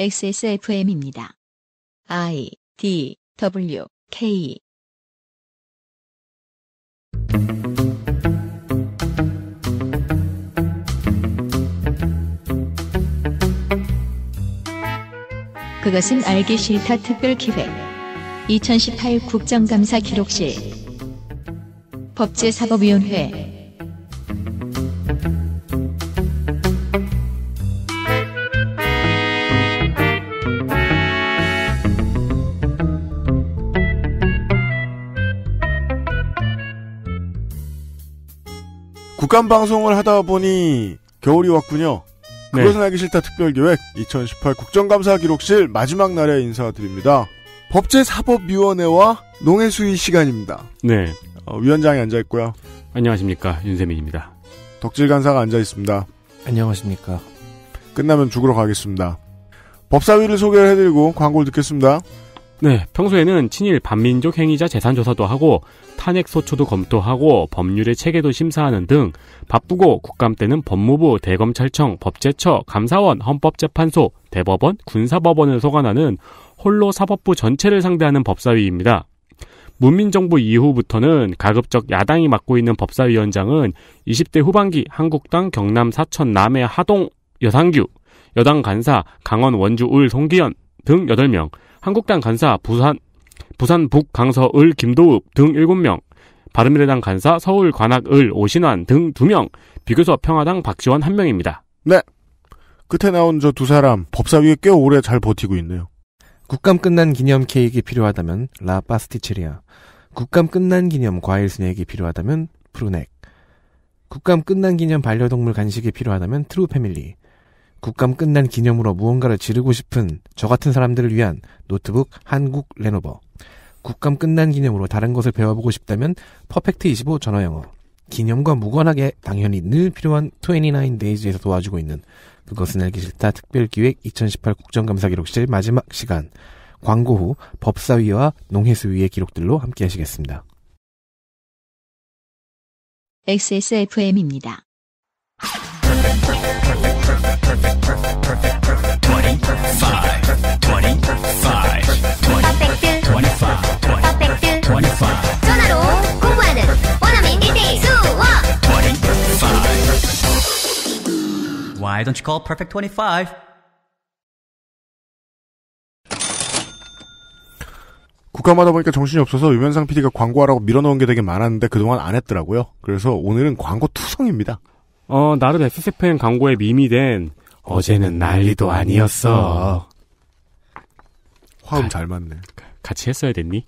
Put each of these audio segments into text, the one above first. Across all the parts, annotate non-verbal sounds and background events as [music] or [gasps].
XSFM입니다. I D W K 그것은 알기 싫다 특별 기획 2018 국정감사 기록실 법제사법위원회 국감 방송을 하다 보니 겨울이 왔군요. 네. 그것은 알기 싫다 특별기획 2018 국정감사 기록실 마지막 날에 인사드립니다. 법제사법위원회와 농해수위 시간입니다. 네. 어, 위원장이 앉아 있고요. 안녕하십니까 윤세민입니다. 덕질 간사가 앉아 있습니다. 안녕하십니까. 끝나면 죽으러 가겠습니다. 법사위를 소개 해드리고 광고를 듣겠습니다. 네, 평소에는 친일 반민족 행위자 재산 조사도 하고 탄핵 소추도 검토하고 법률의 체계도 심사하는 등 바쁘고 국감 때는 법무부, 대검찰청, 법제처, 감사원, 헌법재판소, 대법원, 군사법원을 소관하는 홀로 사법부 전체를 상대하는 법사위입니다. 문민정부 이후부터는 가급적 야당이 맡고 있는 법사위원장은 20대 후반기 한국당 경남 사천 남해 하동 여상규, 여당 간사 강원 원주 울 송기현 등 8명, 한국당 간사 부산 부산북 강서을 김도읍 등 7명, 바른미래당 간사 서울 관악을 오신환 등 2명, 비교서 평화당 박지원 1명입니다. 네. 끝에 나온 저 두 사람 법사위에 꽤 오래 잘 버티고 있네요. 국감 끝난 기념 케이크 필요하다면 라 파스티체리아. 국감 끝난 기념 과일 스낵이 필요하다면 프루넥. 국감 끝난 기념 반려동물 간식이 필요하다면 트루 패밀리. 국감 끝난 기념으로 무언가를 지르고 싶은 저 같은 사람들을 위한 노트북 한국 레노버. 국감 끝난 기념으로 다른 것을 배워보고 싶다면 퍼펙트25 전화영어. 기념과 무관하게 당연히 늘 필요한 29데이즈에서 도와주고 있는 그것은 알기 싫다 특별기획 2018 국정감사 기록실 마지막 시간. 광고 후 법사위와 농해수위의 기록들로 함께 하시겠습니다. XSFM입니다. Why don't you call perfect 25? 국감하다 보니까 정신이 없어서 유면상 PD가 광고하라고 밀어넣은 게 되게 많았는데 그동안 안 했더라고요. 그래서 오늘은 광고 투성입니다. 어, 나름 XSFM 광고에 미미된 어제는 난리도 아니었어. 어. 화음 가, 잘 맞네. 같이 했어야 됐니?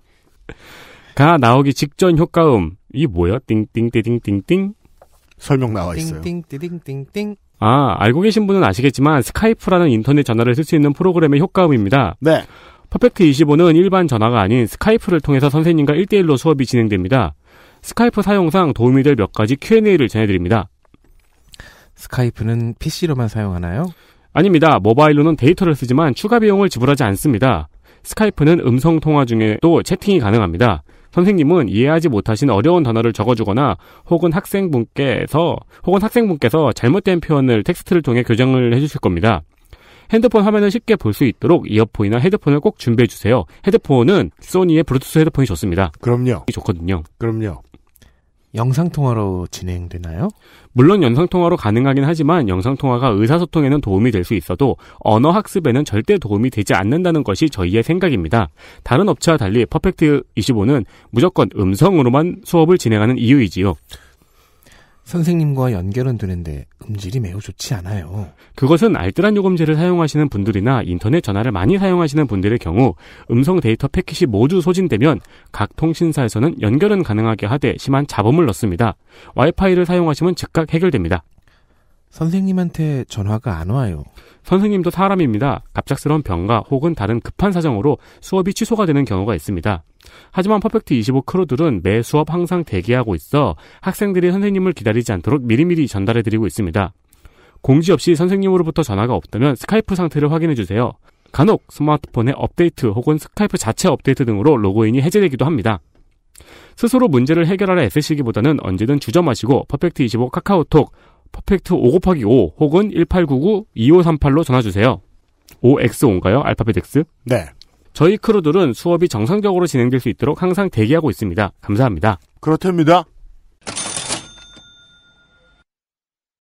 가 나오기 직전 효과음. 이게 뭐야? 띵띵띵띵띵띵. 설명 나와 있어요. 띵띵띵띵띵. 아, 알고 계신 분은 아시겠지만 스카이프라는 인터넷 전화를 쓸 수 있는 프로그램의 효과음입니다. 네. 퍼펙트 25는 일반 전화가 아닌 스카이프를 통해서 선생님과 1대1로 수업이 진행됩니다. 스카이프 사용상 도움이 될 몇 가지 Q&A를 전해드립니다. 스카이프는 PC로만 사용하나요? 아닙니다. 모바일로는 데이터를 쓰지만 추가 비용을 지불하지 않습니다. 스카이프는 음성 통화 중에도 채팅이 가능합니다. 선생님은 이해하지 못하신 어려운 단어를 적어주거나 혹은 학생분께서 혹은 학생분께서 잘못된 표현을 텍스트를 통해 교정을 해주실 겁니다. 핸드폰 화면을 쉽게 볼 수 있도록 이어폰이나 헤드폰을 꼭 준비해 주세요. 헤드폰은 소니의 블루투스 헤드폰이 좋습니다. 그럼요. 좋거든요. 그럼요. 영상통화로 진행되나요? 물론 영상통화로 가능하긴 하지만 영상통화가 의사소통에는 도움이 될 수 있어도 언어학습에는 절대 도움이 되지 않는다는 것이 저희의 생각입니다. 다른 업체와 달리 퍼펙트25는 무조건 음성으로만 수업을 진행하는 이유이지요. 선생님과 연결은 되는데 음질이 매우 좋지 않아요. 그것은 알뜰한 요금제를 사용하시는 분들이나 인터넷 전화를 많이 사용하시는 분들의 경우 음성 데이터 패킷이 모두 소진되면 각 통신사에서는 연결은 가능하게 하되 심한 잡음을 넣습니다. 와이파이를 사용하시면 즉각 해결됩니다. 선생님한테 전화가 안 와요. 선생님도 사람입니다. 갑작스러운 병과 혹은 다른 급한 사정으로 수업이 취소가 되는 경우가 있습니다. 하지만 퍼펙트 25 크루들은 매 수업 항상 대기하고 있어 학생들이 선생님을 기다리지 않도록 미리미리 전달해드리고 있습니다. 공지 없이 선생님으로부터 전화가 없다면 스카이프 상태를 확인해주세요. 간혹 스마트폰의 업데이트 혹은 스카이프 자체 업데이트 등으로 로그인이 해제되기도 합니다. 스스로 문제를 해결하려 애쓰시기보다는 언제든 주저마시고 퍼펙트25 카카오톡 퍼펙트 5 곱하기 5 혹은 1899-2538로 전화주세요. OX5인가요? 알파벳 X? 네. 저희 크루들은 수업이 정상적으로 진행될 수 있도록 항상 대기하고 있습니다. 감사합니다. 그렇답니다.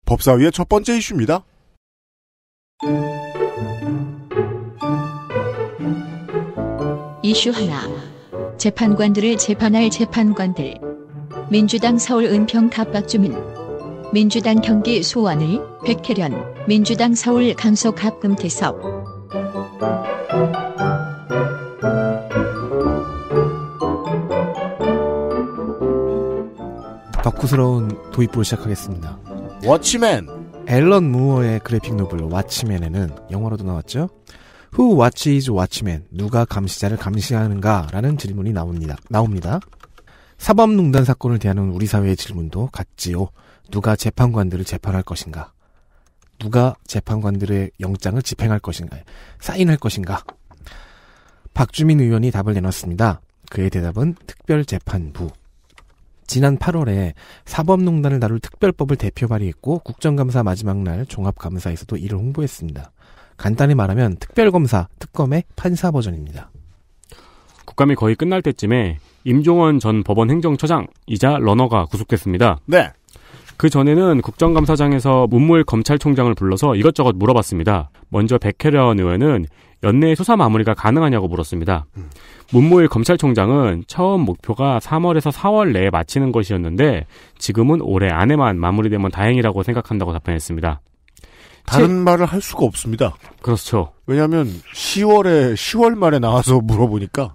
법사위의 첫 번째 이슈입니다. 이슈 하나. 재판관들을 재판할 재판관들. 민주당 서울 은평 답박주민. 민주당 경기 수원을 백혜련 민주당 서울 강속 합금 대석 덕후스러운 도입부로 시작하겠습니다. 워치맨 앨런 무어의 그래픽 노블 워치맨에는 영화로도 나왔죠. Who watches Watchmen? 누가 감시자를 감시하는가라는 질문이 나옵니다. 나옵니다. 사법농단 사건을 대하는 우리 사회의 질문도 같지요. 누가 재판관들을 재판할 것인가? 누가 재판관들의 영장을 집행할 것인가? 사인할 것인가? 박주민 의원이 답을 내놨습니다. 그의 대답은 특별재판부. 지난 8월에 사법농단을 다룰 특별법을 대표 발의했고 국정감사 마지막 날 종합감사에서도 이를 홍보했습니다. 간단히 말하면 특별검사, 특검의 판사 버전입니다. 국감이 거의 끝날 때쯤에 임종원 전 법원 행정처장이자 러너가 구속됐습니다. 네. 그 전에는 국정감사장에서 문무일 검찰총장을 불러서 이것저것 물어봤습니다. 먼저 백혜련 의원은 연내 수사 마무리가 가능하냐고 물었습니다. 음. 문무일 검찰총장은 처음 목표가 3월에서 4월 내에 마치는 것이었는데 지금은 올해 안에만 마무리되면 다행이라고 생각한다고 답변했습니다. 다른 제... 말을 할 수가 없습니다. 그렇죠. 왜냐하면 10월에 10월 말에 나와서 물어보니까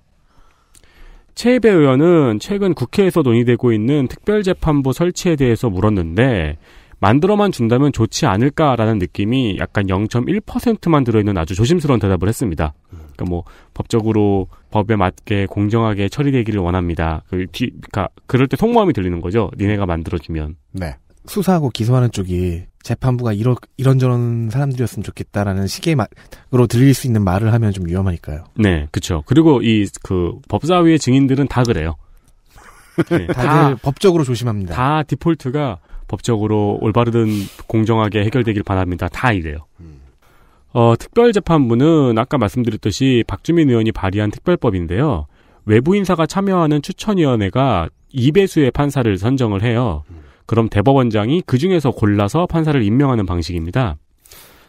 최배 의원은 최근 국회에서 논의되고 있는 특별재판부 설치에 대해서 물었는데 만들어만 준다면 좋지 않을까라는 느낌이 약간 0.1%만 들어있는 아주 조심스러운 대답을 했습니다. 그러니까 뭐 법적으로 법에 맞게 공정하게 처리되기를 원합니다. 그 뒤, 그러니까 그럴 때 속마음이 들리는 거죠. 니네가 만들어주면. 네. 수사하고 기소하는 쪽이 재판부가 이런 이런저런 사람들이었으면 좋겠다라는 식의 말로 들릴 수 있는 말을 하면 좀 위험하니까요. 네, 그렇죠. 그리고 이 그 법사위의 증인들은 다 그래요. 네, 네, 다들 다, 법적으로 조심합니다. 다 디폴트가 법적으로 올바르든 공정하게 해결되길 바랍니다. 다 이래요. 음. 어, 특별재판부는 아까 말씀드렸듯이 박주민 의원이 발의한 특별법인데요. 외부 인사가 참여하는 추천위원회가 2배수의 판사를 선정을 해요. 음. 그럼 대법원장이 그 중에서 골라서 판사를 임명하는 방식입니다.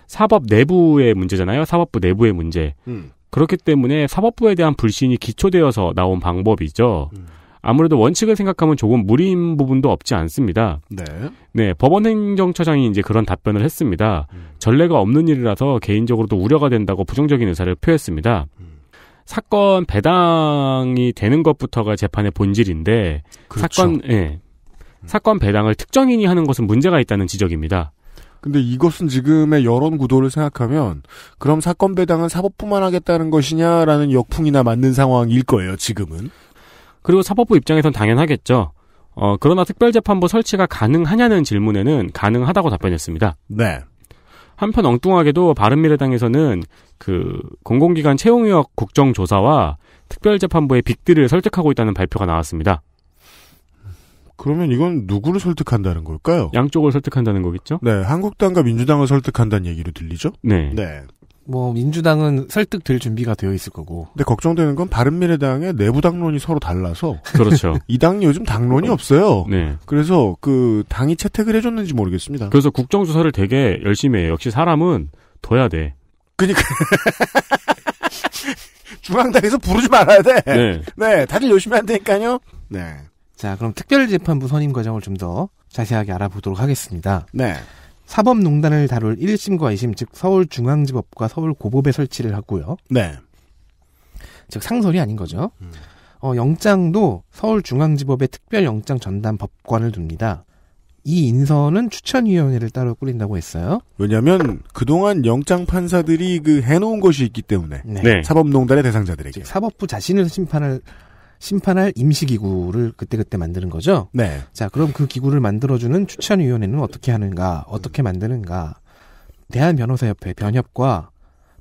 사법 내부의 문제잖아요. 사법부 내부의 문제. 음. 그렇기 때문에 사법부에 대한 불신이 기초되어서 나온 방법이죠. 음. 아무래도 원칙을 생각하면 조금 무리인 부분도 없지 않습니다. 네. 네, 법원 행정처장이 이제 그런 답변을 했습니다. 음. 전례가 없는 일이라서 개인적으로도 우려가 된다고 부정적인 의사를 표했습니다. 음. 사건 배당이 되는 것부터가 재판의 본질인데 그렇죠. 사건 예. 사건 배당을 특정인이 하는 것은 문제가 있다는 지적입니다. 근데 이것은 지금의 여론 구도를 생각하면 그럼 사건 배당은 사법부만 하겠다는 것이냐라는 역풍이나 맞는 상황일 거예요, 지금은. 그리고 사법부 입장에선 당연하겠죠. 어, 그러나 특별재판부 설치가 가능하냐는 질문에는 가능하다고 답변했습니다. 네. 한편 엉뚱하게도 바른미래당에서는 그 공공기관 채용의혹 국정조사와 특별재판부의 빅딜을 설득하고 있다는 발표가 나왔습니다. 그러면 이건 누구를 설득한다는 걸까요? 양쪽을 설득한다는 거겠죠? 네, 한국당과 민주당을 설득한다는 얘기로 들리죠? 네. 네. 뭐 민주당은 설득될 준비가 되어 있을 거고. 근데 걱정되는 건 바른미래당의 내부 당론이 서로 달라서. 그렇죠. [laughs] 이 당이 요즘 당론이 없어요. 네. 그래서 그 당이 채택을 해줬는지 모르겠습니다. 그래서 국정조사를 되게 열심히 해요. 역시 사람은 둬야 돼. 그니까. [laughs] 중앙당에서 부르지 말아야 돼. 네. 네, 다들 열심히 한다니까요. 네. 자, 그럼 특별재판부 선임 과정을 좀 더 자세하게 알아보도록 하겠습니다. 네. 사법농단을 다룰 1심과 2심, 즉 서울중앙지법과 서울고법에 설치를 하고요. 네. 즉 상설이 아닌 거죠. 음. 어, 영장도 서울중앙지법의 특별영장 전담 법관을 둡니다. 이 인선은 추천위원회를 따로 꾸린다고 했어요. 왜냐하면 그동안 영장 판사들이 그 해놓은 것이 있기 때문에 네. 네. 사법농단의 대상자들에게 사법부 자신을 심판을 심판할 임시기구를 그때그때 만드는 거죠. 네. 자, 그럼 그 기구를 만들어주는 추천위원회는 어떻게 하는가, 어떻게 만드는가. 대한변호사협회 변협과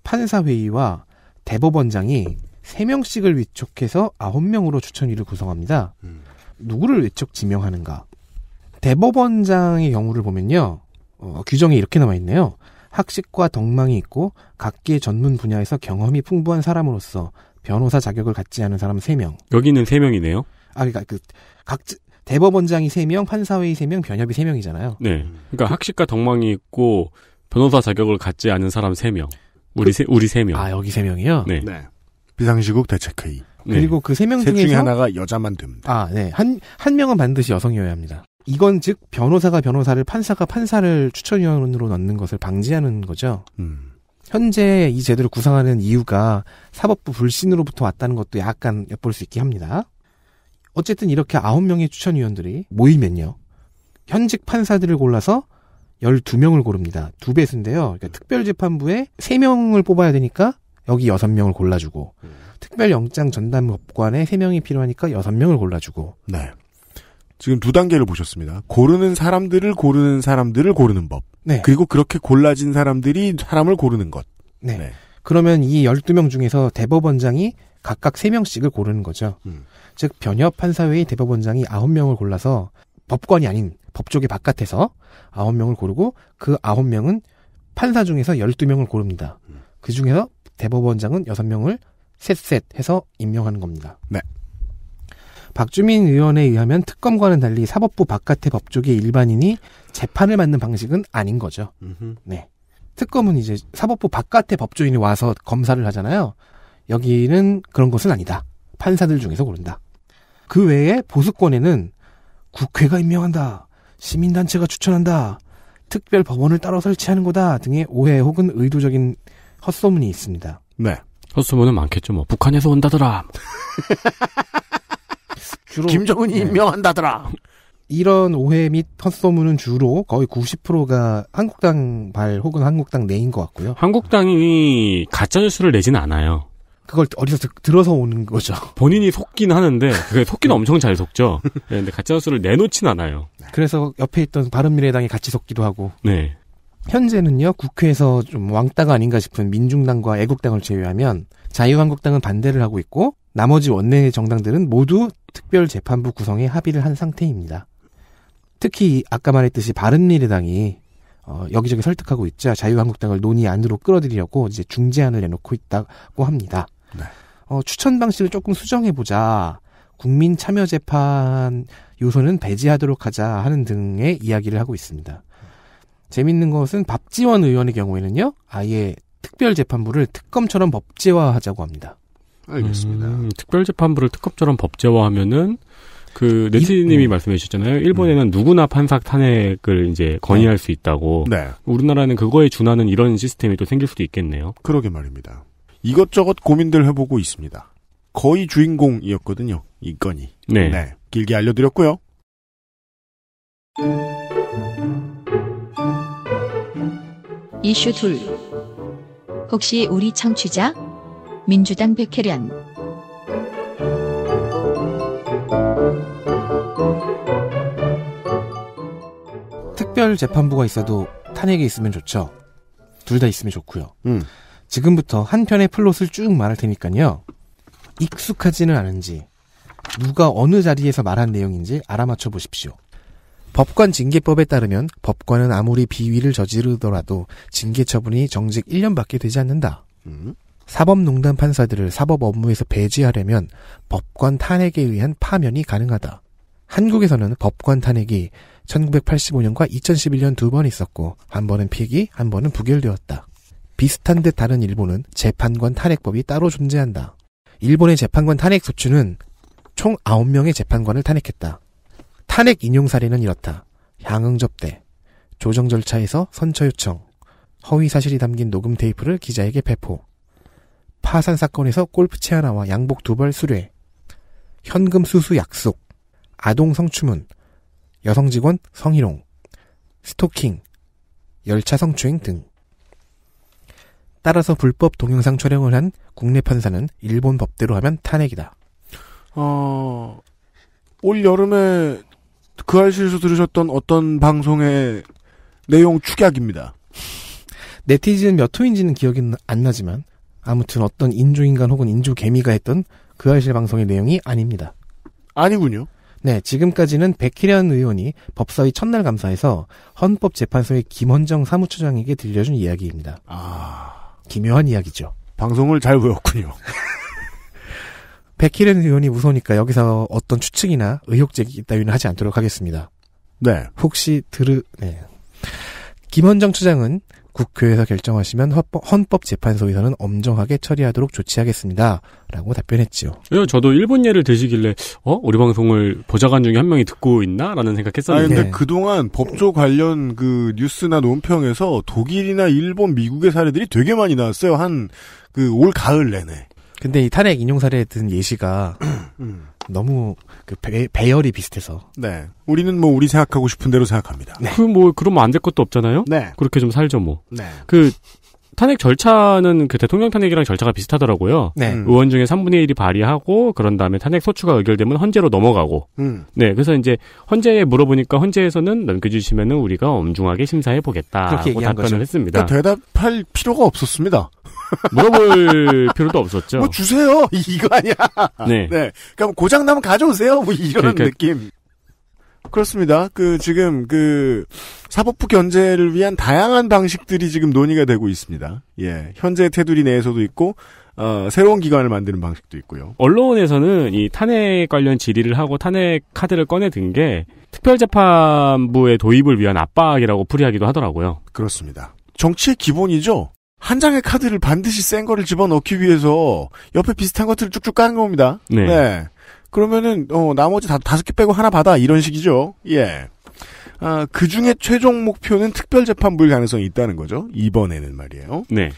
판사회의와 대법원장이 3명씩을 위촉해서 9명으로 추천위를 구성합니다. 음. 누구를 외촉 지명하는가. 대법원장의 경우를 보면요. 어, 규정이 이렇게 나와 있네요. 학식과 덕망이 있고 각기의 전문 분야에서 경험이 풍부한 사람으로서 변호사 자격을 갖지 않은 사람 3명. 여기는 3명이네요? 아, 그니까 러 그, 각, 대법원장이 3명, 판사회의 3명, 변협이 3명이잖아요. 네. 그러니까 그, 학식과 덕망이 있고, 변호사 자격을 갖지 않은 사람 3명. 우리 그, 세, 우리 3명. 아, 여기 3명이요? 네. 네. 비상시국 대책회의. 네. 그리고 네. 그 그세 명중에 중에 하나가 여자만 됩니다. 아, 네. 한 한 명은 반드시 여성이어야 합니다. 이건 즉 변호사가 변호사를 판사가 판사를 추천위원으로 넣는 것을 방지하는 거죠. 음. 현재 이 제도를 구상하는 이유가 사법부 불신으로부터 왔다는 것도 약간 엿볼 수 있게 합니다. 어쨌든 이렇게 9명의 추천위원들이 모이면요. 현직 판사들을 골라서 12명을 고릅니다. 두배 수인데요. 그러니까 특별재판부에 3명을 뽑아야 되니까 여기 6명을 골라주고, 음. 특별영장 전담 법관에 3명이 필요하니까 6명을 골라주고, 네. 지금 두 단계를 보셨습니다. 고르는 사람들을 고르는 사람들을 고르는 법. 네. 그리고 그렇게 골라진 사람들이 사람을 고르는 것. 네. 네. 그러면 이 12명 중에서 대법원장이 각각 3명씩을 고르는 거죠. 음. 즉 변협 판사회의 대법원장이 9명을 골라서 법관이 아닌 법조계 바깥에서 9명을 고르고 그 9명은 판사 중에서 12명을 고릅니다. 음. 그 중에서 대법원장은 6명을 셋셋 해서 임명하는 겁니다. 네. 박주민 의원에 의하면 특검과는 달리 사법부 바깥의 법조계 일반인이 재판을 받는 방식은 아닌 거죠. 네. 특검은 이제 사법부 바깥의 법조인이 와서 검사를 하잖아요. 여기는 그런 것은 아니다. 판사들 중에서 고른다. 그 외에 보수권에는 국회가 임명한다. 시민단체가 추천한다. 특별 법원을 따로 설치하는 거다 등의 오해 혹은 의도적인 헛소문이 있습니다. 네. 헛소문은 많겠죠. 뭐 북한에서 온다더라. [laughs] 주로 김정은이 네. 임명한다더라. 이런 오해 및 헛소문은 주로 거의 90%가 한국당 발 혹은 한국당 내인 것 같고요. 한국당이 가짜뉴스를 내진 않아요. 그걸 어디서 들, 어서 오는 거죠. 본인이 속긴 하는데 [laughs] 그게 속기는 엄청 잘 속죠. 네, 근데 가짜뉴스를 내놓진 않아요. 그래서 옆에 있던 바른미래당이 같이 속기도 하고. 네. 현재는요 국회에서 좀 왕따가 아닌가 싶은 민중당과 애국당을 제외하면 자유한국당은 반대를 하고 있고 나머지 원내 정당들은 모두 특별재판부 구성에 합의를 한 상태입니다. 특히 아까 말했듯이 바른미래당이 어, 여기저기 설득하고 있자 자유한국당을 논의 안으로 끌어들이려고 이제 중재안을 내놓고 있다고 합니다. 네. 어, 추천 방식을 조금 수정해보자. 국민 참여 재판 요소는 배제하도록 하자 하는 등의 이야기를 하고 있습니다. 재밌는 것은 박지원 의원의 경우에는요, 아예 특별재판부를 특검처럼 법제화하자고 합니다. 알겠습니다. 음, 특별재판부를 특검처럼 법제화하면은 그 네티님이 즌 음. 말씀해 주셨잖아요. 일본에는 음. 누구나 판사 탄핵을 이제 건의할 네. 수 있다고. 네. 우리나라는 그거에 준하는 이런 시스템이 또 생길 수도 있겠네요. 그러게 말입니다. 이것저것 고민들 해보고 있습니다. 거의 주인공이었거든요. 이 건이. 네. 네. 길게 알려드렸고요. 이슈 둘. 혹시 우리 청취자 민주당 백혜련 특별 재판부가 있어도 탄핵이 있으면 좋죠. 둘 다 있으면 좋고요. 음. 지금부터 한 편의 플롯을 쭉 말할 테니까요. 익숙하지는 않은지 누가 어느 자리에서 말한 내용인지 알아맞혀 보십시오. 법관 징계법에 따르면 법관은 아무리 비위를 저지르더라도 징계 처분이 정직 1년밖에 되지 않는다. 음. 사법농단 판사들을 사법 업무에서 배제하려면 법관 탄핵에 의한 파면이 가능하다. 한국에서는 법관 탄핵이 1985년과 2011년 두 번 있었고 한 번은 폐기, 한 번은 부결되었다. 비슷한 듯 다른 일본은 재판관 탄핵법이 따로 존재한다. 일본의 재판관 탄핵 소추는 총 9명의 재판관을 탄핵했다. 탄핵 인용 사례는 이렇다. 향응 접대, 조정 절차에서 선처 요청, 허위 사실이 담긴 녹음 테이프를 기자에게 배포, 파산 사건에서 골프 채 하나와 양복 두 벌 수뢰, 현금 수수 약속, 아동 성추문, 여성 직원 성희롱, 스토킹, 열차 성추행 등. 따라서 불법 동영상 촬영을 한 국내 판사는 일본 법대로 하면 탄핵이다. 어, 올 여름에 그 알실에서 들으셨던 어떤 방송의 내용 축약입니다. 네티즌 몇 호인지는 기억이 안 나지만 아무튼 어떤 인조인간 혹은 인조개미가 했던 그 아실 방송의 내용이 아닙니다. 아니군요. 네, 지금까지는 백희련 의원이 법사위 첫날 감사에서 헌법재판소의 김헌정 사무처장에게 들려준 이야기입니다. 아. 기묘한 이야기죠. 방송을 잘 외웠군요. [laughs] 백희련 의원이 무서우니까 여기서 어떤 추측이나 의혹 제기 따위는 하지 않도록 하겠습니다. 네. 혹시 들으, 네. 김헌정 처장은 국회에서 결정하시면 헌법재판소에서는 엄정하게 처리하도록 조치하겠습니다. 라고 답변했지요. 예, 저도 일본 예를 드시길래 어? 우리 방송을 보좌관 중에 한 명이 듣고 있나? 라는 생각했었는데 아, 근데 네. 그동안 법조 관련 그 뉴스나 논평에서 독일이나 일본, 미국의 사례들이 되게 많이 나왔어요. 한 그 올 가을 내내. 근데 이 탄핵 인용 사례에 든 예시가 [clears throat] 음. 너무 그 배, 배열이 비슷해서. 네. 우리는 뭐 우리 생각하고 싶은 대로 생각합니다. 네. 그뭐 그러면 안 될 것도 없잖아요. 네. 그렇게 좀 살죠 뭐. 네. 그 탄핵 절차는 그 대통령 탄핵이랑 절차가 비슷하더라고요. 네. 음. 의원 중에 3분의 1이 발의하고 그런 다음에 탄핵 소추가 의결되면 헌재로 넘어가고. 음. 네. 그래서 이제 헌재에 물어보니까 헌재에서는 넘겨주시면은 우리가 엄중하게 심사해 보겠다. 그렇게 답변을 거죠. 했습니다. 그러니까 대답할 필요가 없었습니다. 물어볼 [laughs] 필요도 없었죠. 뭐 주세요 [laughs] 이거 아니야. 네. 네. 그럼 고장 나면 가져오세요. 뭐 이런 그러니까... 느낌. 그렇습니다. 그 지금 그 사법부 견제를 위한 다양한 방식들이 지금 논의가 되고 있습니다. 예, 현재 테두리 내에서도 있고 어, 새로운 기관을 만드는 방식도 있고요. 언론에서는 이 탄핵 관련 질의를 하고 탄핵 카드를 꺼내든 게 특별재판부의 도입을 위한 압박이라고 풀이하기도 하더라고요. 그렇습니다. 정치의 기본이죠. 한 장의 카드를 반드시 센 거를 집어넣기 위해서 옆에 비슷한 것들을 쭉쭉 까는 겁니다. 네. 네. 그러면은 어, 나머지 다 다섯 개 빼고 하나 받아 이런 식이죠. 예. 아, 그 중에 최종 목표는 특별 재판부일 가능성이 있다는 거죠. 이번에는 말이에요. 네.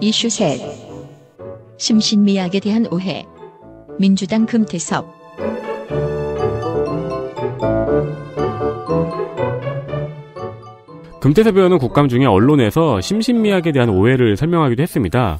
이슈 셋. 심신미약에 대한 오해. 민주당 금태섭. 금태섭 의원은 국감 중에 언론에서 심신미약에 대한 오해를 설명하기도 했습니다.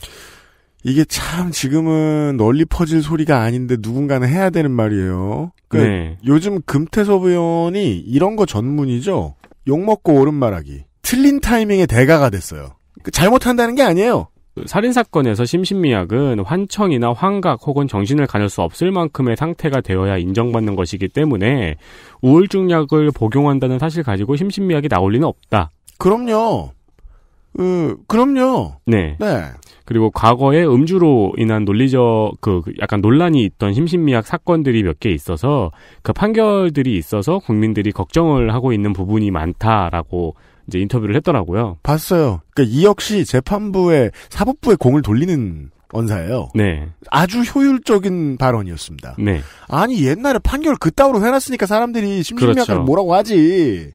이게 참 지금은 널리 퍼질 소리가 아닌데 누군가는 해야 되는 말이에요. 그 네. 요즘 금태섭 의원이 이런 거 전문이죠. 욕먹고 옳은 말하기. 틀린 타이밍에 대가가 됐어요. 그 잘못한다는 게 아니에요. 살인사건에서 심신미약은 환청이나 환각 혹은 정신을 가눌 수 없을 만큼의 상태가 되어야 인정받는 것이기 때문에 우울증 약을 복용한다는 사실 가지고 심신미약이 나올 리는 없다. 그럼요. 그, 그럼요. 네. 네. 그리고 과거에 음주로 인한 논리적 그, 그 약간 논란이 있던 심신미약 사건들이 몇 개 있어서 그 판결들이 있어서 국민들이 걱정을 하고 있는 부분이 많다라고 이제 인터뷰를 했더라고요. 봤어요. 그러니까 이 역시 재판부의 사법부의 공을 돌리는 언사예요. 네. 아주 효율적인 발언이었습니다. 네. 아니 옛날에 판결 그따위로 해놨으니까 사람들이 심신미약을 그렇죠. 뭐라고 하지.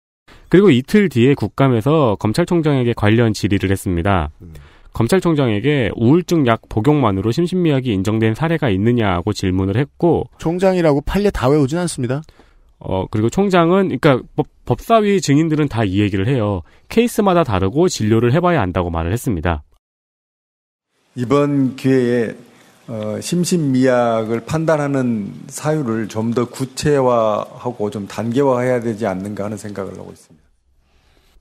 그리고 이틀 뒤에 국감에서 검찰총장에게 관련 질의를 했습니다. 음. 검찰총장에게 우울증 약 복용만으로 심신미약이 인정된 사례가 있느냐고 질문을 했고 총장이라고 판례 다 외우진 않습니다. 어 그리고 총장은 그러니까 법, 사위 증인들은 다 이 얘기를 해요. 케이스마다 다르고 진료를 해봐야 한다고 말을 했습니다. 이번 기회에 어, 심신미약을 판단하는 사유를 좀 더 구체화하고 좀 단계화해야 되지 않는가 하는 생각을 하고 있습니다.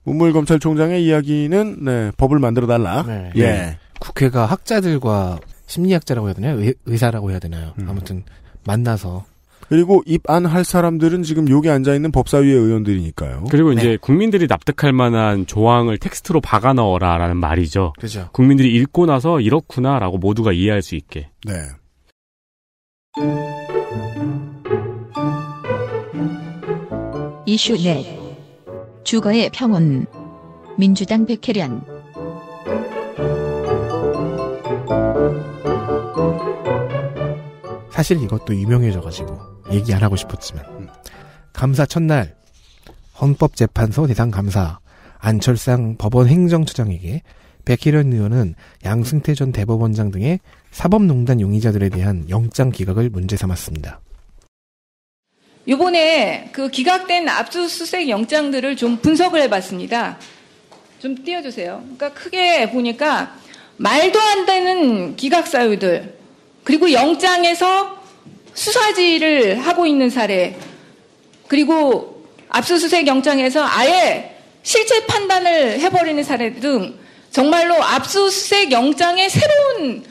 문물 검찰총장의 이야기는 네, 법을 만들어 달라. 네. 예. 예. 국회가 학자들과 심리학자라고 해야 되나요? 의, 사라고 해야 되나요? 음. 아무튼 만나서 그리고 입안 할 사람들은 지금 여기 앉아 있는 법사위의 의원들이니까요. 그리고 이제 네. 국민들이 납득할 만한 조항을 텍스트로 박아 넣어라라는 말이죠. 그죠. 국민들이 읽고 나서 이렇구나라고 모두가 이해할 수 있게. 네. 이슈 넷. 주거의 평온 민주당 백혜련 사실 이것도 유명해져가지고 얘기 안 하고 싶었지만 음. 감사 첫날 헌법재판소 대상 감사 안철상 법원 행정처장에게 백혜련 의원은 양승태 전 대법원장 등의 사법농단 용의자들에 대한 영장 기각을 문제 삼았습니다. 요번에 그 기각된 압수수색 영장들을 좀 분석을 해봤습니다. 좀 띄워주세요. 그러니까 크게 보니까 말도 안 되는 기각 사유들, 그리고 영장에서 수사지를 하고 있는 사례, 그리고 압수수색 영장에서 아예 실제 판단을 해버리는 사례 등 정말로 압수수색 영장의 새로운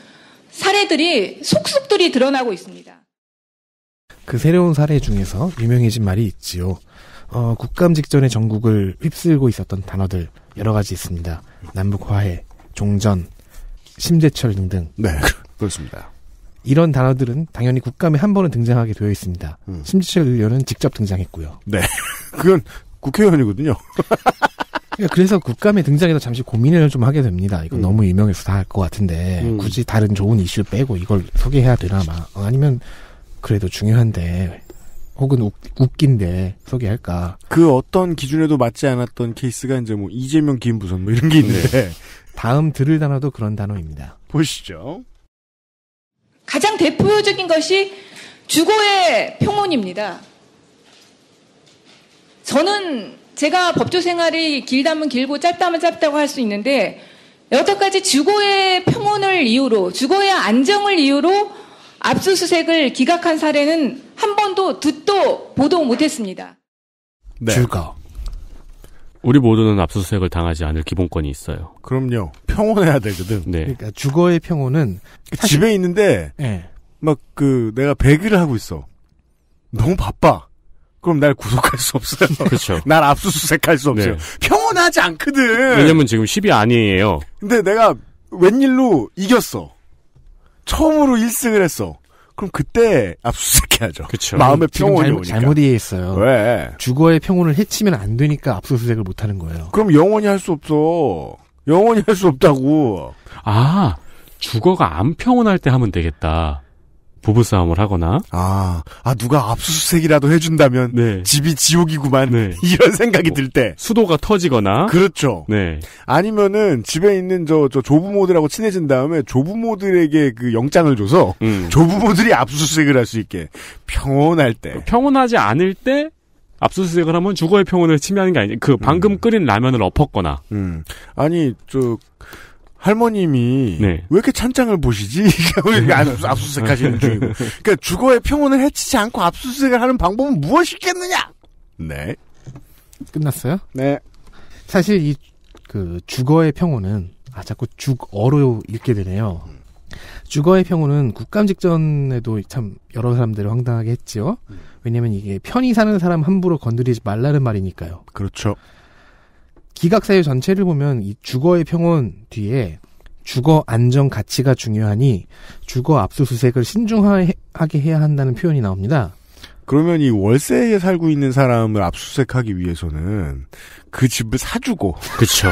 사례들이 속속들이 드러나고 있습니다. 그 새로운 사례 중에서 유명해진 말이 있지요. 어, 국감 직전에 전국을 휩쓸고 있었던 단어들 여러 가지 있습니다. 남북 화해, 종전, 심재철 등등. 네, 그렇습니다. 이런 단어들은 당연히 국감에 한 번은 등장하게 되어 있습니다. 음. 심재철 의원은 직접 등장했고요. 네, [laughs] 그건 국회의원이거든요. 그러니까 그래서 국감에 등장해서 잠시 고민을 좀 하게 됩니다. 이거 음. 너무 유명해서 다 할 것 같은데 음. 굳이 다른 좋은 이슈 빼고 이걸 소개해야 되나 막 어, 아니면 그래도 중요한데 혹은 웃, 웃긴데 소개할까. 그 어떤 기준에도 맞지 않았던 케이스가 이제 뭐 이재명 김부선 뭐 이런 게 있는데 네. 다음 들을 단어도 그런 단어입니다. 보시죠. 가장 대표적인 것이 주거의 평온입니다. 저는 제가 법조 생활이 길다면 길고 짧다면 짧다고 할 수 있는데 여태까지 주거의 평온을 이유로 주거의 안정을 이유로 압수수색을 기각한 사례는 한 번도 듣도 보도 못했습니다. 네. 즐거. 우리 모두는 압수수색을 당하지 않을 기본권이 있어요. 그럼요. 평온해야 되거든. 네. 그러니까 주거의 평온은 그러니까 사실... 집에 있는데 네. 예. 막그 내가 배기를 하고 있어. 너무 바빠. 그럼 날 구속할 수 없어요. [laughs] 그렇죠. [laughs] 날 압수수색할 수 없어요. 네. 평온하지 않거든. 왜냐면 지금 10이 아니에요. 근데 내가 웬일로 이겼어. 처음으로 1승을 했어. 그럼 그때 압수수색해야죠. 그쵸. 마음의 평온이 잘못, 오니까. 잘못 이해했어요. 왜? 주거의 평온을 해치면 안 되니까 압수수색을 못 하는 거예요. 그럼 영원히 할 수 없어. 영원히 할 수 없다고. 아, 주거가 안 평온할 때 하면 되겠다. 부부싸움을 하거나 아, 아 누가 압수수색이라도 해준다면 네. 집이 지옥이구만 네. [laughs] 이런 생각이 뭐 들때 수도가 터지거나 그렇죠. 네 아니면은 집에 있는 저, 저 조부모들하고 친해진 다음에 조부모들에게 그 영장을 줘서 음. 조부모들이 압수수색을 할 수 있게 평온할 때 평온하지 않을 때 압수수색을 하면 주거의 평온을 침해하는 게 아니지. 그 방금 음. 끓인 라면을 엎었거나. 음. 아니 저 할머님이 네. 왜 이렇게 찬장을 보시지? [laughs] 이렇게 압수수색 하시는 네. 중이고. 그러니까 주거의 평온을 해치지 않고 압수수색을 하는 방법은 무엇이겠느냐? 네. 끝났어요? 네. 사실 이, 그, 주거의 평온은, 아, 자꾸 죽어로 읽게 되네요. 주거의 평온은 국감 직전에도 참 여러 사람들을 황당하게 했지요. 왜냐면 이게 편히 사는 사람 함부로 건드리지 말라는 말이니까요. 그렇죠. 기각사유 전체를 보면 이 주거의 평온 뒤에 주거 안정 가치가 중요하니 주거 압수수색을 신중하게 해야 한다는 표현이 나옵니다. 그러면 이 월세에 살고 있는 사람을 압수수색하기 위해서는 그 집을 사주고 그렇죠.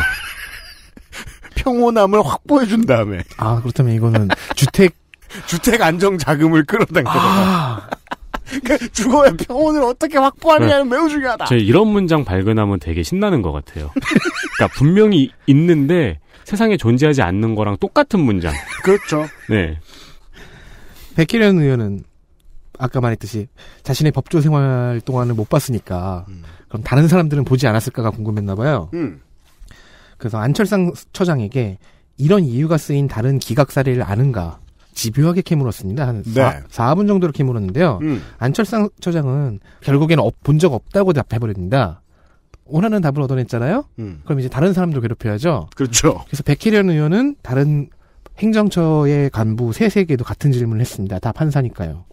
[laughs] 평온함을 확보해 준 다음에 아 그렇다면 이거는 주택 [laughs] 주택 안정 자금을 끌어당겨 아, 그러니까 죽어야 병원을 어떻게 확보하느냐는 네. 매우 중요하다. 저 이런 문장 발견하면 되게 신나는 것 같아요. 그러니까 분명히 있는데 세상에 존재하지 않는 거랑 똑같은 문장. 그렇죠. 네. 백기련 의원은 아까 말했듯이 자신의 법조 생활 동안을 못 봤으니까 음. 그럼 다른 사람들은 보지 않았을까가 궁금했나 봐요. 음. 그래서 안철상 처장에게 이런 이유가 쓰인 다른 기각 사례를 아는가 집요하게 캐물었습니다. 한 네. 4, 분 정도로 캐물었는데요. 음. 안철상 처장은 결국에는 본 적 없다고 답해버립니다. 원하는 답을 얻어냈잖아요. 음. 그럼 이제 다른 사람도 괴롭혀야죠. 그렇죠. 그래서 백혜련 의원은 다른 행정처의 간부 세세개도 같은 질문을 했습니다. 다 판사니까요.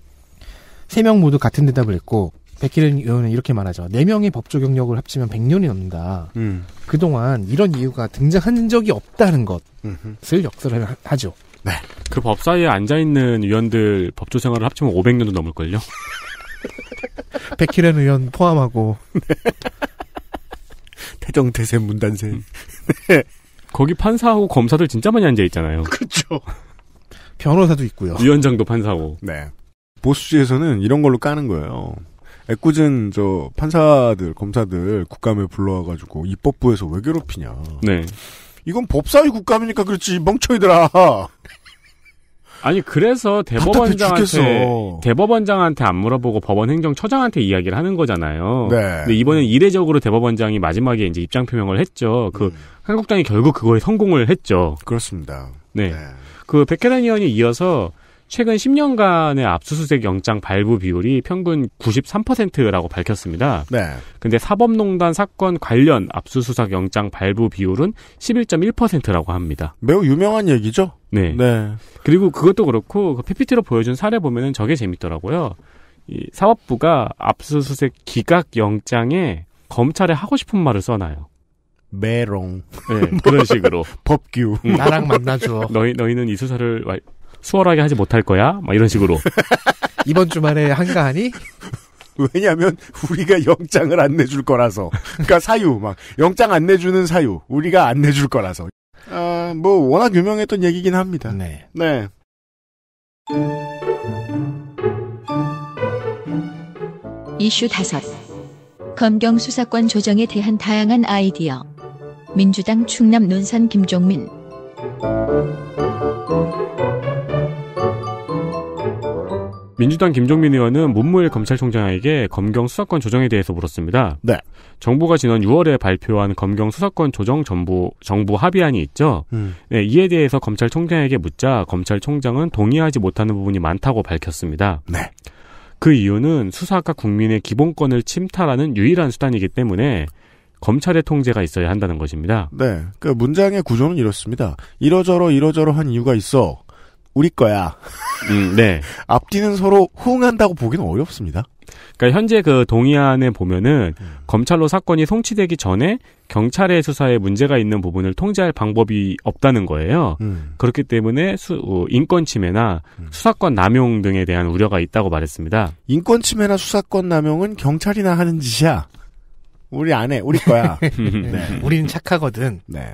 세 명 모두 같은 대답을 했고 백혜련 의원은 이렇게 말하죠. 네명의법 조경력을 합치면 100년이 넘는다. 음. 그동안 이런 이유가 등장한 적이 없다는 것을 역설을 하죠. 네. 그 법사위에 앉아있는 위원들 법조 생활을 합치면 500년도 넘을걸요? [laughs] 백희련 의원 포함하고. 네. [laughs] 태정태세 문단세. 음. 거기 판사하고 검사들 진짜 많이 앉아있잖아요. 그렇죠. 변호사도 있고요. 위원장도 판사고. 네. 보수지에서는 이런 걸로 까는 거예요. 애꿎은 저 판사들 검사들 국감에 불러와가지고 입법부에서 왜 괴롭히냐. 네. 이건 법사위 국감이니까 그렇지 멍청이들아. 아니 그래서 대법원장한테 대법원장한테 안 물어보고 법원 행정처장한테 이야기를 하는 거잖아요. 네. 근데 이번엔 이례적으로 대법원장이 마지막에 이제 입장 표명을 했죠. 그 음. 한국당이 결국 그거에 성공을 했죠. 그렇습니다. 네. 네. 그 백혜란 의원이 이어서 최근 10년간의 압수수색 영장 발부 비율이 평균 93%라고 밝혔습니다. 네. 근데 사법농단 사건 관련 압수수색 영장 발부 비율은 11.1%라고 합니다. 매우 유명한 얘기죠? 네. 네. 그리고 그것도 그렇고 그 PPT로 보여준 사례 보면은 저게 재밌더라고요. 이 사법부가 압수수색 기각 영장에 검찰에 하고 싶은 말을 써놔요. 메롱. 네, 그런 식으로. [laughs] 법규. 나랑 만나줘. 너희, 너희는 이 수사를 수월하게 하지 못할 거야. 막 이런 식으로. [laughs] 이번 주말에 한가하니? 왜냐하면 우리가 영장을 안 내줄 거라서. 그러니까 사유 막 영장 안 내주는 사유 우리가 안 내줄 거라서. 아뭐 워낙 유명했던 얘기긴 합니다. 네. 네. 이슈 다섯 검경 수사권 조정에 대한 다양한 아이디어. 민주당 충남 논산 김종민. 민주당 김종민 의원은 문무일 검찰총장에게 검경 수사권 조정에 대해서 물었습니다. 네. 정부가 지난 6월에 발표한 검경 수사권 조정 정부 정부 합의안이 있죠. 음. 네, 이에 대해서 검찰총장에게 묻자 검찰총장은 동의하지 못하는 부분이 많다고 밝혔습니다. 네. 그 이유는 수사가 국민의 기본권을 침탈하는 유일한 수단이기 때문에 검찰의 통제가 있어야 한다는 것입니다. 네. 그 문장의 구조는 이렇습니다. 이러저러 이러저러 한 이유가 있어. 우리 거야. 음, 네. [laughs] 앞뒤는 서로 호응한다고 보기는 어렵습니다. 그러니까 현재 그 동의안에 보면은 음. 검찰로 사건이 송치되기 전에 경찰의 수사에 문제가 있는 부분을 통제할 방법이 없다는 거예요. 음. 그렇기 때문에 수, 어, 인권 침해나 음. 수사권 남용 등에 대한 우려가 있다고 말했습니다. 인권 침해나 수사권 남용은 경찰이나 하는 짓이야. 우리 안 해. 우리 거야. [laughs] 네. 네. 우리는 착하거든. 네.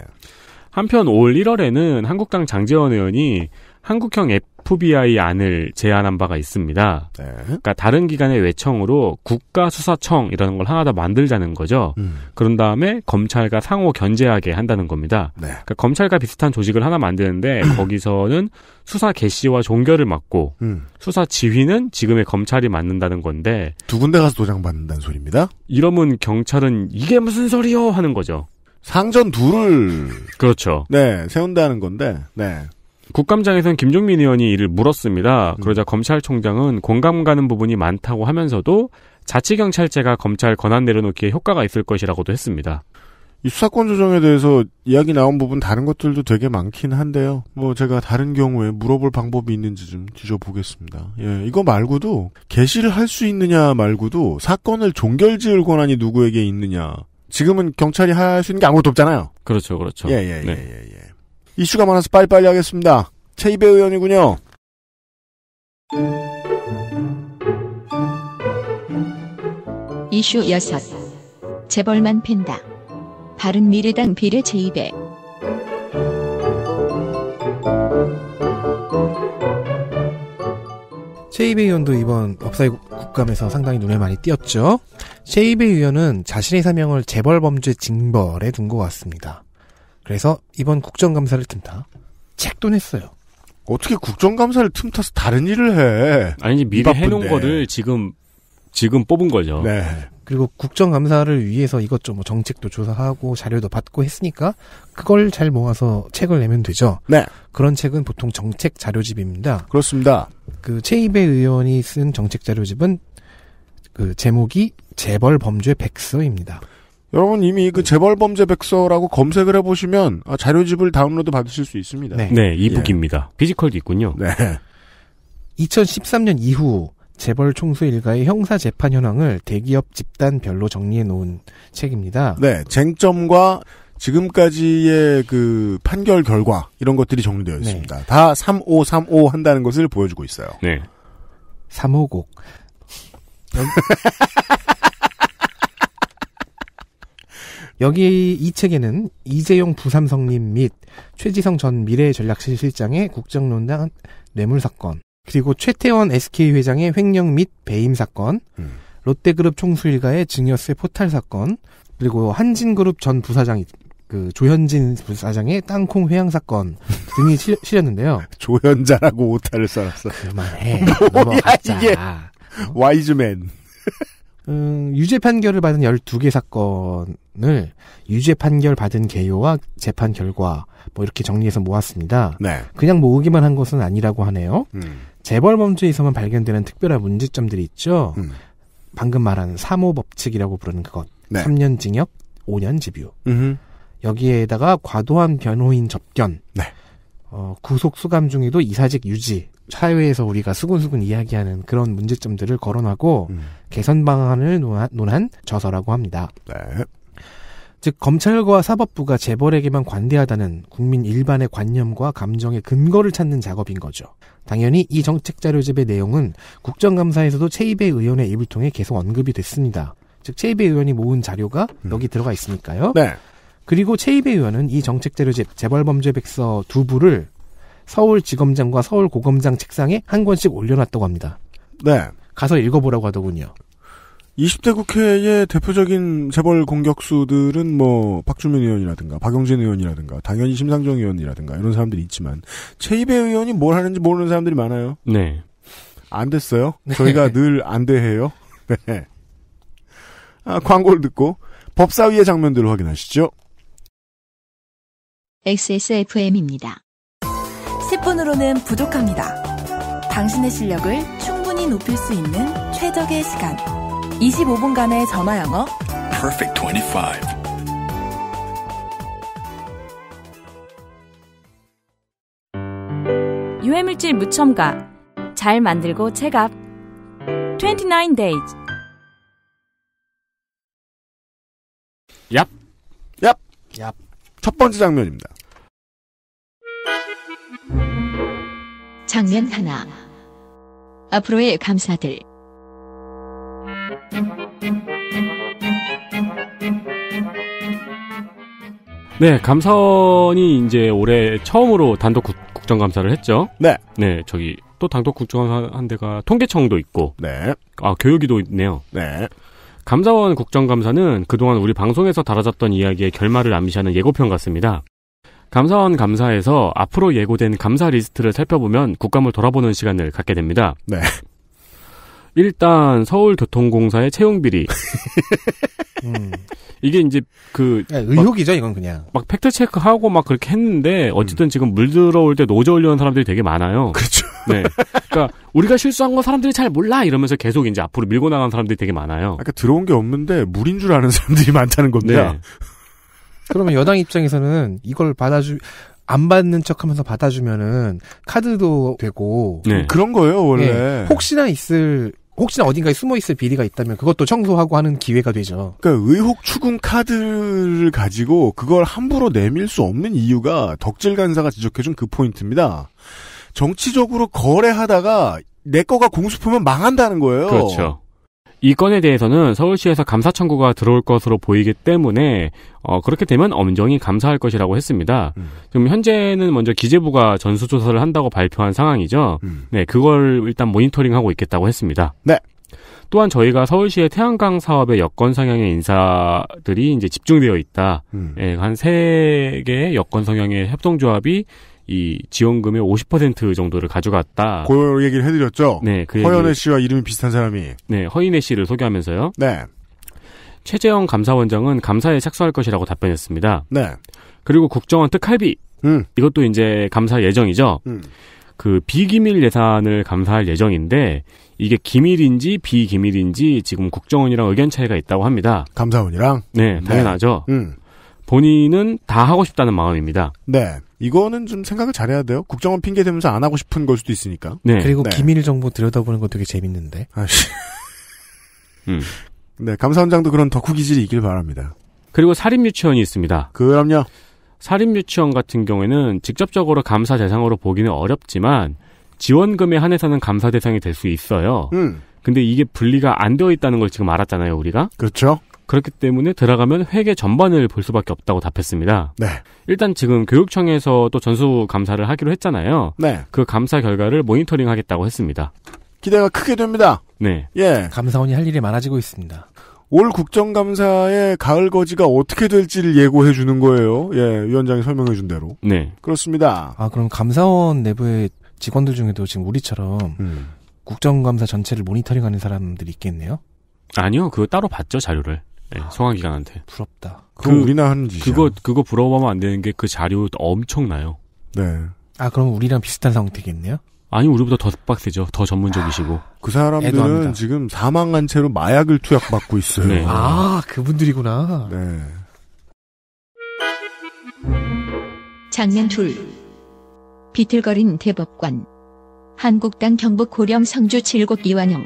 한편 올 1월에는 한국당 장재원 의원이 한국형 FBI 안을 제안한 바가 있습니다. 네. 그러니까 다른 기관의 외청으로 국가수사청이라는 걸 하나 더 만들자는 거죠. 음. 그런 다음에 검찰과 상호 견제하게 한다는 겁니다. 네. 그러니까 검찰과 비슷한 조직을 하나 만드는데 [clears throat] 거기서는 수사 개시와 종결을 맡고 음. 수사 지휘는 지금의 검찰이 맡는다는 건데 두 군데 가서 도장 받는다는 소리입니다. 이러면 경찰은 이게 무슨 소리요 하는 거죠. 상전 둘을 그렇죠. 네 세운다는 건데 네 국감장에선 김종민 의원이 이를 물었습니다. 음. 그러자 검찰총장은 공감 가는 부분이 많다고 하면서도 자치경찰제가 검찰 권한 내려놓기에 효과가 있을 것이라고도 했습니다. 이 수사권 조정에 대해서 이야기 나온 부분 다른 것들도 되게 많긴 한데요. 뭐 제가 다른 경우에 물어볼 방법이 있는지 좀 뒤져보겠습니다. 예, 이거 말고도 개시를 할 수 있느냐 말고도 사건을 종결지을 권한이 누구에게 있느냐. 지금은 경찰이 할 수 있는 게 아무것도 없잖아요. 그렇죠, 그렇죠. 예, 예, 예 네. 예, 예. 예. 이슈가 많아서 빨리빨리 하겠습니다. 최이배 의원이군요. 이슈 여섯. 재벌만 팬다 바른미래당 비례 제입배 셰이베 의원도 이번 법사위 국감에서 상당히 눈에 많이 띄었죠. 셰이베 의원은 자신의 사명을 재벌 범죄 징벌에 둔 것 같습니다. 그래서 이번 국정감사를 틈타 책도 냈어요. 어떻게 국정감사를 틈타서 다른 일을 해? 아니 미리 바쁜데. 해놓은 거를 지금 지금 뽑은 거죠. 네. 그리고 국정감사를 위해서 이것저것 뭐 정책도 조사하고 자료도 받고 했으니까 그걸 잘 모아서 책을 내면 되죠. 네. 그런 책은 보통 정책 자료집입니다. 그렇습니다. 그 최이배 의원이 쓴 정책 자료집은 그 제목이 재벌 범죄 백서입니다. 여러분 이미 그 네. 재벌범죄 백서라고 검색을 해보시면 아, 자료집을 다운로드 받으실 수 있습니다. 네, 네 이북입니다. 예. 피지컬도 있군요. 네. 2013년 이후 재벌 총수 일가의 형사 재판 현황을 대기업 집단별로 정리해 놓은 책입니다. 네, 쟁점과 지금까지의 그 판결 결과 이런 것들이 정리되어 네. 있습니다. 네. 다3535 한다는 것을 보여주고 있어요. 네. 3호곡. 여기 이 책에는 이재용 부삼성님 및 최지성 전 미래전략실 실장의 국정농단 뇌물 사건, 그리고 최태원 SK 회장의 횡령 및 배임 사건, 음. 롯데그룹 총수 일가의 증여세 포탈 사건, 그리고 한진그룹 전 부사장 이그 조현진 부사장의 땅콩 회항 사건 등이 실, 렸는데요 [laughs] 조현자라고 오타를 써어 그만해. [laughs] 뭐야 이게 와이즈맨. 음, 유죄 판결을 받은 12개 사건을 유죄 판결 받은 개요와 재판 결과 뭐 이렇게 정리해서 모았습니다. 네. 그냥 모으기만 한 것은 아니라고 하네요. 음. 재벌 범죄에서만 발견되는 특별한 문제점들이 있죠. 음. 방금 말한 사모 법칙이라고 부르는 그것. 네. 3년 징역, 5년 집유. 음흠. 여기에다가 과도한 변호인 접견. 네. 어, 구속 수감 중에도 이사직 유지, 사회에서 우리가 수근수근 이야기하는 그런 문제점들을 거론하고 음. 개선 방안을 논한, 논한 저서라고 합니다. 네. 즉 검찰과 사법부가 재벌에게만 관대하다는 국민 일반의 관념과 감정의 근거를 찾는 작업인 거죠. 당연히 이 정책 자료집의 내용은 국정감사에서도 최이배 의원의 입을 통해 계속 언급이 됐습니다. 즉 최이배 의원이 모은 자료가 음. 여기 들어가 있으니까요. 네. 그리고 최이배 의원은 이 정책자료집 재벌범죄백서 두 부를 서울지검장과 서울고검장 책상에 한 권씩 올려놨다고 합니다. 네. 가서 읽어보라고 하더군요. 20대 국회의 대표적인 재벌 공격수들은 뭐 박주민 의원이라든가 박영진 의원이라든가 당연히 심상정 의원이라든가 이런 사람들이 있지만 최이배 의원이 뭘 하는지 모르는 사람들이 많아요. 네. 안 됐어요. 네. 저희가 늘 안 돼해요. 네. 아, 광고를 듣고 법사위의 장면들을 확인하시죠. XSFM입니다. 10분으로는 부족합니다. 당신의 실력을 충분히 높일 수 있는 최적의 시간. 25분간의 전화 영어. Perfect 25. 유해물질 무첨가 잘 만들고 체갑 29 days 얍. 얍. 얍. 첫 번째 장면입니다. 장면 하나. 앞으로의 감사들. 네, 감사원이 이제 올해 처음으로 단독 국, 정감사를 했죠. 네. 네, 저기 또 단독 국정감사한 데가 통계청도 있고. 네. 아, 교육위도 있네요. 네. 감사원 국정감사는 그동안 우리 방송에서 다뤄졌던 이야기의 결말을 암시하는 예고편 같습니다. 감사원 감사에서 앞으로 예고된 감사 리스트를 살펴보면 국감을 돌아보는 시간을 갖게 됩니다. 네. 일단 서울교통공사의 채용 비리. [laughs] 음. 이게 이제 그 네, 의혹이죠 이건 그냥 막 팩트 체크하고 막 그렇게 했는데 어쨌든 음. 지금 물 들어올 때 노조 올려는 사람들이 되게 많아요. 그렇죠. 네. 그러니까 우리가 실수한 거 사람들이 잘 몰라 이러면서 계속 이제 앞으로 밀고 나간 사람들이 되게 많아요. 아까 들어온 게 없는데 물인 줄 아는 사람들이 많다는 건데요. 네. 그러면 여당 입장에서는 이걸 받아주 안 받는 척하면서 받아주면은 카드도 되고 네. 그런 거예요 원래 네. 혹시나 있을 혹시나 어딘가에 숨어 있을 비리가 있다면 그것도 청소하고 하는 기회가 되죠. 그러니까 의혹 추궁 카드를 가지고 그걸 함부로 내밀 수 없는 이유가 덕질 간사가 지적해준 그 포인트입니다. 정치적으로 거래하다가 내 거가 공수품면 망한다는 거예요. 그렇죠. 이 건에 대해서는 서울시에서 감사 청구가 들어올 것으로 보이기 때문에 어, 그렇게 되면 엄정히 감사할 것이라고 했습니다. 음. 지금 현재는 먼저 기재부가 전수조사를 한다고 발표한 상황이죠. 음. 네, 그걸 일단 모니터링하고 있겠다고 했습니다. 네. 또한 저희가 서울시의 태양광 사업의 여건 성향의 인사들이 이제 집중되어 있다. 음. 예, 한세 개의 여건 성향의 협동조합이 이 지원금의 50% 정도를 가져갔다. 그 얘기를 해드렸죠. 네, 그 허연애 씨와 이름이 비슷한 사람이. 네, 허인애 씨를 소개하면서요. 네. 최재형 감사원장은 감사에 착수할 것이라고 답변했습니다. 네. 그리고 국정원 특할비. 음. 이것도 이제 감사 예정이죠. 음. 그 비기밀 예산을 감사할 예정인데 이게 기밀인지 비기밀인지 지금 국정원이랑 의견 차이가 있다고 합니다. 감사원이랑? 네, 당연하죠. 네. 음. 본인은 다 하고 싶다는 마음입니다. 네. 이거는 좀 생각을 잘해야 돼요. 국정원 핑계 대면서 안 하고 싶은 걸 수도 있으니까. 네. 그리고 네. 기밀 정보 들여다보는 거 되게 재밌는데. 아씨. 음. 네, 감사원장도 그런 덕후 기질이 있길 바랍니다. 그리고 사립유치원이 있습니다. 그럼요. 사립유치원 같은 경우에는 직접적으로 감사 대상으로 보기는 어렵지만 지원금에 한해서는 감사 대상이 될 수 있어요. 음. 근데 이게 분리가 안 되어 있다는 걸 지금 알았잖아요, 우리가. 그렇죠. 그렇기 때문에 들어가면 회계 전반을 볼 수밖에 없다고 답했습니다. 네. 일단 지금 교육청에서 또 전수 감사를 하기로 했잖아요. 네. 그 감사 결과를 모니터링 하겠다고 했습니다. 기대가 크게 됩니다. 네. 예. 감사원이 할 일이 많아지고 있습니다. 올 국정감사의 가을 거지가 어떻게 될지를 예고해 주는 거예요. 예, 위원장이 설명해 준 대로. 네. 그렇습니다. 아, 그럼 감사원 내부의 직원들 중에도 지금 우리처럼 음. 국정감사 전체를 모니터링하는 사람들이 있겠네요? 아니요, 그거 따로 봤죠, 자료를. 네, 예, 성화기관한테. 부럽다. 그 우리나 하는 짓이야. 그거 그거 부러워하면 안 되는 게 그 자료 엄청나요. 네. 아 그럼 우리랑 비슷한 상태겠네요? 아니 우리보다 더 빡세죠. 더 전문적이시고. 아, 그 사람들은 애도합니다. 지금 사망한 채로 마약을 투약받고 있어요. 네. 아 그분들이구나. 네. 장면 둘. 비틀거린 대법관. 한국당 경북 고령 성주 칠곡 이완영.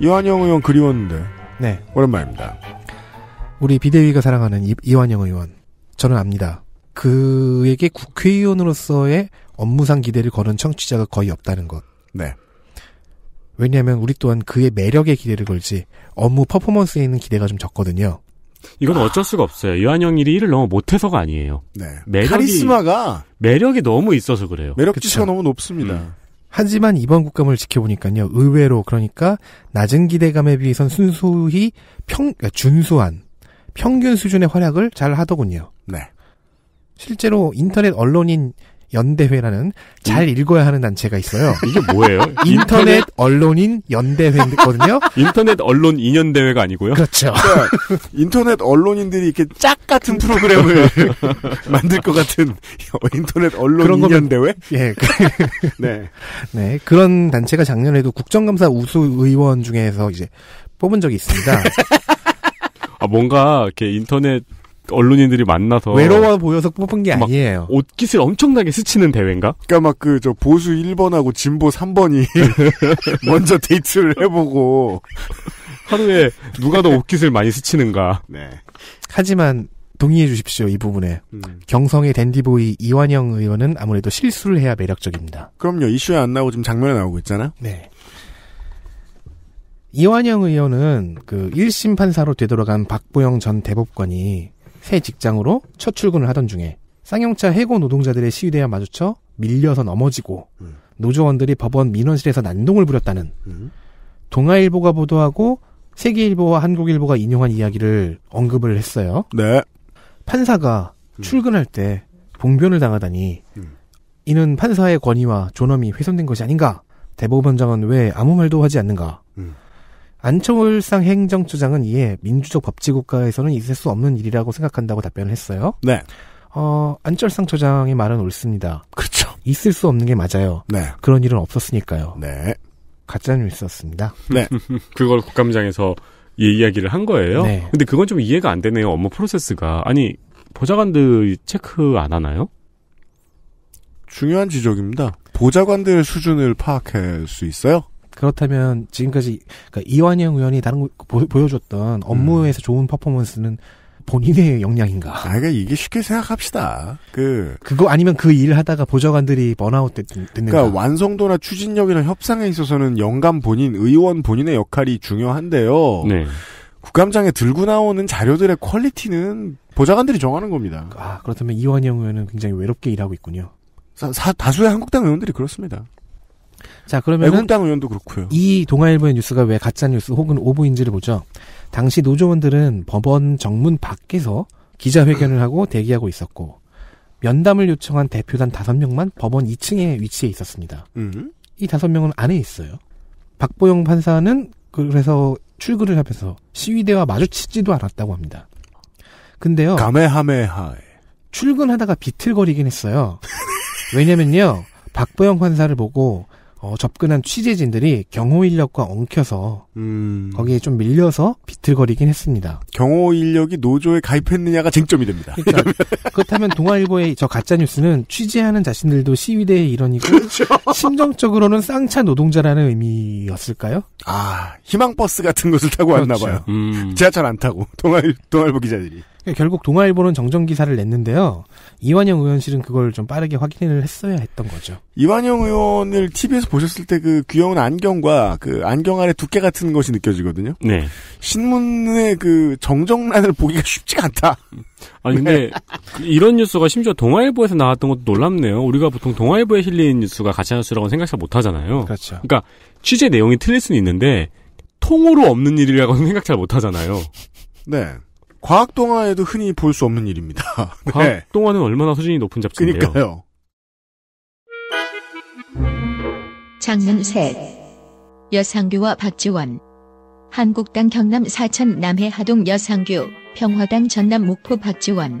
이완영 의원 그리웠는데. 네. 오랜만입니다. 우리 비대위가 사랑하는 이, 이완영 의원. 저는 압니다. 그에게 국회의원으로서의 업무상 기대를 거는 청취자가 거의 없다는 것. 네. 왜냐하면 우리 또한 그의 매력에 기대를 걸지 업무 퍼포먼스에 있는 기대가 좀 적거든요. 이건 어쩔 수가 없어요. 유한영 일이 일을 너무 못해서가 아니에요. 네. 매력이, 카리스마가 매력이 너무 있어서 그래요. 매력 지수가 너무 높습니다. 음. 하지만 이번 국감을 지켜보니까요, 의외로 그러니까 낮은 기대감에 비해선 순수히 평, 그러니까 준수한 평균 수준의 활약을 잘 하더군요. 네. 실제로 인터넷 언론인 연대회라는 잘 읽어야 하는 단체가 있어요. [laughs] 이게 뭐예요? 인터넷 언론인 연대회거든요. [laughs] 인터넷 언론 인연 대회가 아니고요. 그렇죠. 그러니까 인터넷 언론인들이 이렇게 짝 같은 프로그램을 [laughs] 만들 것 같은 인터넷 언론 인연 대회? 예. 그 네. 네. 그런 단체가 작년에도 국정감사 우수 의원 중에서 이제 뽑은 적이 있습니다. 아 뭔가 이렇게 인터넷 언론인들이 만나서 외로워 보여서 뽑은 게 아니에요. 옷깃을 엄청나게 스치는 대회인가? 그러니까 막그저 보수 1번하고 진보 3번이 [laughs] 먼저 데이트를 해보고 하루에 누가 더 옷깃을 많이 스치는가. 네. 하지만 동의해 주십시오 이 부분에 음. 경성의 댄디보이 이완영 의원은 아무래도 실수를 해야 매력적입니다. 그럼요 이슈에 안 나오고 지금 장면에 나오고 있잖아. 네. 이완영 의원은 그 1심 판사로 되돌아간 박보영 전 대법관이 새 직장으로 첫 출근을 하던 중에 쌍용차 해고 노동자들의 시위대와 마주쳐 밀려서 넘어지고 음. 노조원들이 법원 민원실에서 난동을 부렸다는 음. 동아일보가 보도하고 세계일보와 한국일보가 인용한 이야기를 언급을 했어요. 네. 판사가 음. 출근할 때 봉변을 당하다니 음. 이는 판사의 권위와 존엄이 훼손된 것이 아닌가? 대법원장은 왜 아무 말도 하지 않는가? 음. 안철상 행정처장은 이에 민주적 법치국가에서는 있을 수 없는 일이라고 생각한다고 답변을 했어요. 네. 어, 안철상 처장의 말은 옳습니다. 그렇죠. 있을 수 없는 게 맞아요. 네. 그런 일은 없었으니까요. 네. 가짜뉴스였습니다. 네. [laughs] 그걸 국감장에서 이 이야기를 한 거예요. 네. 근데 그건 좀 이해가 안 되네요. 업무 프로세스가. 아니, 보좌관들 체크 안 하나요? 중요한 지적입니다. 보좌관들 수준을 파악할 수 있어요? 그렇다면 지금까지 그러니까 이완영 의원이 다른 보, 보여줬던 업무에서 음. 좋은 퍼포먼스는 본인의 역량인가? 아, 그러니까 이게 쉽게 생각합시다. 그 그거 아니면 그 일을 하다가 보좌관들이 번아웃 됐는 그러니까 완성도나 추진력이나 협상에 있어서는 영감 본인, 의원 본인의 역할이 중요한데요. 네. 국감장에 들고 나오는 자료들의 퀄리티는 보좌관들이 정하는 겁니다. 아 그렇다면 이완영 의원은 굉장히 외롭게 일하고 있군요. 사, 사, 다수의 한국당 의원들이 그렇습니다. 자, 그러면 애국당 의원도 그렇고요. 이 동아일보의 뉴스가 왜 가짜 뉴스 혹은 오보인지를 보죠. 당시 노조원들은 법원 정문 밖에서 기자회견을 하고 대기하고 있었고 면담을 요청한 대표단 다섯 명만 법원 2층에 위치해 있었습니다. 음. 이 다섯 명은 안에 있어요. 박보영 판사는 그래서 출근을 하면서 시위대와 마주치지도 않았다고 합니다. 근데요. 가메하메하. 출근하다가 비틀거리긴 했어요. 왜냐면요. 박보영 판사를 보고 어, 접근한 취재진들이 경호 인력과 엉켜서 음... 거기에 좀 밀려서 비틀거리긴 했습니다. 경호 인력이 노조에 가입했느냐가 쟁점이 됩니다. 그러니까 [laughs] 그렇다면 동아일보의 저 가짜 뉴스는 취재하는 자신들도 시위대의 일원이고 그렇죠. 심정적으로는 쌍차 노동자라는 의미였을까요? 아 희망 버스 같은 것을 타고 그렇죠. 왔나 봐요. 음... 지하철 안 타고 동아일 동아일보 기자들이. 결국 동아일보는 정정 기사를 냈는데요. 이완영 의원실은 그걸 좀 빠르게 확인을 했어야 했던 거죠. 이완영 의원을 TV에서 보셨을 때 그 귀여운 안경과 그 안경 안에 두께 같은 것이 느껴지거든요. 네. 신문의 그 정정란을 보기가 쉽지가 않다. 아니 근데 네. 이런 뉴스가 심지어 동아일보에서 나왔던 것도 놀랍네요. 우리가 보통 동아일보에 실린 뉴스가 가짜 뉴스라고 생각 잘 못하잖아요. 그렇죠. 그러니까 취재 내용이 틀릴 수는 있는데 통으로 없는 일이라고 [laughs] 생각 잘 못하잖아요. 네. 과학 동화에도 흔히 볼 수 없는 일입니다. [laughs] 네. 과학 동화는 얼마나 수준이 높은 잡지인데요. 그러니까요. 장면 셋 여상규와 박지원 한국당 경남 사천 남해 하동 여상규 평화당 전남 목포 박지원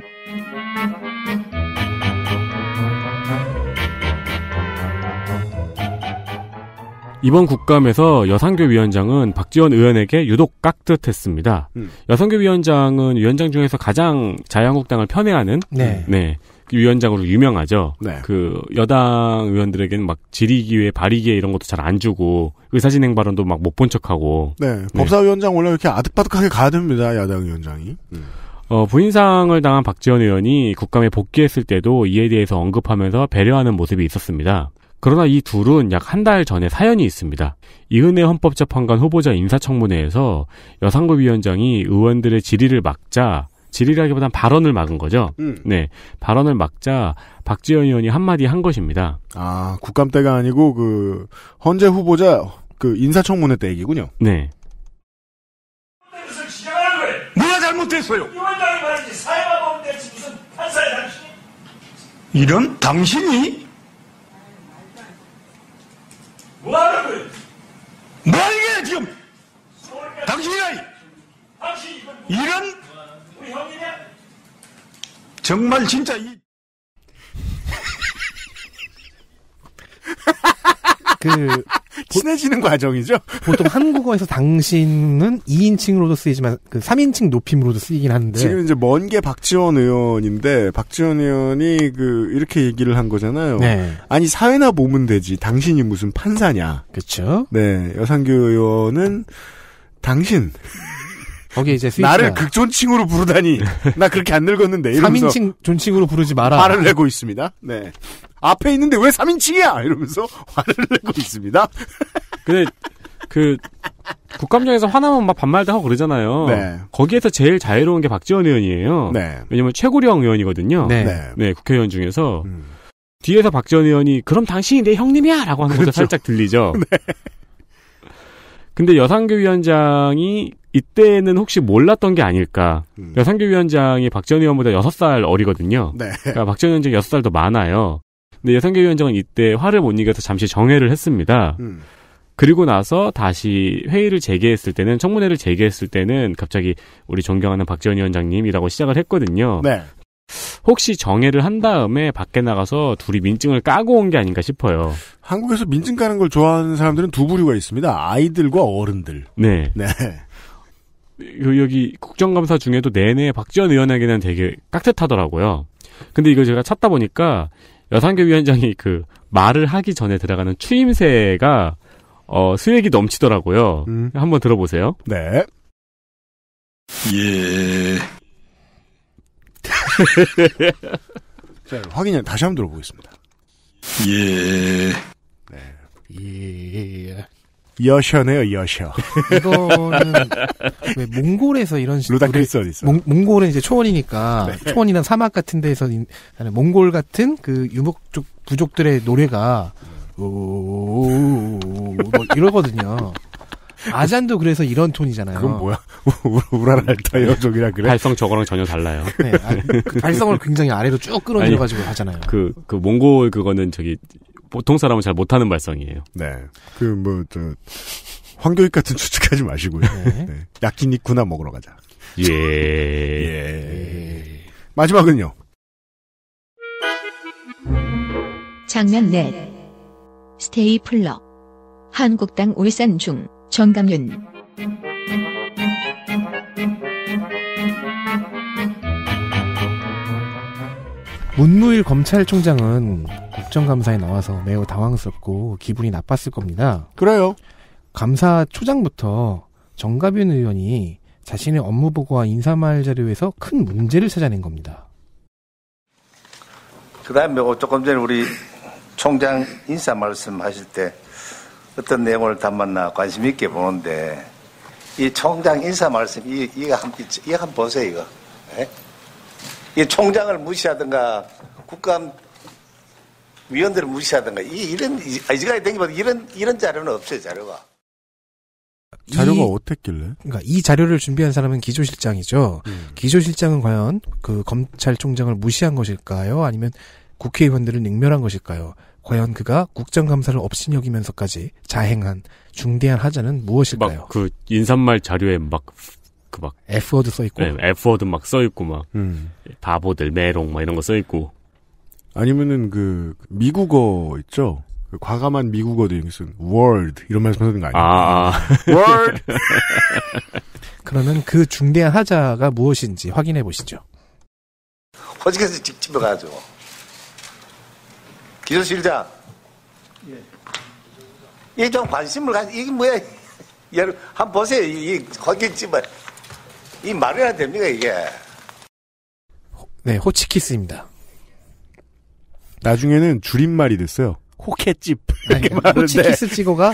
이번 국감에서 여상규 위원장은 박지원 의원에게 유독 깍듯했습니다. 음. 여상규 위원장은 위원장 중에서 가장 자유한국당을 편애하는 네. 네. 그 위원장으로 유명하죠. 네. 그 여당 의원들에게는 막 질의기회, 발의기회 이런 것도 잘 안 주고 의사진행 발언도 막 못 본 척하고. 네. 네. 법사위원장 원래 이렇게 아득바득하게 가야 됩니다. 야당 위원장이. 음. 어, 부인상을 당한 박지원 의원이 국감에 복귀했을 때도 이에 대해서 언급하면서 배려하는 모습이 있었습니다. 그러나 이 둘은 약 한 달 전에 사연이 있습니다. 이은혜 헌법재판관 후보자 인사청문회에서 여상구 위원장이 의원들의 질의를 막자 질의라기보단 발언을 막은 거죠. 음. 네, 발언을 막자 박지원 의원이 한마디 한 것입니다. 아, 국감 때가 아니고 그 헌재 후보자 그 인사청문회 때 얘기군요. 네. 뭐가 잘못됐어요? 이런 당신이 뭐하는 뭐하는 게 지금 당신이 이런 정말 진짜 이그 친해지는 과정이죠. 보통 한국어에서 당신은 2인칭으로도 쓰이지만 그 3인칭 높임으로도 쓰이긴 하는데 지금 이제 먼게 박지원 의원인데 박지원 의원이 그 이렇게 얘기를 한 거잖아요. 네. 아니 사회나 보면 되지 당신이 무슨 판사냐. 그렇죠. 네 여상규 의원은 당신. 거기 이제 스위치가. 나를 극존칭으로 부르다니 나 그렇게 안 늙었는데 이러면서 3인칭 존칭으로 부르지 마라. 말을 내고 있습니다. 네. 앞에 있는데 왜 3인칭이야? 이러면서 [laughs] 화를 내고 있습니다. [laughs] 근데 그 국감장에서 화나면 막 반말도 하고 그러잖아요. 네. 거기에서 제일 자유로운 게 박지원 의원이에요. 네. 왜냐면 최고령 의원이거든요. 네. 네, 네 국회의원 중에서 음. 뒤에서 박지원 의원이 그럼 당신이 내 형님이야라고 하는 그렇죠. 것도 살짝 들리죠. [laughs] 네. 근데 여상규 위원장이 이때는 혹시 몰랐던 게 아닐까. 음. 여상규 위원장이 박지원 의원보다 6살 어리거든요. 네. 그러니까 박지원 위원장이 6살 더 많아요. 근데 예산계위원장은 이때 화를 못 이겨서 잠시 정회를 했습니다. 음. 그리고 나서 다시 회의를 재개했을 때는 청문회를 재개했을 때는 갑자기 우리 존경하는 박지원 위원장님이라고 시작을 했거든요. 네. 혹시 정회를한 다음에 밖에 나가서 둘이 민증을 까고 온 게 아닌가 싶어요. 한국에서 민증 까는 걸 좋아하는 사람들은 두 부류가 있습니다. 아이들과 어른들. 네. 네. 여기 국정감사 중에도 내내 박지원 의원에게는 되게 깍듯하더라고요. 근데 이걸 제가 찾다 보니까 여상교 위원장이 그 말을 하기 전에 들어가는 추임새가 어, 수액이 넘치더라고요. 음. 한번 들어보세요. 네. 예. [laughs] 자, 확인해 다시 한번 들어보겠습니다. 예. 네. 예. 여셔네요, 여셔. [laughs] 이거는 왜 몽골에서 이런 식으로 리어 몽, 골은 이제 초원이니까 네. 초원이나 사막 같은 데에서 몽골 같은 그 유목족 부족들의 노래가 오뭐 이러거든요. 아잔도 그래서 이런 톤이잖아요. 그건 뭐야? 우라랄타 여종이라 네. 그래? 발성 저거랑 전혀 달라요. 네, 아, 그 발성을 굉장히 아래로 쭉 끌어내려가지고 하잖아요. 그, 그 몽골 그거는 저기 보통 사람은 잘 못하는 발상이에요. 네. 그, 뭐, 저, 황교익 같은 추측하지 마시고요. 네. 네. 야키니쿠나 먹으러 가자. 예. 예. 예. 마지막은요. 장면 넷. 스테이플러. 한국당 울산 중 정감윤. 문무일 검찰총장은 국정감사에 나와서 매우 당황스럽고 기분이 나빴을 겁니다. 그래요. 감사 초장부터 정가빈 의원이 자신의 업무 보고와 인사말 자료에서 큰 문제를 찾아낸 겁니다. 그다음에 뭐 조금 전에 우리 총장 인사 말씀하실 때 어떤 내용을 담았나 관심 있게 보는데 이 총장 인사 말씀 이 이거 한번 이거 한번 보세요 이거. 네? 이 총장을 무시하든가 국감 위원들을 무시하든가 이 이런 이지가 댕기면 아, 이런 이런 자료는 없어요 자료가. 자료가 이, 어땠길래? 그러니까 이 자료를 준비한 사람은 기조실장이죠. 음. 기조실장은 과연 그 검찰총장을 무시한 것일까요? 아니면 국회의원들을 냉멸한 것일까요? 과연 그가 국정감사를 업신여기면서까지 자행한 중대한 하자는 무엇일까요? 그 인사말 자료에 막그 막. F워드 써있고. 네, F워드 막 써있고 막. 음. 바보들, 메롱 막 이런 거 써있고. 아니면은 그, 미국어 있죠? 그 과감한 미국어도 무슨 쓴 world 이런 말씀 하는 거아니에 아, 아. [laughs] world. [laughs] 그러면 그 중대한 하자가 무엇인지 확인해 보시죠. 어지간히 집집 가죠. 기술실장. 예. 이좀 관심을 가지 이게 뭐야? 얘를 [laughs] 한번 보세요. 이 허기집을 이 말이나 됩니까 이게? 네, 호치키스입니다. 나중에는 줄임말이 됐어요. 호케집 아니, 네. 네. 호치키스 찍어가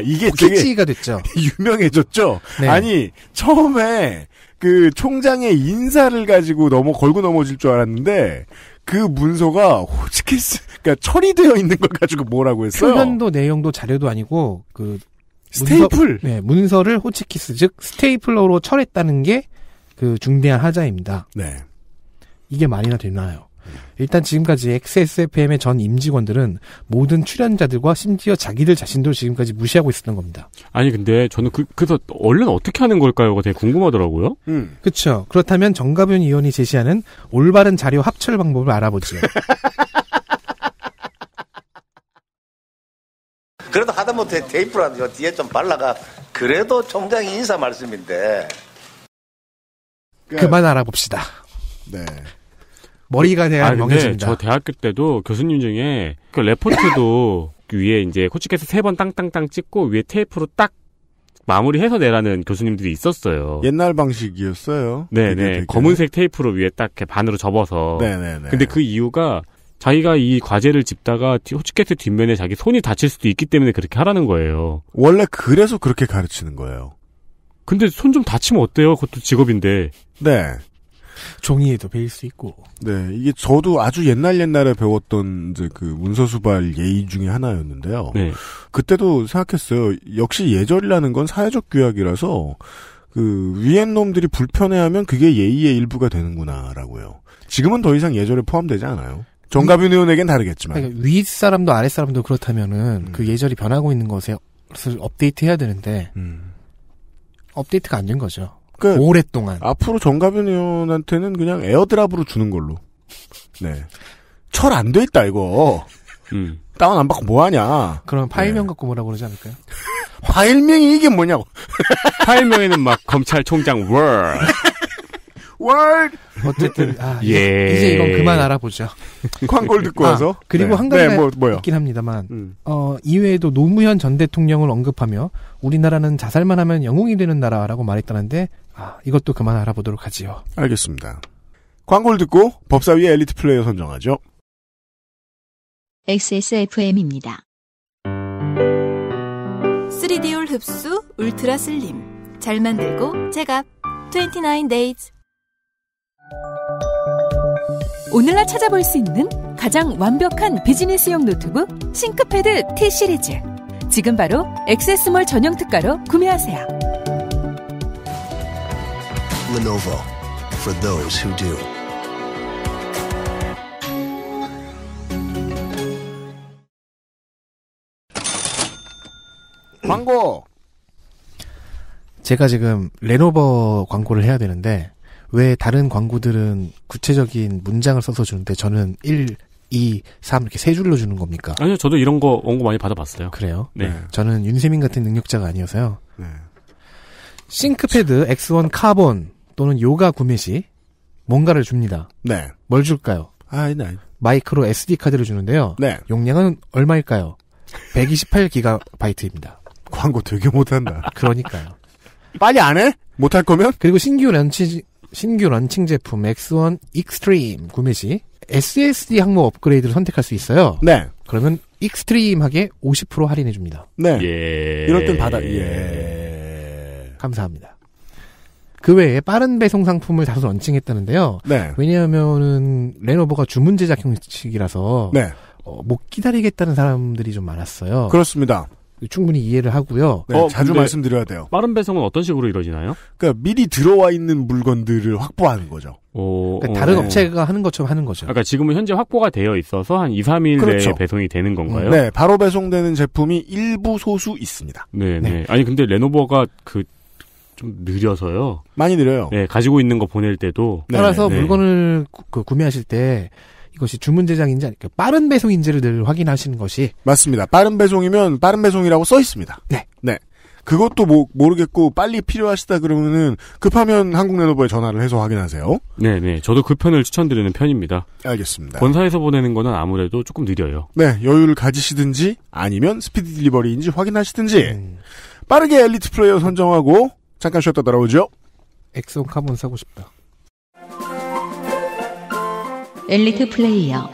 [laughs] 이게 호켓치가 됐죠. [laughs] 유명해졌죠. 네. 아니 처음에 그 총장의 인사를 가지고 넘어 걸고 넘어질 줄 알았는데 그 문서가 호치키스 그러니까 처리되어 있는 걸 가지고 뭐라고 했어요? 표면도 내용도 자료도 아니고 그 스테이플. 문서, 네, 문서를 호치키스 즉 스테이플러로 철했다는 게 그 중대한 하자입니다. 네. 이게 말이나 되나요? 일단 지금까지 XSFM의 전 임직원들은 모든 출연자들과 심지어 자기들 자신도 지금까지 무시하고 있었던 겁니다. 아니 근데 저는 그, 그래서 얼른 어떻게 하는 걸까요가 되게 궁금하더라고요. 음. 그렇죠. 그렇다면 정가변 의원이 제시하는 올바른 자료 합철 방법을 알아보죠. [laughs] 그래도 하다못해 테이프라도 요 뭐 뒤에 좀 발라가 그래도 총장이 인사 말씀인데. 그러니까 그만 알아봅시다. 네. 머리가 대한 아, 명예입니다. 저 대학교 때도 교수님 중에 그 레포트도 [laughs] 위에 이제 코치께서 세 번 땅땅땅 찍고 위에 테이프로 딱 마무리해서 내라는 교수님들이 있었어요. 옛날 방식이었어요. 네네. 네. 검은색 테이프로 위에 딱 이렇게 반으로 접어서. 네 네네 네. 근데 그 이유가 자기가 이 과제를 짚다가 호치켓의 뒷면에 자기 손이 다칠 수도 있기 때문에 그렇게 하라는 거예요. 원래 그래서 그렇게 가르치는 거예요. 근데 손 좀 다치면 어때요? 그것도 직업인데. 네. 종이에도 베일 수 있고. 네, 이게 저도 아주 옛날 옛날에 배웠던 이제 그 문서수발 예의 중에 하나였는데요. 네. 그때도 생각했어요. 역시 예절이라는 건 사회적 규약이라서 그 위엔 놈들이 불편해하면 그게 예의의 일부가 되는구나라고요. 지금은 더 이상 예절에 포함되지 않아요. 정가빈 의원에겐 다르겠지만. 그러니까 윗사람도 아랫사람도 그렇다면은 그 음. 그 예절이 변하고 있는 것에 업데이트해야 되는데 음. 업데이트가 안 된 거죠. 그 오랫동안. 앞으로 정가빈 의원한테는 그냥 에어드랍으로 주는 걸로. 네. 철안 돼 있다 이거. 음. 다운 안 받고 뭐 하냐. 그럼 네. 파일명 네. 갖고 뭐라고 그러지 않을까요? [laughs] 파일명이 이게 뭐냐고. [laughs] 파일명에는 막 검찰총장 월 월. 어쨌든 아, 예. 이제, 이건 그만 알아보죠. 광고를 듣고 아, 와서 그리고 네. 한가지 네, 뭐, 뭐요? 있긴 합니다만 음. 어, 이외에도 노무현 전 대통령을 언급하며 우리나라는 자살만 하면 영웅이 되는 나라라고 말했다는데 아, 이것도 그만 알아보도록 하지요. 알겠습니다. 광고를 듣고 법사위의 엘리트 플레이어 선정하죠. XSFM입니다. 3D올 흡수 울트라 슬림 잘 만들고 제갑 29 days 오늘날 찾아볼 수 있는 가장 완벽한 비즈니스용 노트북 싱크패드 T 시리즈. 지금 바로 액세스몰 전용 특가로 구매하세요. Lenovo for those who do. 광고. 제가 지금 레노버 광고를 해야 되는데 왜 다른 광고들은 구체적인 문장을 써서 주는데 저는 1, 2, 3 이렇게 세 줄로 주는 겁니까? 아니요, 저도 이런 거 원고 많이 받아봤어요. 그래요? 네. 네. 저는 윤세민 같은 능력자가 아니어서요. 네. 싱크패드 X1 카본 또는 요가 구매 시 뭔가를 줍니다. 네. 뭘 줄까요? 아, 네. 마이크로 SD 카드를 주는데요. 네. 용량은 얼마일까요? 128기가바이트입니다. 광고 되게 못한다. 그러니까요. 빨리 안 해? 못할 거면? 그리고 신규 런치 신규 런칭 제품 X1 익스트림 구매 시 SSD 항목 업그레이드를 선택할 수 있어요. 네. 그러면 익스트림하게 50% 할인해 줍니다. 네. 예. 이럴 땐 받아. 예. 예. 감사합니다. 그 외에 빠른 배송 상품을 다소 런칭했다는데요. 네. 왜냐하면은 레노버가 주문 제작 형식이라서 네. 어, 못 기다리겠다는 사람들이 좀 많았어요. 그렇습니다. 충분히 이해를 하고요. 네, 어, 자주 말씀드려야 돼요. 빠른 배송은 어떤 식으로 이루어지나요? 그러니까 미리 들어와 있는 물건들을 확보하는 거죠. 오, 그러니까 어, 다른 네. 업체가 하는 것처럼 하는 거죠. 그러니까 지금은 현재 확보가 되어 있어서 한 2, 3일 그렇죠. 내에 배송이 되는 건가요? 음, 네, 바로 배송되는 제품이 일부 소수 있습니다. 네, 네. 네. 아니 근데 레노버가 그 좀 느려서요. 많이 느려요. 네, 가지고 있는 거 보낼 때도 따라서 네, 네. 물건을 그 구매하실 때 이것이 주문 제작인지 아니 그러니까 빠른 배송인지를 늘 확인하시는 것이 맞습니다. 빠른 배송이면 빠른 배송이라고 써 있습니다. 네. 네. 그것도 모, 모르겠고 빨리 필요하시다 그러면은 급하면 한국레노버에 전화를 해서 확인하세요. 네, 네. 저도 그 편을 추천드리는 편입니다. 알겠습니다. 본사에서 보내는 거는 아무래도 조금 느려요. 네, 여유를 가지시든지 아니면 스피드 딜리버리인지 확인하시든지 음. 빠르게 엘리트 플레이어 선정하고 잠깐 쉬었다 돌아오죠. 엑소 카본 사고 싶다. 엘리트 플레이어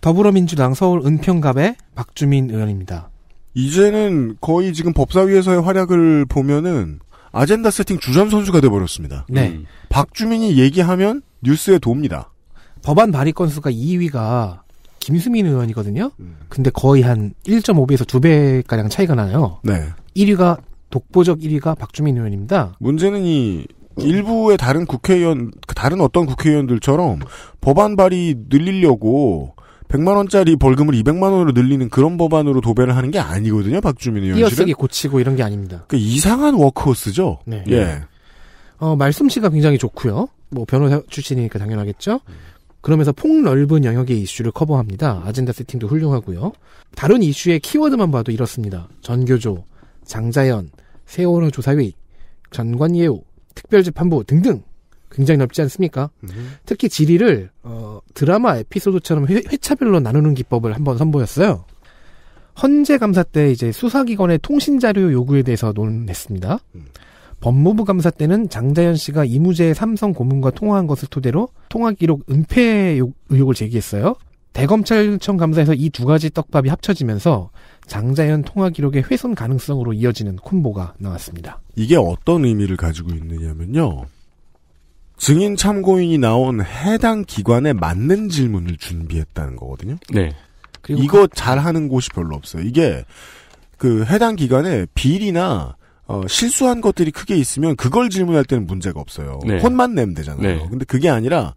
더불어민주당 서울 은평갑의 박주민 의원입니다. 이제는 거의 지금 법사위에서의 활약을 보면은 아젠다 세팅 주전 선수가 돼버렸습니다. 네. 음. 박주민이 얘기하면 뉴스에 돕니다. 법안 발의 건수가 2위가 김수민 의원이거든요. 음. 근데 거의 한 1.5배에서 2배가량 차이가 나요. 네. 1위가 독보적 1위가 박주민 의원입니다. 문제는 이 일부의 다른 국회의원, 다른 어떤 국회의원들처럼 법안 발의 늘리려고 100만 원짜리 벌금을 200만 원으로 늘리는 그런 법안으로 도배를 하는 게 아니거든요. 박주민 의원실은. 띄어쓰기 고치고 이런 게 아닙니다. 그 이상한 워크호스죠. 네. 예. 어, 말씀씨가 굉장히 좋고요. 뭐 변호사 출신이니까 당연하겠죠. 그러면서 폭넓은 영역의 이슈를 커버합니다. 아젠다 세팅도 훌륭하고요. 다른 이슈의 키워드만 봐도 이렇습니다. 전교조, 장자연, 세월호 조사위, 전관예우, 특별재판부 등등 굉장히 넓지 않습니까? 음. 특히 지리를 어, 드라마 에피소드처럼 회, 차별로 나누는 기법을 한번 선보였어요. 헌재 감사 때 이제 수사기관의 통신 자료 요구에 대해서 논했습니다. 음. 법무부 감사 때는 장자연 씨가 이무재 의 삼성 고문과 통화한 것을 토대로 통화 기록 은폐 의혹을 제기했어요. 대검찰청 감사에서 이 두 가지 떡밥이 합쳐지면서 장자연 통화 기록의 훼손 가능성으로 이어지는 콤보가 나왔습니다. 이게 어떤 의미를 가지고 있느냐면요. 증인 참고인이 나온 해당 기관에 맞는 질문을 준비했다는 거거든요. 네. 이거 잘하는 곳이 별로 없어요. 이게 그 해당 기관에 비리나 어, 실수한 것들이 크게 있으면 그걸 질문할 때는 문제가 없어요. 네. 혼만 내면 되잖아요. 네. 근데 그게 아니라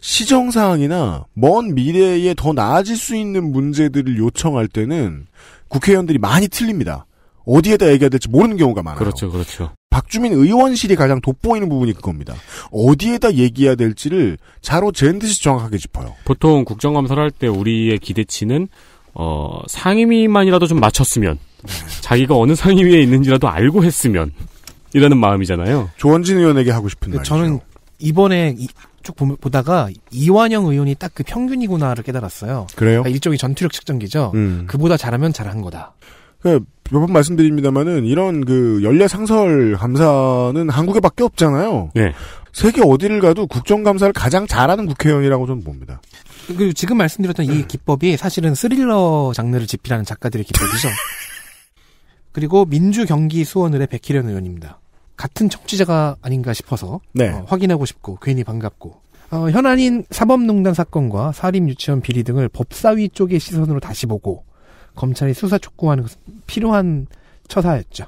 시정 사항이나 먼 미래에 더 나아질 수 있는 문제들을 요청할 때는 국회의원들이 많이 틀립니다. 어디에다 얘기해야 될지 모르는 경우가 많아요. 그렇죠, 그렇죠. 박주민 의원실이 가장 돋보이는 부분이 그겁니다. 어디에다 얘기해야 될지를 자로 잰 듯이 정확하게 짚어요. 보통 국정감사를 할 때 우리의 기대치는 어, 상임위만이라도 좀 맞췄으면 자기가 어느 상임위에 있는지라도 알고 했으면 이라는 마음이잖아요. 조원진 의원에게 하고 싶은 말 저는 이번에 이, 쭉 보다가 이완영 의원이 딱 그 평균이구나를 깨달았어요. 그래요? 그러니까 일종의 전투력 측정기죠. 음. 그보다 잘하면 잘한 거다. 그 몇번 말씀드립니다만은 이런 그 연례 상설 감사는 한국에밖에 없잖아요. 네. 세계 어디를 가도 국정감사를 가장 잘하는 국회의원이라고 저는 봅니다. 그리고 지금 말씀드렸던 이 기법이 사실은 스릴러 장르를 집필하는 작가들의 기법이죠. [laughs] 그리고 민주경기 수원을의 백희련 의원입니다. 같은 청취자가 아닌가 싶어서 네. 어, 확인하고 싶고 괜히 반갑고 어, 현안인 사법농단 사건과 사립유치원 비리 등을 법사위 쪽의 시선으로 다시 보고 검찰이 수사 촉구하는 것은 필요한 처사였죠.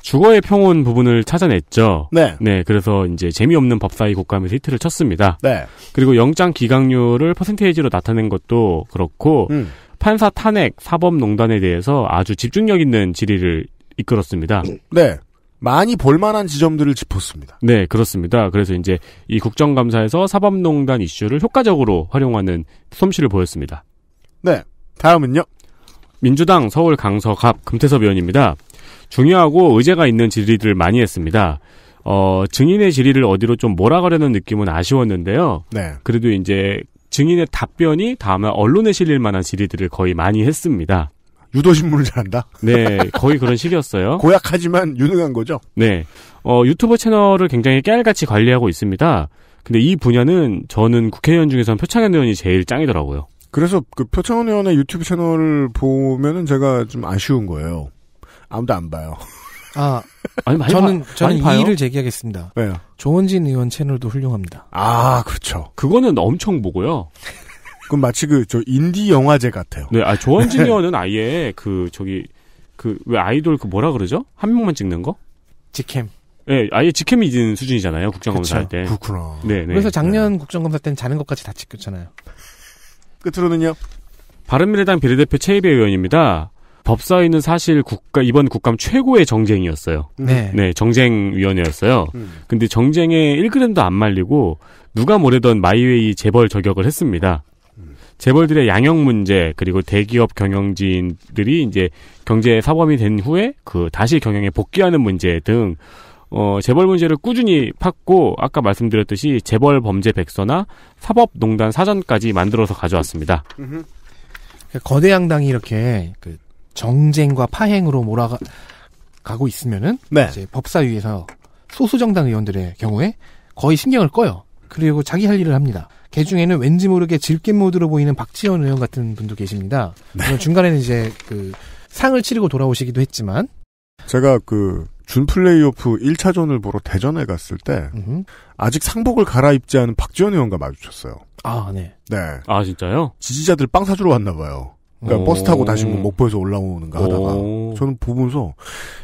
주거의 평온 부분을 찾아냈죠. 네. 네, 그래서 이제 재미없는 법사위 국감에서 히트를 쳤습니다. 네. 그리고 영장 기각률을 퍼센테이지로 나타낸 것도 그렇고 음. 판사 탄핵, 사법농단에 대해서 아주 집중력 있는 질의를 이끌었습니다. 네. 많이 볼만한 지점들을 짚었습니다. 네, 그렇습니다. 그래서 이제 이 국정감사에서 사법농단 이슈를 효과적으로 활용하는 솜씨를 보였습니다. 네. 다음은요. 민주당 서울 강서갑 금태섭 의원입니다. 중요하고 의제가 있는 질의들을 많이 했습니다. 어, 증인의 질의를 어디로 좀 몰아가려는 느낌은 아쉬웠는데요. 네. 그래도 이제 증인의 답변이 다음날 언론에 실릴 만한 질의들을 거의 많이 했습니다. 유도신문을 잘한다? 네, 거의 그런 식이었어요. [laughs] 고약하지만 유능한 거죠? 네. 어, 유튜브 채널을 굉장히 깨알같이 관리하고 있습니다. 근데 이 분야는 저는 국회의원 중에서는 표창현 의원이 제일 짱이더라고요. 그래서 그 표창원 의원의 유튜브 채널을 보면은 제가 좀 아쉬운 거예요. 아무도 안 봐요. 아, [laughs] 아니, 저는 봐, 저는 이 일을 제기하겠습니다. 왜요? 조원진 의원 채널도 훌륭합니다. 아, 그렇죠. 그거는 엄청 보고요. 그건 마치 그 저 인디 영화제 같아요. 네, 아 조원진 [laughs] 의원은 아예 그 저기 그 왜 아이돌 그 뭐라 그러죠? 한 명만 찍는 거? 직캠. 네, 아예 직캠이 있는 수준이잖아요. 국정검사 할 때. 그렇구나. 네, 네. 그래서 작년 네. 국정검사 때는 자는 것까지 다 찍혔잖아요. 끝으로는요. 바른미래당 비례대표 최희배 의원입니다. 법사위는 사실 국가 이번 국감 최고의 정쟁이었어요. 네, 네 정쟁위원회였어요. 음. 근데 정쟁에 1그램도 안 말리고 누가 뭐래던 마이웨이 재벌 저격을 했습니다. 음. 재벌들의 양형 문제 그리고 대기업 경영진들이 이제 경제 사범이 된 후에 그 다시 경영에 복귀하는 문제 등 어, 재벌 문제를 꾸준히 팠고 아까 말씀드렸듯이 재벌 범죄 백서나 사법농단 사전까지 만들어서 가져왔습니다. 거대 양당이 이렇게 그 정쟁과 파행으로 몰아가고 있으면은 네. 이제 법사위에서 소수 정당 의원들의 경우에 거의 신경을 꺼요. 그리고 자기 할 일을 합니다. 개 그 중에는 왠지 모르게 질긴 모드로 보이는 박지원 의원 같은 분도 계십니다. 네. 중간에는 이제 그 상을 치르고 돌아오시기도 했지만 제가 그 준 플레이오프 1차전을 보러 대전에 갔을 때 음흠. 아직 상복을 갈아입지 않은 박지원 의원과 마주쳤어요. 아, 네. 네. 아, 진짜요? 지지자들 빵 사주러 왔나 봐요. 그러니까 버스 타고 다시 뭐 목포에서 올라오는가 하다가 저는 보면서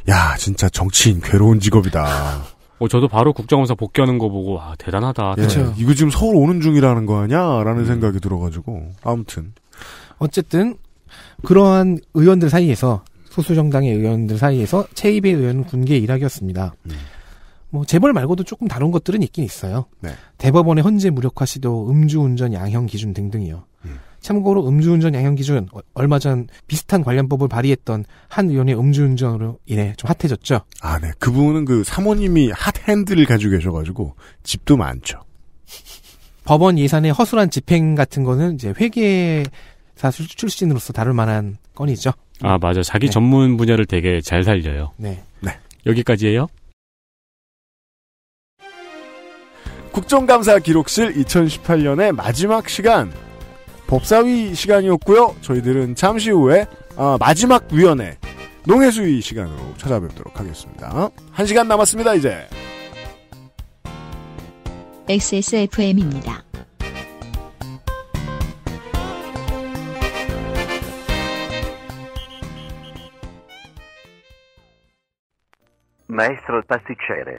야 진짜 정치인 괴로운 직업이다. 어, 저도 바로 국정원사 복귀하는 거 보고 아 대단하다. 예, 이거 지금 서울 오는 중이라는 거 아니야?라는 음. 생각이 들어가지고 아무튼 어쨌든 그러한 의원들 사이에서 소수 정당의 의원들 사이에서 체입의 의원은 군계 일학이었습니다. 음. 뭐 재벌 말고도 조금 다른 것들은 있긴 있어요. 네. 대법원의 헌재 무력화 시도, 음주운전 양형 기준 등등이요. 음. 참고로 음주운전 양형기준 얼마 전 비슷한 관련법을 발의했던 한 의원의 음주운전으로 인해 좀 핫해졌죠. 아, 네. 그분은 그 사모님이 핫핸들을 가지고 계셔가지고 집도 많죠. 법원 예산의 허술한 집행 같은 거는 이제 회계사 출신으로서 다룰 만한 건이죠. 아, 맞아. 자기 네. 전문 분야를 되게 잘 살려요. 네. 네. 여기까지예요. 국정감사 기록실 2018년의 마지막 시간. 법사위 시간이었고요. 저희들은 잠시 후에 아, 마지막 위원회 농해수위 시간으로 찾아뵙도록 하겠습니다. 한 시간 남았습니다. 이제 XSFM입니다. Maestro pasticcere.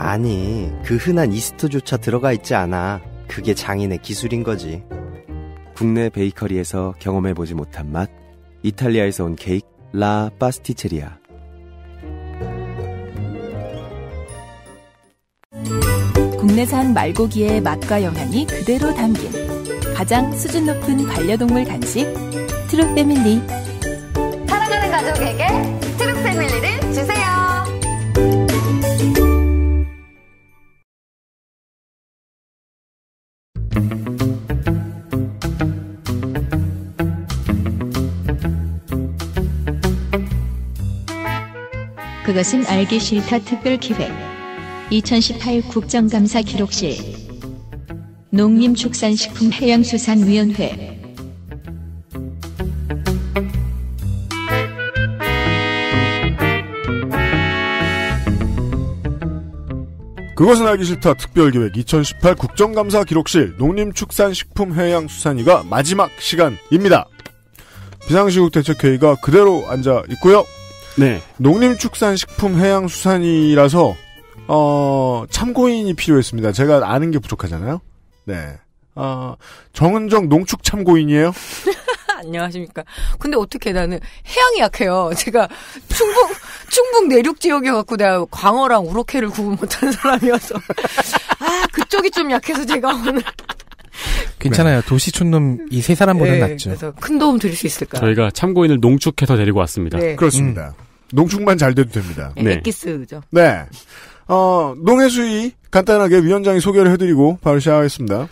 아니, 그 흔한 이스트조차 들어가 있지 않아. 그게 장인의 기술인 거지. 국내 베이커리에서 경험해보지 못한 맛, 이탈리아에서 온 케이크, 라 파스티체리아. 국내산 말고기의 맛과 영양이 그대로 담긴 가장 수준 높은 반려동물 간식, 트루 패밀리. 사랑하는 가족에게 그것은 알기 싫다 특별 기획 2018 국정감사 기록실 농림축산식품해양수산위원회 그것은 알기 싫다 특별기획 2018 국정감사 기록실 농림축산식품해양수산위가 마지막 시간입니다. 비상시국 대책회의가 그대로 앉아 있고요. 네. 농림축산식품해양수산이라서 어, 참고인이 필요했습니다. 제가 아는 게 부족하잖아요. 네. 어, 정은정 농축 참고인이에요. [laughs] 안녕하십니까. 근데 어떻게 나는 해양이 약해요. 제가 충북 충북 내륙 지역에 갖고 내가 광어랑 우럭해를 구분 못하는 사람이어서 아 그쪽이 좀 약해서 제가 오늘 괜찮아요. 도시촌놈 이 세 사람보다 네, 낫죠. 그래서 큰 도움 드릴 수 있을까? 요 저희가 참고인을 농축해서 데리고 왔습니다. 네. 그렇습니다. 음. 농축만 잘 돼도 됩니다. 네. 네. 액기스죠. 네. 어, 농해수위 간단하게 위원장이 소개를 해드리고 바로 시작하겠습니다.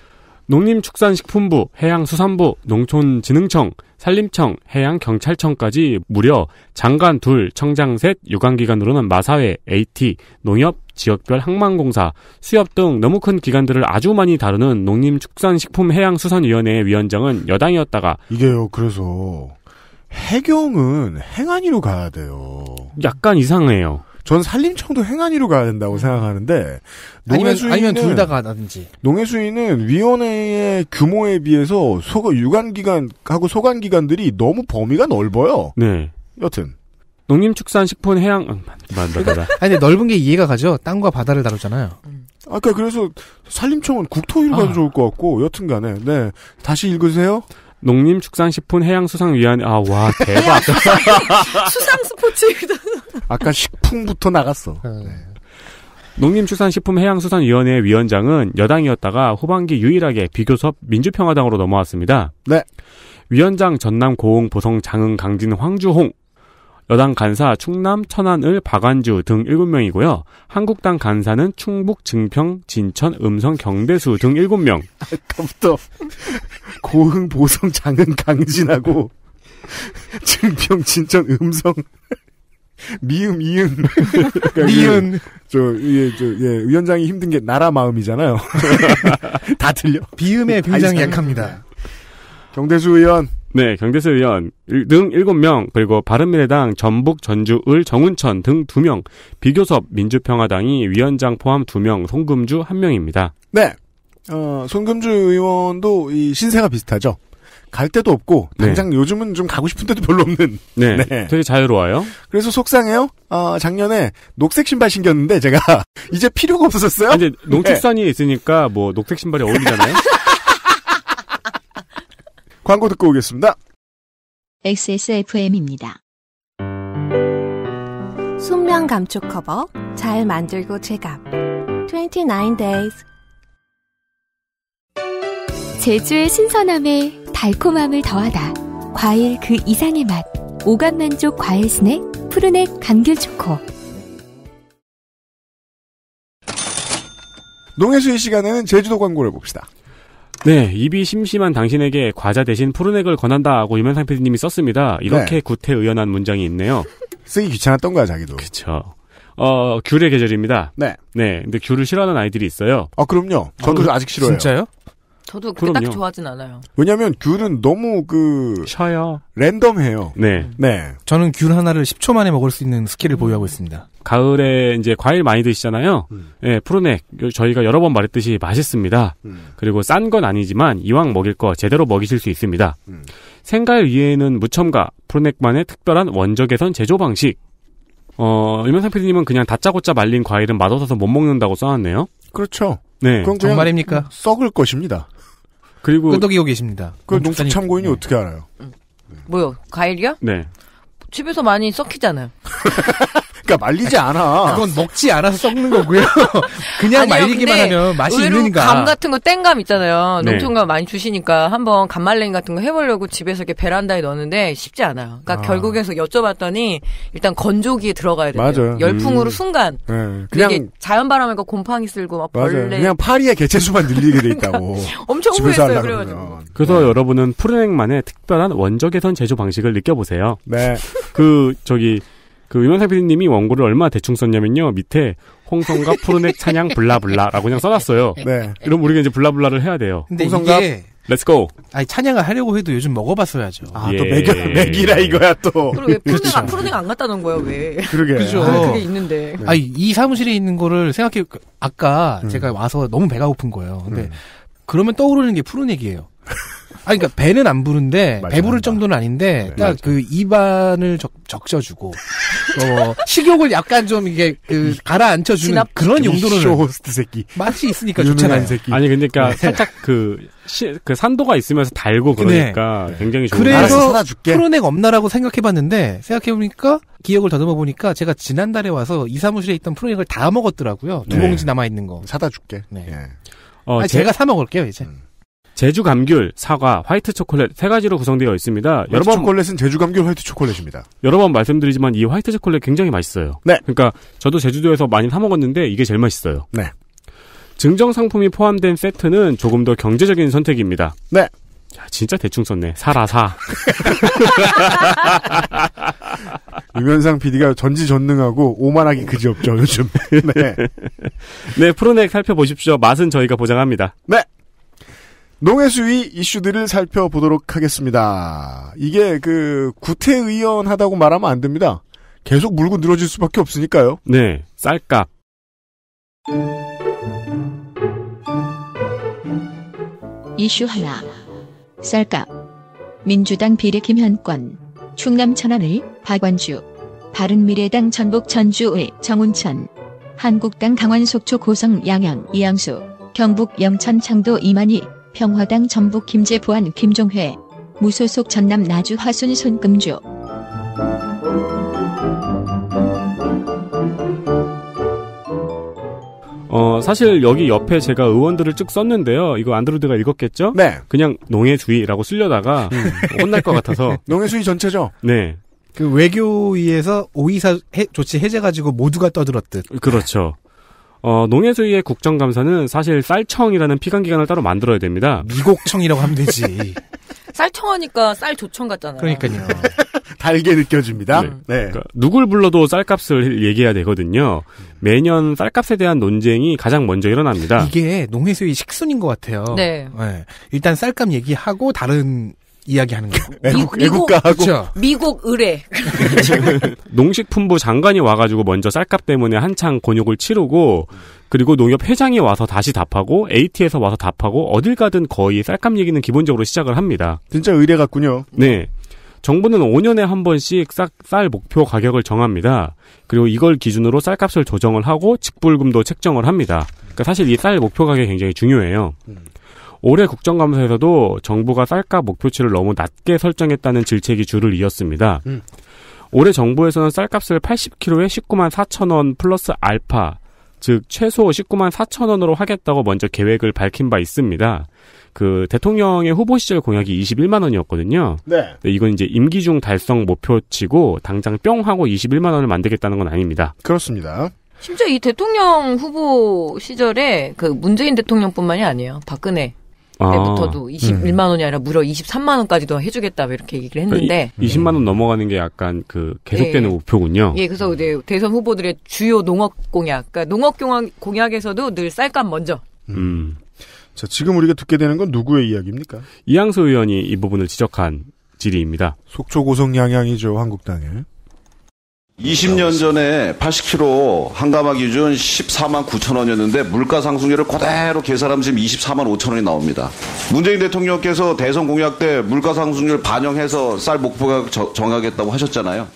농림축산식품부, 해양수산부, 농촌진흥청, 산림청, 해양경찰청까지 무려 장관 둘, 청장 셋, 유관기관으로는 마사회, AT, 농협, 지역별 항만공사, 수협 등 너무 큰 기관들을 아주 많이 다루는 농림축산식품해양수산위원회 위원장은 여당이었다가 이게요. 그래서 해경은 행안위로 가야 돼요. 약간 이상해요. 전 산림청도 행안위로 가야 된다고 생각하는데 농해수위는, 아니면, 아니면 둘 다 가든지 농해수위는 위원회의 규모에 비해서 소가 유관기관하고 소관기관들이 너무 범위가 넓어요. 네. 여튼 농림축산식품 해양 음, 맞다 그러니까 맞다. 아니 넓은 게 이해가 가죠. 땅과 바다를 다루잖아요. 아까 그러니까 그래서 산림청은 국토위로 가도 아. 좋을 것 같고 여튼간에 네 다시 읽으세요. 농림축산식품 해양수산위원회 아 와 대박 수상 스포츠 [laughs] 아까 식품부터 나갔어 네. 네. 농림축산식품해양수산위원회 위원장은 여당이었다가 후반기 유일하게 비교섭 민주평화당으로 넘어왔습니다. 네. 위원장 전남 고흥 보성 장흥 강진 황주홍 여당 간사 충남, 천안을 박안주 등 7명이고요. 한국당 간사는 충북, 증평, 진천, 음성, 경대수 등 7명. 아까부터 고흥, 보성, 장은, 강진하고 증평, 진천, 음성 미음, 이음. 그러니까 니은. 저, 예, 저, 예, 위원장이 힘든 게 나라 마음이잖아요. [laughs] 다 틀려. 비음에 굉장히 약합니다. 경대수 의원, 네, 경대수 의원 등 7명, 그리고 바른미래당 전북 전주을 정운천 등 2명, 비교섭 민주평화당이 위원장 포함 2명, 송금주 1명입니다. 네. 어, 송금주 의원도 이 신세가 비슷하죠. 갈 데도 없고 네. 당장 네. 요즘은 좀 가고 싶은 데도 별로 없는. 네, 네. 되게 자유로워요. 그래서 속상해요. 아 작년에 녹색 신발 신겼는데 제가 [laughs] 이제 필요가 없어졌어요. 이제 농축산이 네. 있으니까 뭐 녹색 신발이 어울리잖아요. [laughs] 광고 듣고 오겠습니다. XSFM입니다. 순면 감촉 커버 잘 만들고 제갑 29 days 제주의 신선함에 달콤함을 더하다 과일 그 이상의 맛 오감 만족 과일 스낵 푸르넥 감귤 초코 농해수의 시간에 제주도 광고를 봅시다. 네, 입이 심심한 당신에게 과자 대신 푸른액을 권한다고 유명상 PD님이 썼습니다. 이렇게 네. 구태의연한 문장이 있네요. 쓰기 귀찮았던 거야 자기도. 그렇 어, 귤의 계절입니다. 네. 네, 근데 귤을 싫어하는 아이들이 있어요. 아, 그럼요. 저도 아, 아직 싫어요. 진짜요? 저도 그렇게 딱 좋아하진 않아요. 왜냐하면 귤은 너무 그 샤야 랜덤해요. 네, 네. 저는 귤 하나를 10초 만에 먹을 수 있는 스킬을 보유하고 있습니다. 가을에 이제 과일 많이 드시잖아요. 음. 네, 예, 프로넥 저희가 여러 번 말했듯이 맛있습니다. 음. 그리고 싼 건 아니지만 이왕 먹일 거 제대로 먹이실 수 있습니다. 음. 생갈 위에는 무첨가 프로넥만의 특별한 원적외선 제조 방식. 어, 유명상 PD님은 그냥 다짜고짜 말린 과일은 맛없어서 못 먹는다고 써놨네요. 그렇죠. 네. 그건 정말입니까? 썩을 것입니다. 그리고 끄덕이고 계십니다. 그 음, 농축 참고인이 음. 어떻게 알아요? 음. 뭐요? 과일이요? 네. 집에서 많이 썩히잖아요. [laughs] 그러니까 말리지 않아. 그건 먹지 않아서 썩는 거고요. [laughs] 그냥 아니요, 말리기만 하면 맛이 있는가. 감 같은 거 땡감 있잖아요. 네. 농촌감 많이 주시니까 한번 감말랭이 같은 거 해보려고 집에서 이렇게 베란다에 넣었는데 쉽지 않아요. 그러니까 아. 결국에서 여쭤봤더니 일단 건조기에 들어가야 돼요. 맞아요. 열풍으로 음. 순간. 네. 그냥 자연 바람에가 그 곰팡이 쓸고 막 벌레. 맞아요. 그냥 파리의 개체수만 늘리게 돼 있다고. [laughs] 엄청 후회했어요. 그래가지고. 그래서 네. 여러분은 푸른행만의 특별한 원적외선 제조 방식을 느껴보세요. 네. 그 저기 그 유명상 PD님이 원고를 얼마 대충 썼냐면요 밑에 홍성갑 푸른액 찬양 블라블라라고 그냥 써놨어요. 네. 그럼 우리가 이제 블라블라를 해야 돼요. 근데 홍성갑 이게... 렛츠고. 아니 찬양을 하려고 해도 요즘 먹어봤어야죠. 아 또 맥이 맥이라 이거야 또. 그리고 푸른 푸른액 안갔다는은 거야 왜? 그러게. 그죠. 아, 그게 있는데. 네. 아니 이 사무실에 있는 거를 생각해 아까 음. 제가 와서 너무 배가 고픈 거예요. 근데 음. 그러면 떠오르는 게 푸른액이에요. 아니, 그러니까 배는 안부는데 배부를 정도는 아닌데 네. 딱그 입안을 적, 적셔주고 어, 식욕을 약간 좀 이게 그 가라앉혀주는 진압? 그런 용도로는 쇼호스트 새끼 맛이 있으니까 좋잖아요. 새끼. 아니 그러니까 네. 살짝 그, 시, 그 산도가 있으면서 달고 네. 그러니까 네. 굉장히 좋은 그래서 프로넥 없나라고 생각해봤는데 생각해보니까 기억을 더듬어 보니까 제가 지난달에 와서 이 사무실에 있던 프로넥을 다 먹었더라고요. 두 네. 봉지 남아 있는 거 사다 줄게. 네. 예. 어, 아니, 제... 제가 사 먹을게요 이제. 음. 제주 감귤, 사과, 화이트 초콜릿 세 가지로 구성되어 있습니다. 여러 번 초콜릿은 제주 감귤 화이트 초콜릿입니다. 여러 번 말씀드리지만 이 화이트 초콜릿 굉장히 맛있어요. 네. 그러니까 저도 제주도에서 많이 사 먹었는데 이게 제일 맛있어요. 네. 증정 상품이 포함된 세트는 조금 더 경제적인 선택입니다. 네. 야, 진짜 대충 썼네. 사라 사. [laughs] 유면상 PD가 전지전능하고 오만하기 그지없죠 요즘. [laughs] 네. 네 프로넥 살펴보십시오. 맛은 저희가 보장합니다. 네. 농해수위 이슈들을 살펴보도록 하겠습니다. 이게 그 구태의원 하다고 말하면 안 됩니다. 계속 물고 늘어질 수밖에 없으니까요. 네, 쌀값. 이슈 하나. 쌀값. 민주당 비례 김현권. 충남 천안의 박원주. 바른미래당 전북 전주의 정운천. 한국당 강원 속초 고성 양양 이양수. 경북 영천 창도 이만희. 평화당 전북 김제 보안 김종회 무소속 전남 나주 화순 손금주 어, 사실 여기 옆에 제가 의원들을 쭉 썼는데요. 이거 안드로드가 읽었겠죠? 네. 그냥 농해주의라고 쓸려다가 음, [laughs] 혼날 것 같아서. [laughs] 농해주의 전체죠? 네. 그 외교위에서 오이사 해, 조치 해제 가지고 모두가 떠들었듯. 그렇죠. 어, 농해수위의 국정감사는 사실 쌀청이라는 피감기관을 따로 만들어야 됩니다. 미국청이라고 하면 되지. [laughs] 쌀청하니까 쌀조청 같잖아요. 그러니까요. [laughs] 달게 느껴집니다. 네. 네. 그러니까 누굴 불러도 쌀값을 얘기해야 되거든요. 매년 쌀값에 대한 논쟁이 가장 먼저 일어납니다. 이게 농해수의 식순인 것 같아요. 네. 네. 일단 쌀값 얘기하고 다른 이야기하는 거고. 애국, 네, 애국가하고. 그렇 미국 의뢰. [laughs] 농식품부 장관이 와가지고 먼저 쌀값 때문에 한창 곤욕을 치르고 그리고 농협 회장이 와서 다시 답하고 AT에서 와서 답하고 어딜 가든 거의 쌀값 얘기는 기본적으로 시작을 합니다. 진짜 의뢰 같군요. 네. 정부는 5년에 한 번씩 쌀, 쌀 목표 가격을 정합니다. 그리고 이걸 기준으로 쌀값을 조정을 하고 직불금도 책정을 합니다. 그러니까 사실 이 쌀 목표 가격이 굉장히 중요해요. 음. 올해 국정감사에서도 정부가 쌀값 목표치를 너무 낮게 설정했다는 질책이 줄을 이었습니다. 음. 올해 정부에서는 쌀값을 80kg에 19만 4천 원 플러스 알파, 즉 최소 19만 4천 원으로 하겠다고 먼저 계획을 밝힌 바 있습니다. 그 대통령의 후보 시절 공약이 21만 원이었거든요. 네. 이건 이제 임기 중 달성 목표치고 당장 뿅 하고 21만 원을 만들겠다는 건 아닙니다. 그렇습니다. 심지어 이 대통령 후보 시절에 그 문재인 대통령뿐만이 아니에요. 박근혜 아. 때부터도 아, 21만 음. 원이 아니라 무려 23만 원까지도 해주겠다 이렇게 얘기를 했는데 그러 그러니까 20만 원 음. 넘어가는 게 약간 그 계속되는 예, 목표군요. 예, 그래서 이제 대선 후보들의 주요 농업 공약, 그러니까 농업 공약에서도 늘 쌀값 먼저. 음. 음. 자, 지금 우리가 듣게 되는 건 누구의 이야기입니까? 이양소 의원이 이 부분을 지적한 질의입니다. 속초 고성 양양이죠 한국당에. 20년 전에 80kg 한가마 기준 14만 9천 원이었는데 물가 상승률을 그대로 계산하면 지금 24만 5천 원이 나옵니다. 문재인 대통령께서 대선 공약 때 물가 상승률 반영해서 쌀 목표가 정하겠다고 하셨잖아요.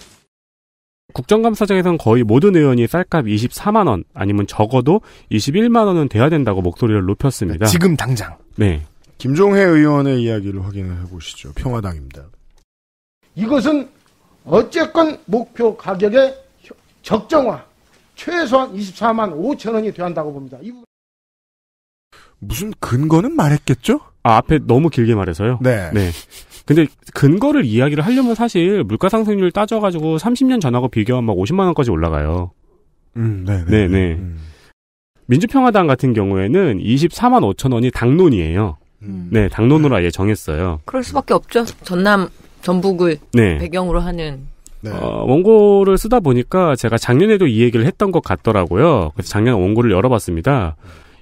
국정감사장에서는 거의 모든 의원이 쌀값 24만 원 아니면 적어도 21만 원은 돼야 된다고 목소리를 높였습니다. 지금 당장. 네. 김종혜 의원의 이야기를 확인해 보시죠. 평화당입니다. 이것은 어쨌건 목표 가격의 적정화 최소한 24만 5천 원이 돼야 한다고 봅니다. 이 부분... 무슨 근거는 말했겠죠? 아, 앞에 너무 길게 말해서요. 네. 네. 근데 근거를 이야기를 하려면 사실 물가 상승률 따져가지고 30년 전하고 비교하면 막 50만 원까지 올라가요. 음, 네네. 네, 네, 네, 네. 음. 민주평화당 같은 경우에는 24만 5천 원이 당론이에요. 음. 네, 당론으로 아예 정했어요. 그럴 수밖에 없죠. 전남 전북을 네. 배경으로 하는 네. 어, 원고를 쓰다 보니까 제가 작년에도 이 얘기를 했던 것 같더라고요. 그래서 작년 원고를 열어봤습니다.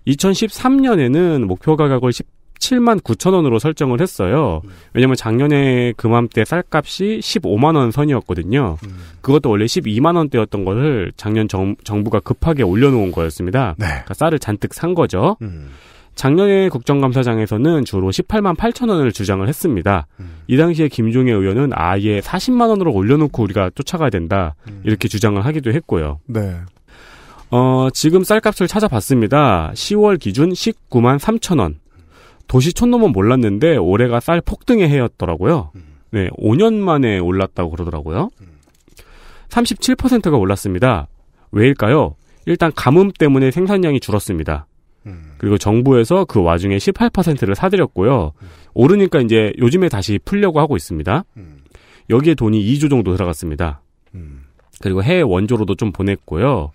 2013년에는 목표 가격을 17만 9천 원으로 설정을 했어요. 왜냐면 작년에 그맘때 쌀값이 15만 원 선이었거든요. 음. 그것도 원래 12만 원대였던 것을 작년 정, 부가 급하게 올려놓은 거였습니다. 네. 그러니까 쌀을 잔뜩 산 거죠. 음. 작년에 국정감사장에서는 주로 18만 8천 원을 주장을 했습니다. 음. 이 당시에 김종혜 의원은 아예 40만 원으로 올려놓고 우리가 쫓아가야 된다 음. 이렇게 주장을 하기도 했고요. 네. 어, 지금 쌀값을 찾아봤습니다. 10월 기준 19만 3천 원. 도시 촌놈은 몰랐는데 올해가 쌀 폭등의 해였더라고요. 음. 네, 5년 만에 올랐다고 그러더라고요. 37%가 음. 올랐습니다. 왜일까요? 일단 가뭄 때문에 생산량이 줄었습니다. 그리고 정부에서 그 와중에 18%를 사들였고요. 음. 오르니까 이제 요즘에 다시 풀려고 하고 있습니다. 여기에 돈이 2조 정도 들어갔습니다. 그리고 해외 원조로도 좀 보냈고요.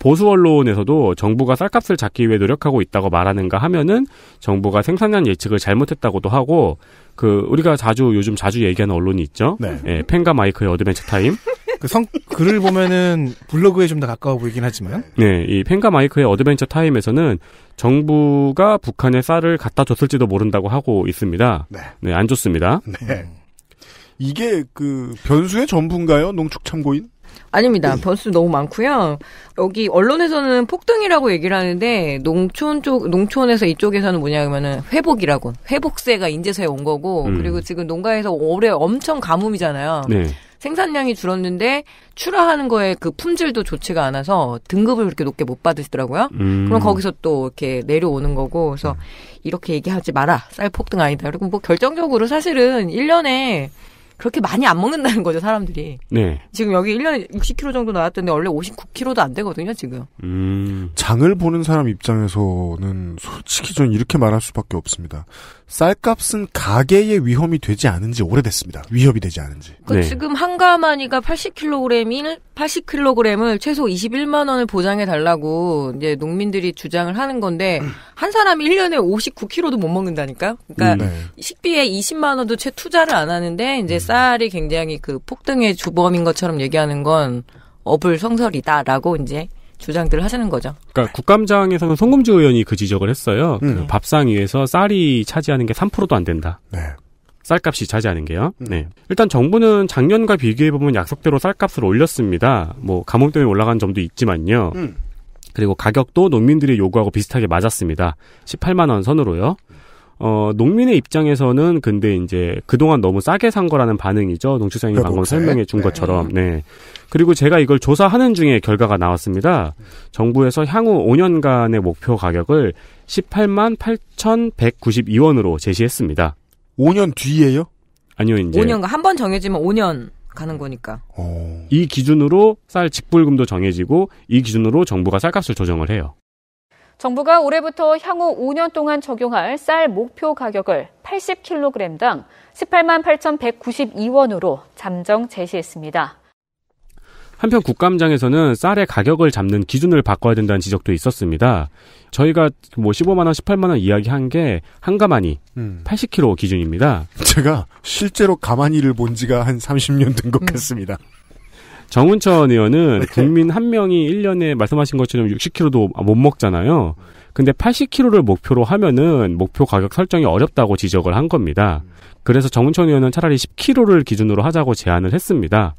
보수 언론에서도 정부가 쌀값을 잡기 위해 노력하고 있다고 말하는가 하면은 정부가 생산량 예측을 잘못했다고도 하고 그 우리가 자주 요즘 자주 얘기하는 언론이 있죠. 네. 예, 펜과 마이크의 어드벤처 타임. 그 성, 글을 보면은 블로그에 좀 더 가까워 보이긴 하지만. 네, 이 펜과 마이크의 어드벤처 타임에서는 정부가 북한에 쌀을 갖다 줬을지도 모른다고 하고 있습니다. 네. 네, 안 좋습니다. 네. 음. 이게 그 변수의 전부인가요? 농축 참고인? 아닙니다. 네. 변수 너무 많고요. 여기 언론에서는 폭등이라고 얘기를 하는데 농촌 쪽 농촌에서 이쪽에서는 뭐냐면은 회복이라고 회복세가 인제서에온 거고 음. 그리고 지금 농가에서 올해 엄청 가뭄이잖아요. 네. 생산량이 줄었는데 출하하는 거에 그 품질도 좋지가 않아서 등급을 그렇게 높게 못 받으시더라고요. 음. 그럼 거기서 또 이렇게 내려오는 거고 그래서 음. 이렇게 얘기하지 마라. 쌀 폭등 아니다. 그리고 뭐 결정적으로 사실은 1년에 그렇게 많이 안 먹는다는 거죠, 사람들이. 네. 지금 여기 1년에 60kg 정도 나왔던데 원래 59kg도 안 되거든요, 지금. 음. 장을 보는 사람 입장에서는 솔직히 저는 이렇게 말할 수밖에 없습니다. 쌀값은 가게에 위험이 되지 않은지 오래됐습니다. 위협이 되지 않은지. 그 네. 지금 한가마니가 8 0 k g 인 80kg을 최소 21만 원을 보장해 달라고 이제 농민들이 주장을 하는 건데 [clears throat] 한 사람이 1년에 59kg도 못먹는다니까 그러니까 음, 네. 식비에 20만 원도 채 투자를 안 하는데 이제 쌀이 굉장히 그 폭등의 주범인 것처럼 얘기하는 건 어불 성설이다라고 이제 주장들을 하시는 거죠. 그러니까 국감장에서는 송금주 의원이 그 지적을 했어요. 그 음. 그 밥상 위에서 쌀이 차지하는 게 3%도 안 된다. 네. 쌀값이 차지하는 게요. 음. 네. 일단 정부는 작년과 비교해 보면 약속대로 쌀값을 올렸습니다. 뭐 가뭄 때문에 올라간 점도 있지만요. 음. 그리고 가격도 농민들이 요구하고 비슷하게 맞았습니다. 18만 원 선으로요. 어, 농민의 입장에서는 근데 이제 그동안 너무 싸게 산 거라는 반응이죠. 농축산인이 그렇죠. 방금 설명해 준 네. 것처럼. 네. 그리고 제가 이걸 조사하는 중에 결과가 나왔습니다. 정부에서 향후 5년간의 목표 가격을 18만 8,192원으로 제시했습니다. 5년 뒤에요? 아니요, 이제. 5년간 한 번 정해지면 5년 가는 거니까. 오. 어. 이 기준으로 쌀 직불금도 정해지고 이 기준으로 정부가 쌀값을 조정을 해요. 정부가 올해부터 향후 5년 동안 적용할 쌀 목표 가격을 80kg당 18만 8,192원으로 잠정 제시했습니다. 한편 국감장에서는 쌀의 가격을 잡는 기준을 바꿔야 된다는 지적도 있었습니다. 저희가 뭐 15만 원, 18만 원 이야기한 게 한 가마니 음. 80kg 기준입니다. 제가 실제로 가마니를 본 지가 한 30년 된것 음. 같습니다. 정운천 의원은 네. 국민 한 명이 1년에 말씀하신 것처럼 60kg도 못 먹잖아요. 근데 80kg를 목표로 하면은 목표 가격 설정이 어렵다고 지적을 한 겁니다. 그래서 정운천 의원은 차라리 10kg를 기준으로 하자고 제안을 했습니다.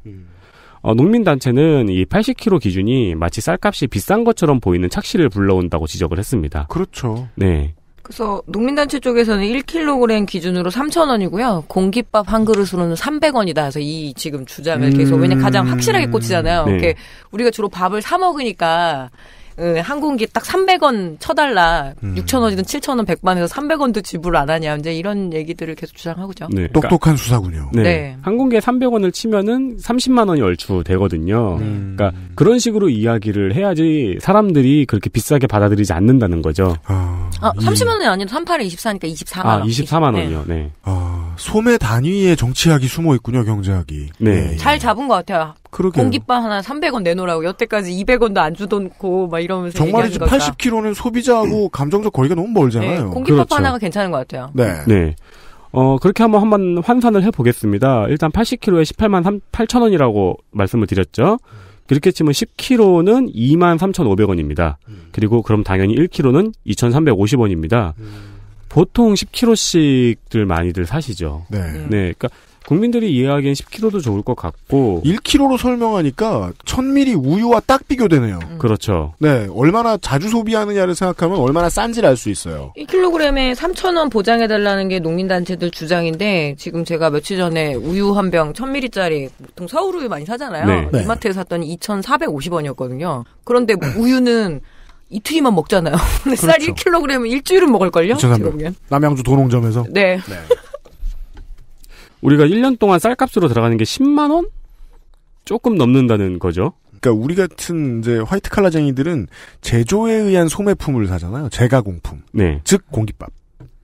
어, 농민단체는 이 80kg 기준이 마치 쌀값이 비싼 것처럼 보이는 착시를 불러온다고 지적을 했습니다. 그렇죠. 네. 그래서 농민단체 쪽에서는 1kg 기준으로 3,000원이고요. 공깃밥 한 그릇으로는 300원이다. 해서이 지금 주장을 음... 계속 왜냐 가장 확실하게 꽂히잖아요. 음. 네. 이렇게 우리가 주로 밥을 사 먹으니까 응, 예, 항공기 딱 300원 쳐달라. 음. 6,000원이든 7,000원 100만에서 300원도 지불 안 하냐. 이제 이런 얘기들을 계속 주장하고죠. 네. 그러니까 똑똑한 수사군요. 네. 네. 항공기에 300원을 치면은 30만 원이 얼추 되거든요. 음. 그러니까 그런 식으로 이야기를 해야지 사람들이 그렇게 비싸게 받아들이지 않는다는 거죠. 아, 아 30만 원이 아니라 38에 24니까 24만 아, 원. 24만 원이요. 네. 아, 소매 단위의 정치학이 숨어 있군요, 경제학이. 네. 예, 예. 잘 잡은 것 같아요. 그러게요. 공깃밥 하나 300원 내놓으라고 여태까지 200원도 안 주던 고막 이러면서 정말이지 80kg는 소비자하고 음. 감정적 거리가 너무 멀잖아요. 네, 공깃밥 그렇죠. 하나가 괜찮은 것 같아요. 네. 네. 어, 그렇게 한번 한번 환산을 해 보겠습니다. 일단 80kg에 18만 3, 8천 원이라고 말씀을 드렸죠. 그렇게 치면 10kg는 23,500원입니다. 음. 그리고 그럼 당연히 1kg는 2,350원입니다. 음. 보통 10kg씩들 많이들 사시죠. 네. 음. 네. 그러니까 국민들이 이해하기엔 10kg도 좋을 것 같고 1kg로 설명하니까 1000ml 우유와 딱 비교되네요. 음. 그렇죠. 네, 얼마나 자주 소비하느냐를 생각하면 얼마나 싼지를 알 수 있어요. 1kg에 3,000원 보장해 달라는 게 농민단체들 주장인데 지금 제가 며칠 전에 우유 한 병 1000ml짜리 보통 서울 우유 많이 사잖아요. 네. 네. 이마트에 샀더니 2,450원이었거든요. 그런데 우유는 이틀이만 먹잖아요. [laughs] 근 그렇죠. 쌀 1kg은 일주일은 먹을걸요? 남양주 도농점에서? 네. 네. 우리가 1년 동안 쌀값으로 들어가는 게 10만 원 조금 넘는다는 거죠. 그러니까 우리 같은 이제 화이트 칼라쟁이들은 제조에 의한 소매품을 사잖아요. 제가공품. 네. 즉 공깃밥.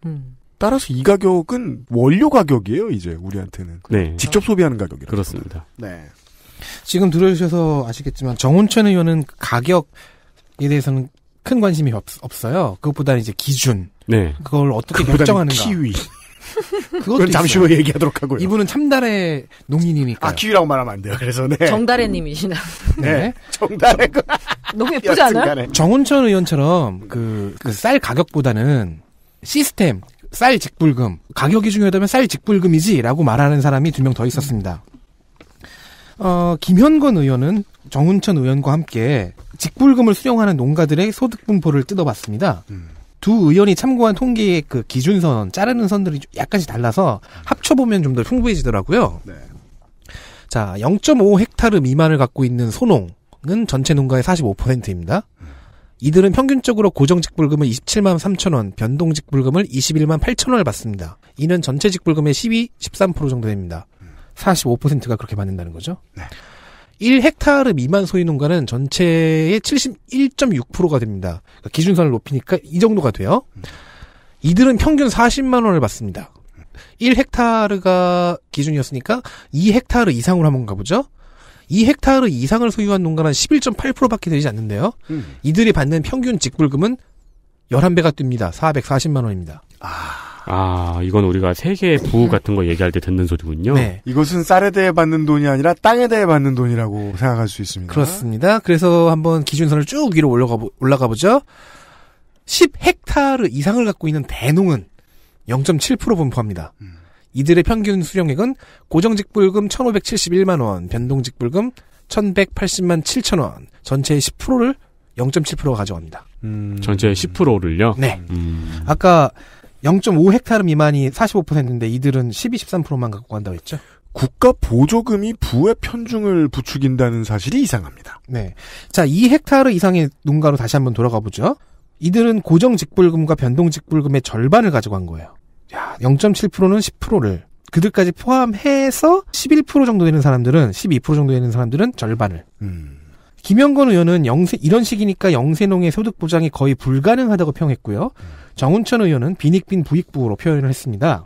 음. 따라서 이 가격은 원료 가격이에요. 이제 우리한테는 네. 직접 소비하는 가격이라 그렇습니다. 네. 지금 들어주셔서 아시겠지만 정운천 의원은 가격에 대해서는 큰 관심이 없, 어요 그것보다는 이제 기준. 네. 그걸 어떻게 결정하는가. 키위. 그건 잠시 후에 얘기하도록 하고요. 이분은 참달의 농인이니까. 아, 키위라고 말하면 안 돼요. 그래서 네. 정달의님이시나. 네. 네. 정달의 너무 그 [laughs] 예쁘지 않아요? 정운천 의원처럼 그, 그 쌀 가격보다는 시스템, 쌀 직불금, 가격이 중요하다면 쌀 직불금이지라고 말하는 사람이 두 명 더 있었습니다. 어, 김현건 의원은 정운천 의원과 함께 직불금을 수용하는 농가들의 소득 분포를 뜯어봤습니다. 음. 두 의원이 참고한 통계의 그 기준선 자르는 선들이 약간씩 달라서 합쳐보면 좀 더 풍부해지더라고요. 네. 자, 0.5 헥타르 미만을 갖고 있는 소농은 전체 농가의 45%입니다. 이들은 평균적으로 고정직불금을 27만 3천 원, 변동직불금을 21만 8천 원을 받습니다. 이는 전체 직불금의 12, 13% 정도 됩니다. 45%가 그렇게 받는다는 거죠. 네. 1헥타르 미만 소유농가는 전체의 71.6%가 됩니다. 그러니까 기준선을 높이니까 이 정도가 돼요. 이들은 평균 40만 원을 받습니다. 1헥타르가 기준이었으니까 2헥타르 이상으로 한번 가보죠. 2헥타르 이상을 소유한 농가는 11.8%밖에 되지 않는데요. 음. 이들이 받는 평균 직불금은 11배가 뜹니다. 440만 원입니다. 아. 아, 이건 우리가 세계 부우 네. 같은 거 얘기할 때 듣는 소리군요. 네. 이것은 쌀에 대해 받는 돈이 아니라 땅에 대해 받는 돈이라고 생각할 수 있습니다. 그렇습니다. 그래서 한번 기준선을 쭉 위로 올라가, 올라가 보죠. 10헥타르 이상을 갖고 있는 대농은 0.7% 분포합니다. 음. 이들의 평균 수령액은 고정직불금 1,571만 원, 변동직불금 1,180만 7천 원, 전체의 10%를 0.7%가 가져갑니다. 음... 전체의 10%를요? 네. 음... 아까 0.5헥타르 미만이 45%인데 이들은 12, 13%만 갖고 간다고 했죠. 국가 보조금이 부의 편중을 부추긴다는 사실이 이상합니다. 네. 자, 2헥타르 이상의 농가로 다시 한번 돌아가 보죠. 이들은 고정직불금과 변동직불금의 절반을 가져간 거예요. 야, 0.7%는 10%를 그들까지 포함해서 11% 정도 되는 사람들은 12% 정도 되는 사람들은 절반을. 음. 김영건 의원은 영세 이런 식이니까 영세농의 소득 보장이 거의 불가능하다고 평했고요. 음. 정운천 의원은 비닉빈 부익부로 표현을 했습니다.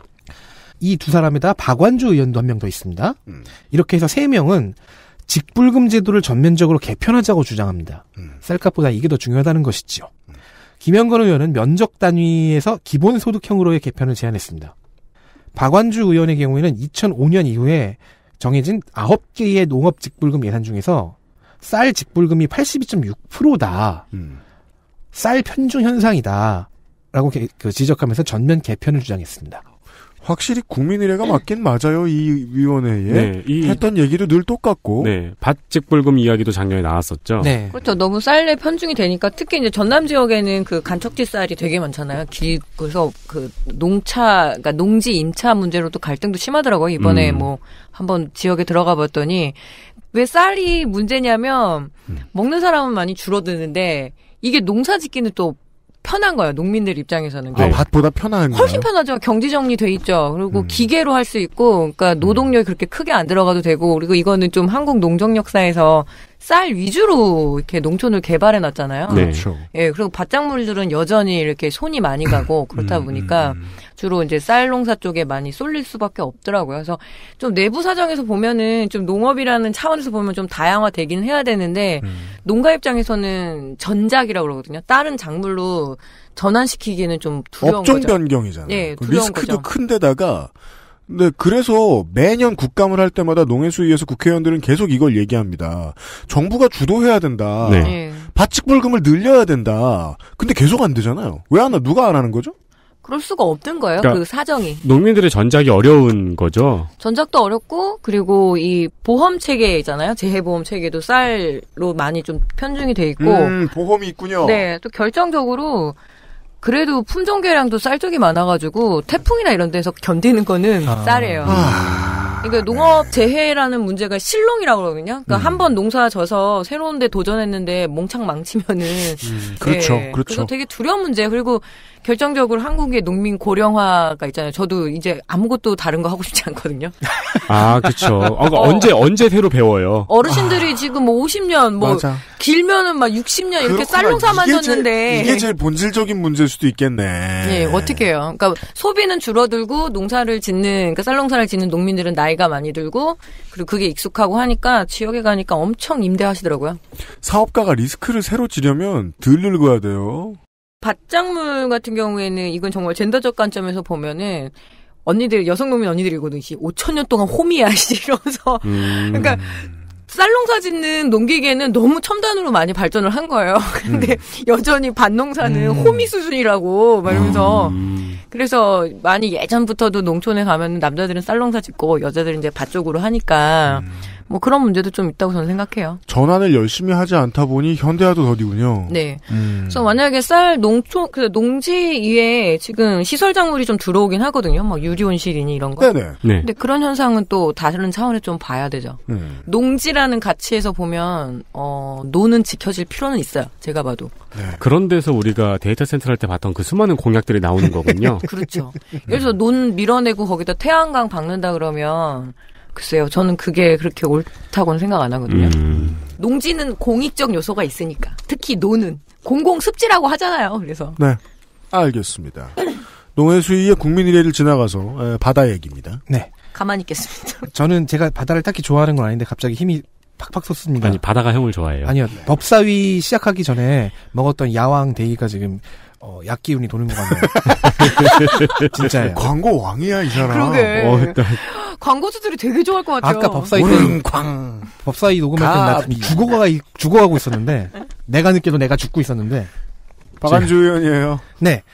이 두 사람에다 박완주 의원도 한 명 더 있습니다. 음. 이렇게 해서 세 명은 직불금 제도를 전면적으로 개편하자고 주장합니다. 음. 쌀값보다 이게 더 중요하다는 것이지요. 음. 김영건 의원은 면적 단위에서 기본 소득형으로의 개편을 제안했습니다. 박완주 의원의 경우에는 2005년 이후에 정해진 9개의 농업 직불금 예산 중에서 쌀 직불금이 82.6%다. 음. 쌀 편중 현상이다. 라고 그 지적하면서 전면 개편을 주장했습니다. 확실히 국민의례가 네. 맞긴 맞아요 이 위원회에 네, 이, 했던 얘기도 늘 똑같고 네, 밭집불금 이야기도 작년에 나왔었죠. 네. 그렇죠. 너무 쌀에 편중이 되니까 특히 이제 전남 지역에는 그 간척지 쌀이 되게 많잖아요. 그래서 그 농차 그러니까 농지 임차 문제로도 갈등도 심하더라고요. 이번에 음. 뭐 한번 지역에 들어가 봤더니 왜 쌀이 문제냐면 음. 먹는 사람은 많이 줄어드는데 이게 농사 짓기는 또 편한 거예요. 농민들 입장에서는. 아, 네. 밭보다 편한 거 훨씬 편하죠. 경지 정리돼 있죠. 그리고 음. 기계로 할 수 있고 그러니까 음. 노동력이 그렇게 크게 안 들어가도 되고 그리고 이거는 좀 한국 농정 역사에서 쌀 위주로 이렇게 농촌을 개발해 놨잖아요. 네. 그렇죠. 예, 그리고 밭작물들은 여전히 이렇게 손이 많이 가고 [clears throat] 그렇다 음, 보니까 음. 음. 주로 이제 쌀 농사 쪽에 많이 쏠릴 수밖에 없더라고요. 그래서 좀 내부 사정에서 보면은 좀 농업이라는 차원에서 보면 좀 다양화 되긴 해야 되는데 음. 농가 입장에서는 전작이라고 그러거든요. 다른 작물로 전환시키기는 좀 두려운 업종 거죠. 변경이잖아요. 네, 그 리스크도 거죠. 큰데다가 네, 그래서 매년 국감을 할 때마다 농해수위에서 국회의원들은 계속 이걸 얘기합니다. 정부가 주도해야 된다. 네. 네. 예. 바칙 벌금을 늘려야 된다. 근데 계속 안 되잖아요. 왜 안, 누가 안 하는 거죠? 그럴 수가 없던 거예요. 그러니까 그 사정이. 농민들의 전작이 어려운 거죠. 전작도 어렵고 그리고 이 보험 체계잖아요. 재해 보험 체계도 쌀로 많이 좀 편중이 돼 있고. 음, 보험이 있군요. 네, 또 결정적으로 그래도 품종 개량도 쌀 쪽이 많아가지고 태풍이나 이런 데서 견디는 거는 아... 쌀이에요. 아... 그러니까 네. 농업 재해라는 문제가 실농이라고 그러거든요. 그러니까 음. 한번 농사 져서 새로운 데 도전했는데 몽창 망치면은 음. 그렇죠. 그렇죠. 그래서 그렇죠. 되게 두려운 문제. 그리고 결정적으로 한국의 농민 고령화가 있잖아요. 저도 이제 아무것도 다른 거 하고 싶지 않거든요. 아, 그렇죠. 아, 어, 그니까 어. 언제 언제 새로 배워요. 어르신들이 아. 지금 뭐 50년 뭐 맞아. 길면은 막 60년 이렇게 쌀롱 사만졌는데 이게 제일 본질적인 문제일 수도 있겠네. 예, 어떻게 해요? 그러니까 소비는 줄어들고 농사를 짓는, 그러니까 쌀농사를 짓는 농민들은 나이가 많이 들고, 그리고 그게 익숙하고 하니까 지역에 가니까 엄청 임대하시더라고요. 사업가가 리스크를 새로 지려면 덜 늙어야 돼요. 밭작물 같은 경우에는 이건 정말 젠더적 관점에서 보면은 언니들 여성 농민 언니들이거든. 요 5천 년 동안 호미야 [laughs] 이러면서 음. 그러니까 쌀농사 짓는 농기계는 너무 첨단으로 많이 발전을 한 거예요. [laughs] 근데 음. 여전히 밭농사는 음. 호미 수준이라고 말면서 음. 그래서 많이 예전부터도 농촌에 가면 남자들은 쌀농사 짓고 여자들은 이제 밭 쪽으로 하니까 음. 뭐 그런 문제도 좀 있다고 저는 생각해요. 전환을 열심히 하지 않다 보니 현대화도 더디군요. 네. 음. 그래서 만약에 쌀 농촌 그 농지 위에 지금 시설 작물이 좀 들어오긴 하거든요. 뭐 유리온실이니 이런 거. 네네. 네. 근데 그런 현상은 또 다른 차원에 좀 봐야 되죠. 음. 농지라는 가치에서 보면 어 노는 지켜질 필요는 있어요. 제가 봐도. 네. 그런 데서 우리가 데이터 센터 할 때 봤던 그 수많은 공약들이 나오는 거군요. [laughs] 그렇죠. 예를 들어 논 밀어내고 거기다 태양광 박는다 그러면 글쎄요. 저는 그게 그렇게 옳다고는 생각 안 하거든요. 음. 농지는 공익적 요소가 있으니까. 특히 노는. 공공 습지라고 하잖아요. 그래서. 네. 알겠습니다. 농해수위의 국민의례를 지나가서 바다 얘기입니다. 네. 가만히 있겠습니다. [laughs] 저는 제가 바다를 딱히 좋아하는 건 아닌데 갑자기 힘이 팍팍 솟습니다. 아니 바다가 형을 좋아해요. 아니요. 네. 법사위 시작하기 전에 먹었던 야왕 데이가 지금 어, 약 기운이 도는 것 같네요. [laughs] 진짜요 광고 왕이야, 이 사람. 그러게. 어, 나... 네. 광고주들이 되게 좋아할 것 같아요. 아까 법사위 광. 법사위 녹음할 때나 죽어가, 죽어가고 있었는데, 내가 느껴도 내가 죽고 있었는데. 박한주 의원이에요. 네.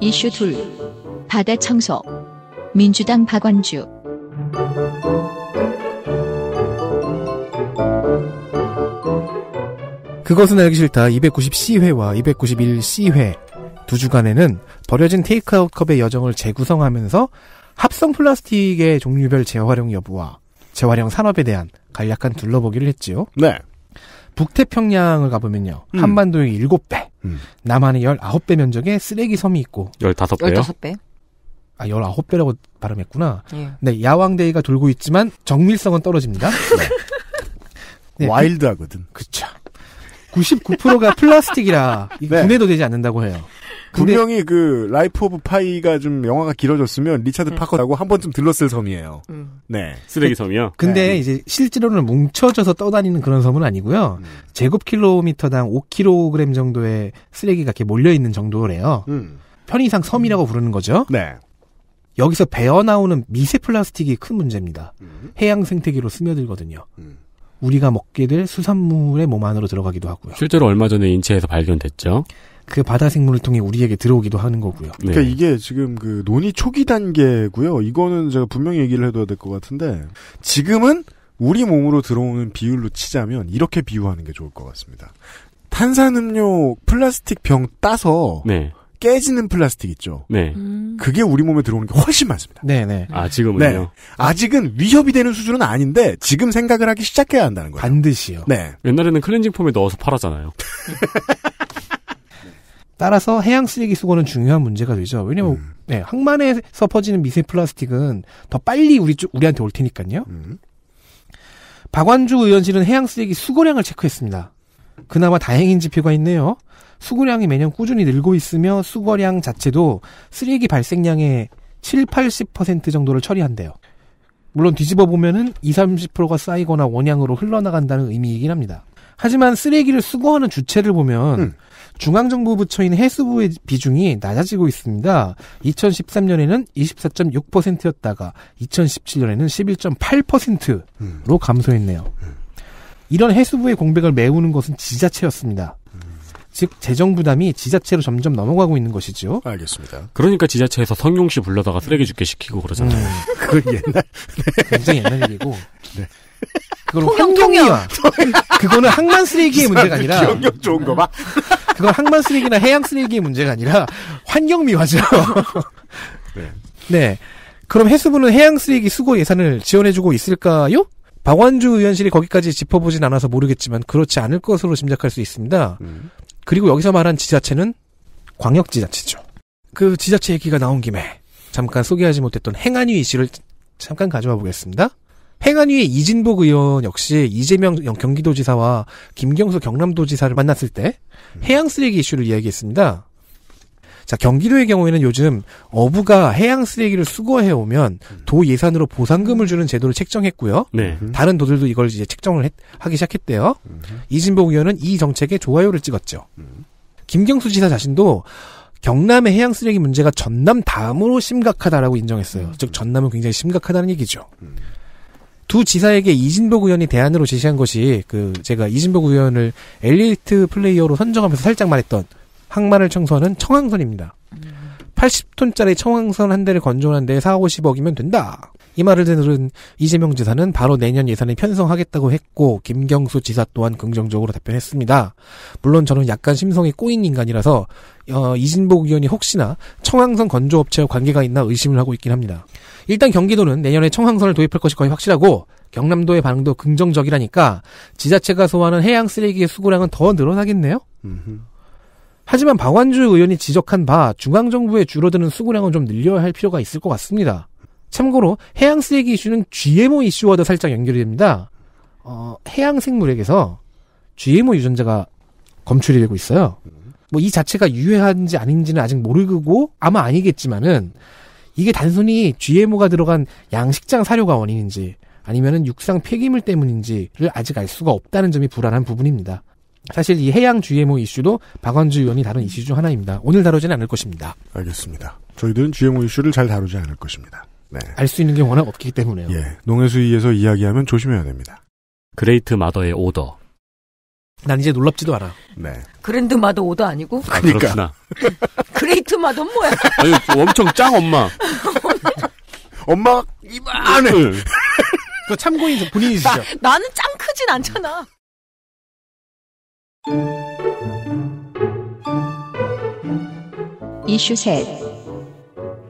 이슈 둘 바다 청소. 민주당 박완주. 그것은 알기 싫다 290C회와 291C회 두 주간에는 버려진 테이크아웃 컵의 여정을 재구성하면서 합성 플라스틱의 종류별 재활용 여부와 재활용 산업에 대한 간략한 둘러보기를 했지요. 네. 북태평양을 가보면요. 음. 한반도의 7배, 음. 남한의 19배 면적의 쓰레기 섬이 있고. 15배요? 15배? 아, 19배라고 발음했구나. 예. 네, 야왕데이가 돌고 있지만 정밀성은 떨어집니다. [laughs] 네. 네. 그 와일드하거든. 그쵸. 99%가 플라스틱이라 네. 분해도 되지 않는다고 해요. 분명히 그 라이프 오브 파이가 좀 영화가 길어졌으면 리차드 음. 파커라고 한 번쯤 들렀을 섬이에요. 음. 네. 쓰레기 섬이요? 근데 네. 이제 실제로는 뭉쳐져서 떠다니는 그런 섬은 아니고요. 음. 제곱킬로미터당 5kg 정도의 쓰레기가 이렇게 몰려있는 정도래요. 음. 편의상 섬이라고 부르는 거죠. 네. 여기서 배어나오는 미세 플라스틱이 큰 문제입니다. 음. 해양 생태계로 스며들거든요. 음. 우리가 먹게 될 수산물의 몸 안으로 들어가기도 하고요. 실제로 얼마 전에 인체에서 발견됐죠. 그 바다 생물을 통해 우리에게 들어오기도 하는 거고요. 네. 그러니까 이게 지금 그 논의 초기 단계고요. 이거는 제가 분명히 얘기를 해둬야 될 것 같은데 지금은 우리 몸으로 들어오는 비율로 치자면 이렇게 비유하는 게 좋을 것 같습니다. 탄산음료 플라스틱 병 따서 네. 깨지는 플라스틱 있죠. 네. 음. 그게 우리 몸에 들어오는 게 훨씬 많습니다. 네네. 네. 아, 지금은요? 네. 아직은 위협이 되는 수준은 아닌데, 지금 생각을 하기 시작해야 한다는 거예요. 반드시요. 네. 옛날에는 클렌징 폼에 넣어서 팔았잖아요. [laughs] 따라서 해양 쓰레기 수거는 중요한 문제가 되죠. 왜냐면, 음. 네, 항만에서 퍼지는 미세 플라스틱은 더 빨리 우리 쪽, 우리한테 올 테니까요. 음. 박완주 의원실은 해양 쓰레기 수거량을 체크했습니다. 그나마 다행인 지표가 있네요. 수거량이 매년 꾸준히 늘고 있으며 수거량 자체도 쓰레기 발생량의 7, 80% 정도를 처리한대요. 물론 뒤집어 보면은 20, 30%가 쌓이거나 원양으로 흘러나간다는 의미이긴 합니다. 하지만 쓰레기를 수거하는 주체를 보면 음. 중앙정부 부처인 해수부의 비중이 낮아지고 있습니다. 2013년에는 24.6%였다가 2017년에는 11.8%로 음. 감소했네요. 음. 이런 해수부의 공백을 메우는 것은 지자체였습니다. 즉 재정 부담이 지자체로 점점 넘어가고 있는 것이지요. 알겠습니다. 그러니까 지자체에서 성용 씨 불러다가 쓰레기 줍게 시키고 그러잖아요. 음, [laughs] 그건 옛날 네. 굉장히 옛날 얘기고. 네. 그걸 환경이야. 그거는 항만 쓰레기의 문제가 아니라 기억력 좋은 거 봐. 그건 항만 쓰레기나 해양 쓰레기의 문제가 아니라 환경 미화죠. 네. 네. 그럼 해수부는 해양 쓰레기 수거 예산을 지원해주고 있을까요? 박완주 의원실이 거기까지 짚어보진 않아서 모르겠지만 그렇지 않을 것으로 짐작할 수 있습니다. 음. 그리고 여기서 말한 지자체는 광역지자체죠. 그 지자체 얘기가 나온 김에 잠깐 소개하지 못했던 행안위 이슈를 잠깐 가져와 보겠습니다. 행안위의 이진복 의원 역시 이재명 경기도지사와 김경수 경남도지사를 만났을 때 해양 쓰레기 이슈를 이야기했습니다. 자, 경기도의 경우에는 요즘 어부가 해양 쓰레기를 수거해 오면 음. 도 예산으로 보상금을 주는 제도를 책정했고요. 네. 다른 도들도 이걸 이제 책정을 했, 하기 시작했대요. 이진복 의원은 이 정책에 좋아요를 찍었죠. 음. 김경수 지사 자신도 경남의 해양 쓰레기 문제가 전남 다음으로 심각하다라고 인정했어요. 음. 즉 전남은 굉장히 심각하다는 얘기죠. 두 지사에게 이진복 의원이 대안으로 제시한 것이 그 제가 이진복 의원을 엘리트 플레이어로 선정하면서 살짝 말했던 항만을 청소하는 청항선입니다. 80톤짜리 청항선 한 대를 건조하는 데 4, 50억이면 된다. 이 말을 들은 이재명 지사는 바로 내년 예산에 편성하겠다고 했고 김경수 지사 또한 긍정적으로 답변했습니다. 물론 저는 약간 심성이 꼬인 인간이라서 어, 이진복 의원이 혹시나 청항선 건조업체와 관계가 있나 의심을 하고 있긴 합니다. 일단 경기도는 내년에 청항선을 도입할 것이 거의 확실하고 경남도의 반응도 긍정적이라니까 지자체가 소화하는 해양 쓰레기의 수고량은 더 늘어나겠네요. 음흠. 하지만 박완주 의원이 지적한 바 중앙정부의 줄어드는 수구량은 좀 늘려야 할 필요가 있을 것 같습니다. 참고로 해양 쓰레기 이슈는 GMO 이슈와도 살짝 연결이 됩니다. 어, 해양 생물에게서 GMO 유전자가 검출이 되고 있어요. 뭐 이 자체가 유해한지 아닌지는 아직 모르고 아마 아니겠지만은 이게 단순히 GMO가 들어간 양식장 사료가 원인인지 아니면은 육상 폐기물 때문인지를 아직 알 수가 없다는 점이 불안한 부분입니다. 사실 이 해양 GMO 이슈도 박원주 의원이 다룬 이슈 중 하나입니다. 오늘 다루지는 않을 것입니다. 알겠습니다. 저희들은 GMO 이슈를 잘 다루지 않을 것입니다. 네. 알 수 있는 게 워낙 없기 때문에요. 예. 농해수위에서 이야기하면 조심해야 됩니다. 그레이트 마더의 오더. 난 이제 놀랍지도 않아. 네. 그랜드 마더 오더 아니고? 아, 그러니까. [laughs] 그레이트 마더 뭐야? 아니, 엄청 짱 엄마. [laughs] 엄마 이만해. 그 참고인 본인이시죠? 나, 나는 짱 크진 않잖아. 이슈 셋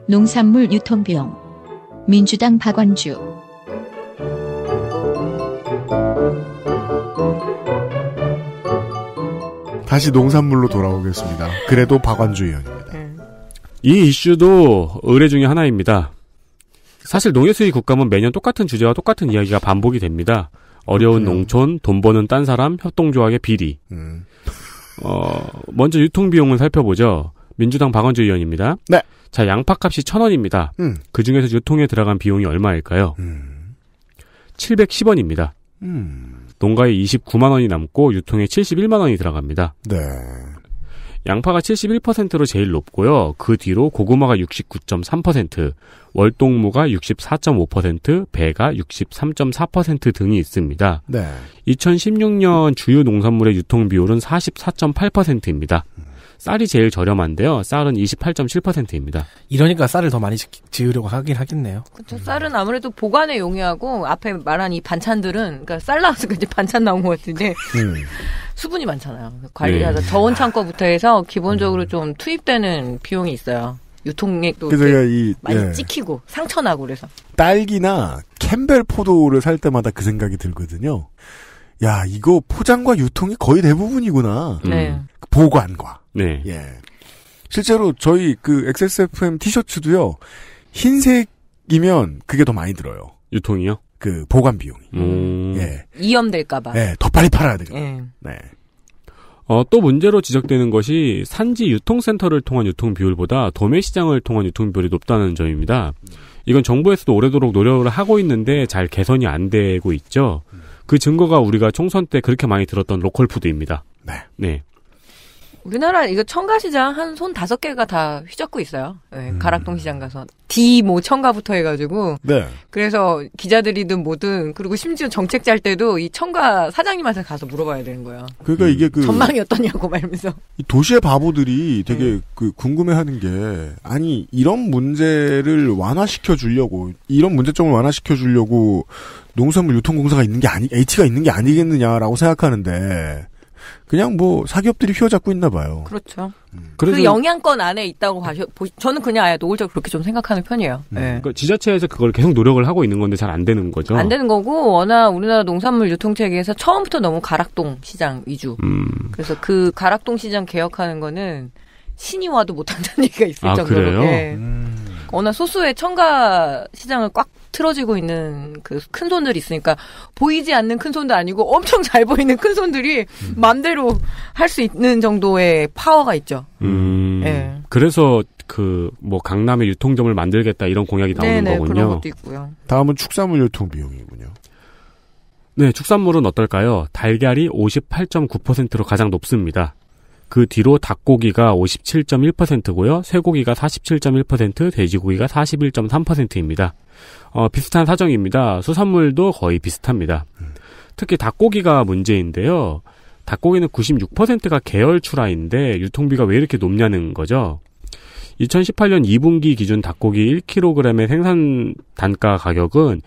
농산물 유통비 민주당 박원주 다시 농산물로 돌아오겠습니다. 그래도 박원주 의원입니다. 네. 이 이슈도 의뢰 중의 하나입니다. 사실 농해수의 국감은 매년 똑같은 주제와 똑같은 이야기가 반복이 됩니다. 어려운 농촌, 돈 버는 딴 사람, 협동조합의 비리. 음. 어, 먼저 유통비용을 살펴보죠. 민주당 박원주 의원입니다. 네. 자, 양파값이 천원입니다. 음. 그 중에서 유통에 들어간 비용이 얼마일까요? 음. 710원입니다. 음. 농가에 29만원이 남고 유통에 71만원이 들어갑니다. 네. 양파가 71%로 제일 높고요. 그 뒤로 고구마가 69.3%, 월동무가 64.5%, 배가 63.4% 등이 있습니다. 네. 2016년 주요 농산물의 유통 비율은 44.8%입니다. 음. 쌀이 제일 저렴한데요. 쌀은 28.7%입니다. 이러니까 쌀을 더 많이 지으려고 하긴 하겠네요. 그렇죠. 쌀은 아무래도 보관에 용이하고 앞에 말한 이 반찬들은 그러니까 쌀 나와서 이제 반찬 나온 것 같은데 음. [laughs] 수분이 많잖아요. 관리하다 네. 저온 창고부터 해서 기본적으로 좀 투입되는 비용이 있어요. 유통액도 이, 많이 예. 찍히고 상처 나고 그래서 딸기나 캠벨 포도를 살 때마다 그 생각이 들거든요. 야 이거 포장과 유통이 거의 대부분이구나. 네. 음. 보관과. 네. 예. 실제로 저희 그 XSFM 티셔츠도요, 흰색이면 그게 더 많이 들어요. 유통이요? 그 보관 비용이. 음... 예. 이염될까봐. 예, 더 빨리 팔아야 되죠. 예. 네. 어, 또 문제로 지적되는 것이 산지 유통센터를 통한 유통 비율보다 도매 시장을 통한 유통 비율이 높다는 점입니다. 이건 정부에서도 오래도록 노력을 하고 있는데 잘 개선이 안 되고 있죠. 그 증거가 우리가 총선 때 그렇게 많이 들었던 로컬푸드입니다. 네. 네. 우리나라 이거 청가 시장 한 손 다섯 개가 다 휘젓고 있어요. 네, 음. 가락동 시장 가서 D 뭐 청가부터 해가지고. 네. 그래서 기자들이든 뭐든 그리고 심지어 정책 짤 때도 이 청가 사장님한테 가서 물어봐야 되는 거예요. 그러니까 음. 이게 그 전망이 어떠냐고 말면서. 도시의 바보들이 되게 음. 그 궁금해하는 게 아니 이런 문제를 완화시켜 주려고 이런 문제점을 완화시켜 주려고 농산물 유통공사가 있는 게 아니 H가 있는 게 아니겠느냐라고 생각하는데. 그냥 뭐 사기업들이 휘어잡고 있나 봐요. 그렇죠. 음. 그 영향권 안에 있다고 봐셔. 저는 그냥 아예 노골적으로 그렇게 좀 생각하는 편이에요. 음. 네. 그러니까 지자체에서 그걸 계속 노력을 하고 있는 건데 잘 안 되는 거죠. 안 되는 거고 워낙 우리나라 농산물 유통 체계에서 처음부터 너무 가락동 시장 위주. 음. 그래서 그 가락동 시장 개혁하는 거는 신이 와도 못한다는 [laughs] 얘기가 있을 아, 정도로. 그래요? 예. 음. 워낙 소수의 첨가 시장을 꽉 틀어지고 있는 그 큰 손들이 있으니까 보이지 않는 큰 손도 아니고 엄청 잘 보이는 큰 손들이 음. 맘대로 할 수 있는 정도의 파워가 있죠. 음. 음. 예. 그래서 그 뭐 강남의 유통점을 만들겠다 이런 공약이 나오는 네네, 거군요. 그런 것도 있고요. 다음은 축산물 유통 비용이군요. 네, 축산물은 어떨까요? 달걀이 58.9%로 가장 높습니다. 그 뒤로 닭고기가 57.1%고요, 쇠고기가 47.1%, 돼지고기가 41.3%입니다. 어, 비슷한 사정입니다. 수산물도 거의 비슷합니다. 음. 특히 닭고기가 문제인데요. 닭고기는 96%가 계열 출하인데 유통비가 왜 이렇게 높냐는 거죠. 2018년 2분기 기준 닭고기 1kg의 생산 단가 가격은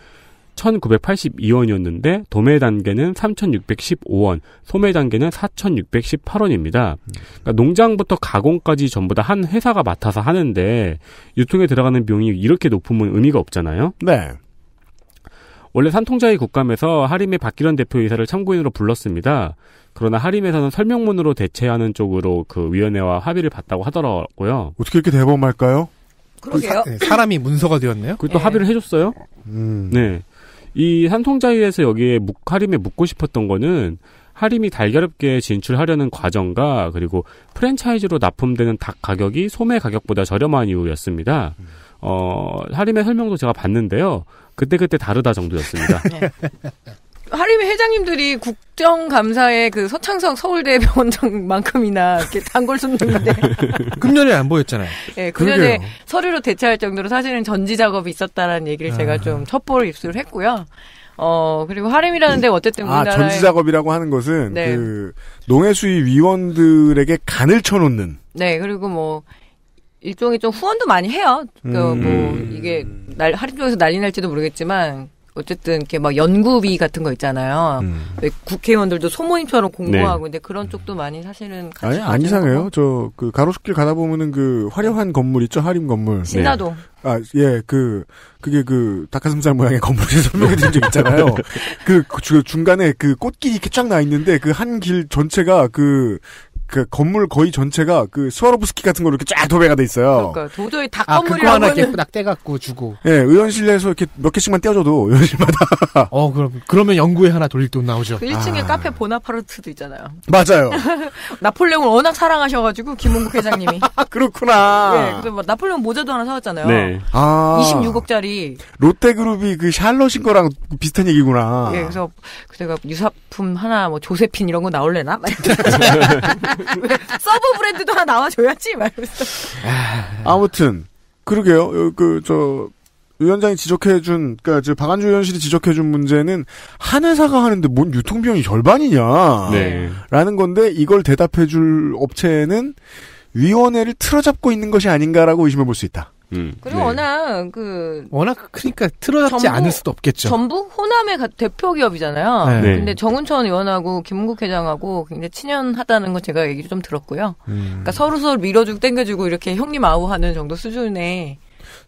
1,982원이었는데 도매 단계는 3,615원, 소매 단계는 4,618원입니다. 그러니까 농장부터 가공까지 전부 다 한 회사가 맡아서 하는데 유통에 들어가는 비용이 이렇게 높으면 의미가 없잖아요. 네. 원래 산통자의 국감에서 하림의 박기련 대표이사를 참고인으로 불렀습니다. 그러나 하림에서는 설명문으로 대체하는 쪽으로 그 위원회와 합의를 봤다고 하더라고요. 어떻게 이렇게 대범할까요? 그러게요. 사, 네, 람이 문서가 되었네요. 그또 예. 합의를 해줬어요. 음. 네. 이 산통자유에서 여기에 묵, 하림에 묻고 싶었던 거는 하림이 달걀업계에 진출하려는 과정과 그리고 프랜차이즈로 납품되는 닭 가격이 소매 가격보다 저렴한 이유였습니다. 어, 하림의 설명도 제가 봤는데요. 그때그때 다르다 정도였습니다. [laughs] 네. 하림 회장님들이 국정감사에 그 서창석 서울대 병원장만큼이나 이렇게 단골 숨는데 [laughs] 금년에 안 보였잖아요. 예, 네, 금년에 서류로 대체할 정도로 사실은 전지 작업이 있었다라는 얘기를 제가 좀 첩보를 입수를 했고요. 어 그리고 하림이라는데 어쨌든 우리나라에 아 전지 작업이라고 하는 것은 네. 그 농해수위 위원들에게 간을 쳐놓는 네 그리고 뭐 일종의 좀 후원도 많이 해요. 그뭐 음. 이게 날 하림 쪽에서 난리 날지도 모르겠지만 어쨌든 이렇게 막연구비 같은 거 있잖아요. 음. 국회의원들도 소모임처럼 공부하고 네. 근데 그런 쪽도 많이 사실은 같이 아니 안 이상해요. 저 그 가로수길 가다 보면은 그 화려한 건물 있죠 하림 건물. 신나동. 네. 아예 그 그게 그 닭가슴살 모양의 건물이 [laughs] 설명해드린 적 있잖아요. [laughs] 그, 그 중간에 그 꽃길이 이렇게 쫙나 있는데 그 한 길 전체가 그그 건물 거의 전체가 그 스와로브스키 같은 걸로 이렇게 쫙 도배가 돼 있어요. 그러니까 도저히 다 아, 건물이라고 하나 이렇게 낙대 갖고 주고. 예, 네, 의원실내에서 이렇게 몇 개씩만 떼어줘도 [laughs] 의원실마다. 어, 그럼 그러면 연구에 하나 돌릴 돈 나오죠. 그 1층에 아... 카페 보나파르트도 있잖아요. 맞아요. [laughs] 나폴레옹을 워낙 사랑하셔가지고 김홍국 회장님이. [laughs] 그렇구나. 네, 그래 나폴레옹 모자도 하나 사왔잖아요. 네. 아. 26억짜리. 롯데그룹이 그 샬럿인 거랑 비슷한 얘기구나. 예, 네, 그래서 그 제가 유사품 하나 뭐 조세핀 이런 거 나올래나? [laughs] 서브 브랜드도 하나 나와줘야지 말면서. 아, 아무튼 그러게요. 어, 그저 위원장이 지적해준 그러니까 방한주 위원실이 지적해준 문제는 한 회사가 하는데 뭔 유통비용이 절반이냐라는 네. 건데 이걸 대답해줄 업체는 위원회를 틀어잡고 있는 것이 아닌가라고 의심해볼 수 있다. 음, 그리고 네. 워낙 그 워낙 크니까 틀어잡지 전부, 않을 수도 없겠죠. 전부 호남의 대표 기업이잖아요. 네. 네. 근데 정운천 의원하고 김문국 회장하고 굉장히 친연하다는 건 제가 얘기를 좀 들었고요. 음. 그러니까 서로 서로 밀어주고 땡겨주고 이렇게 형님 아우하는 정도 수준의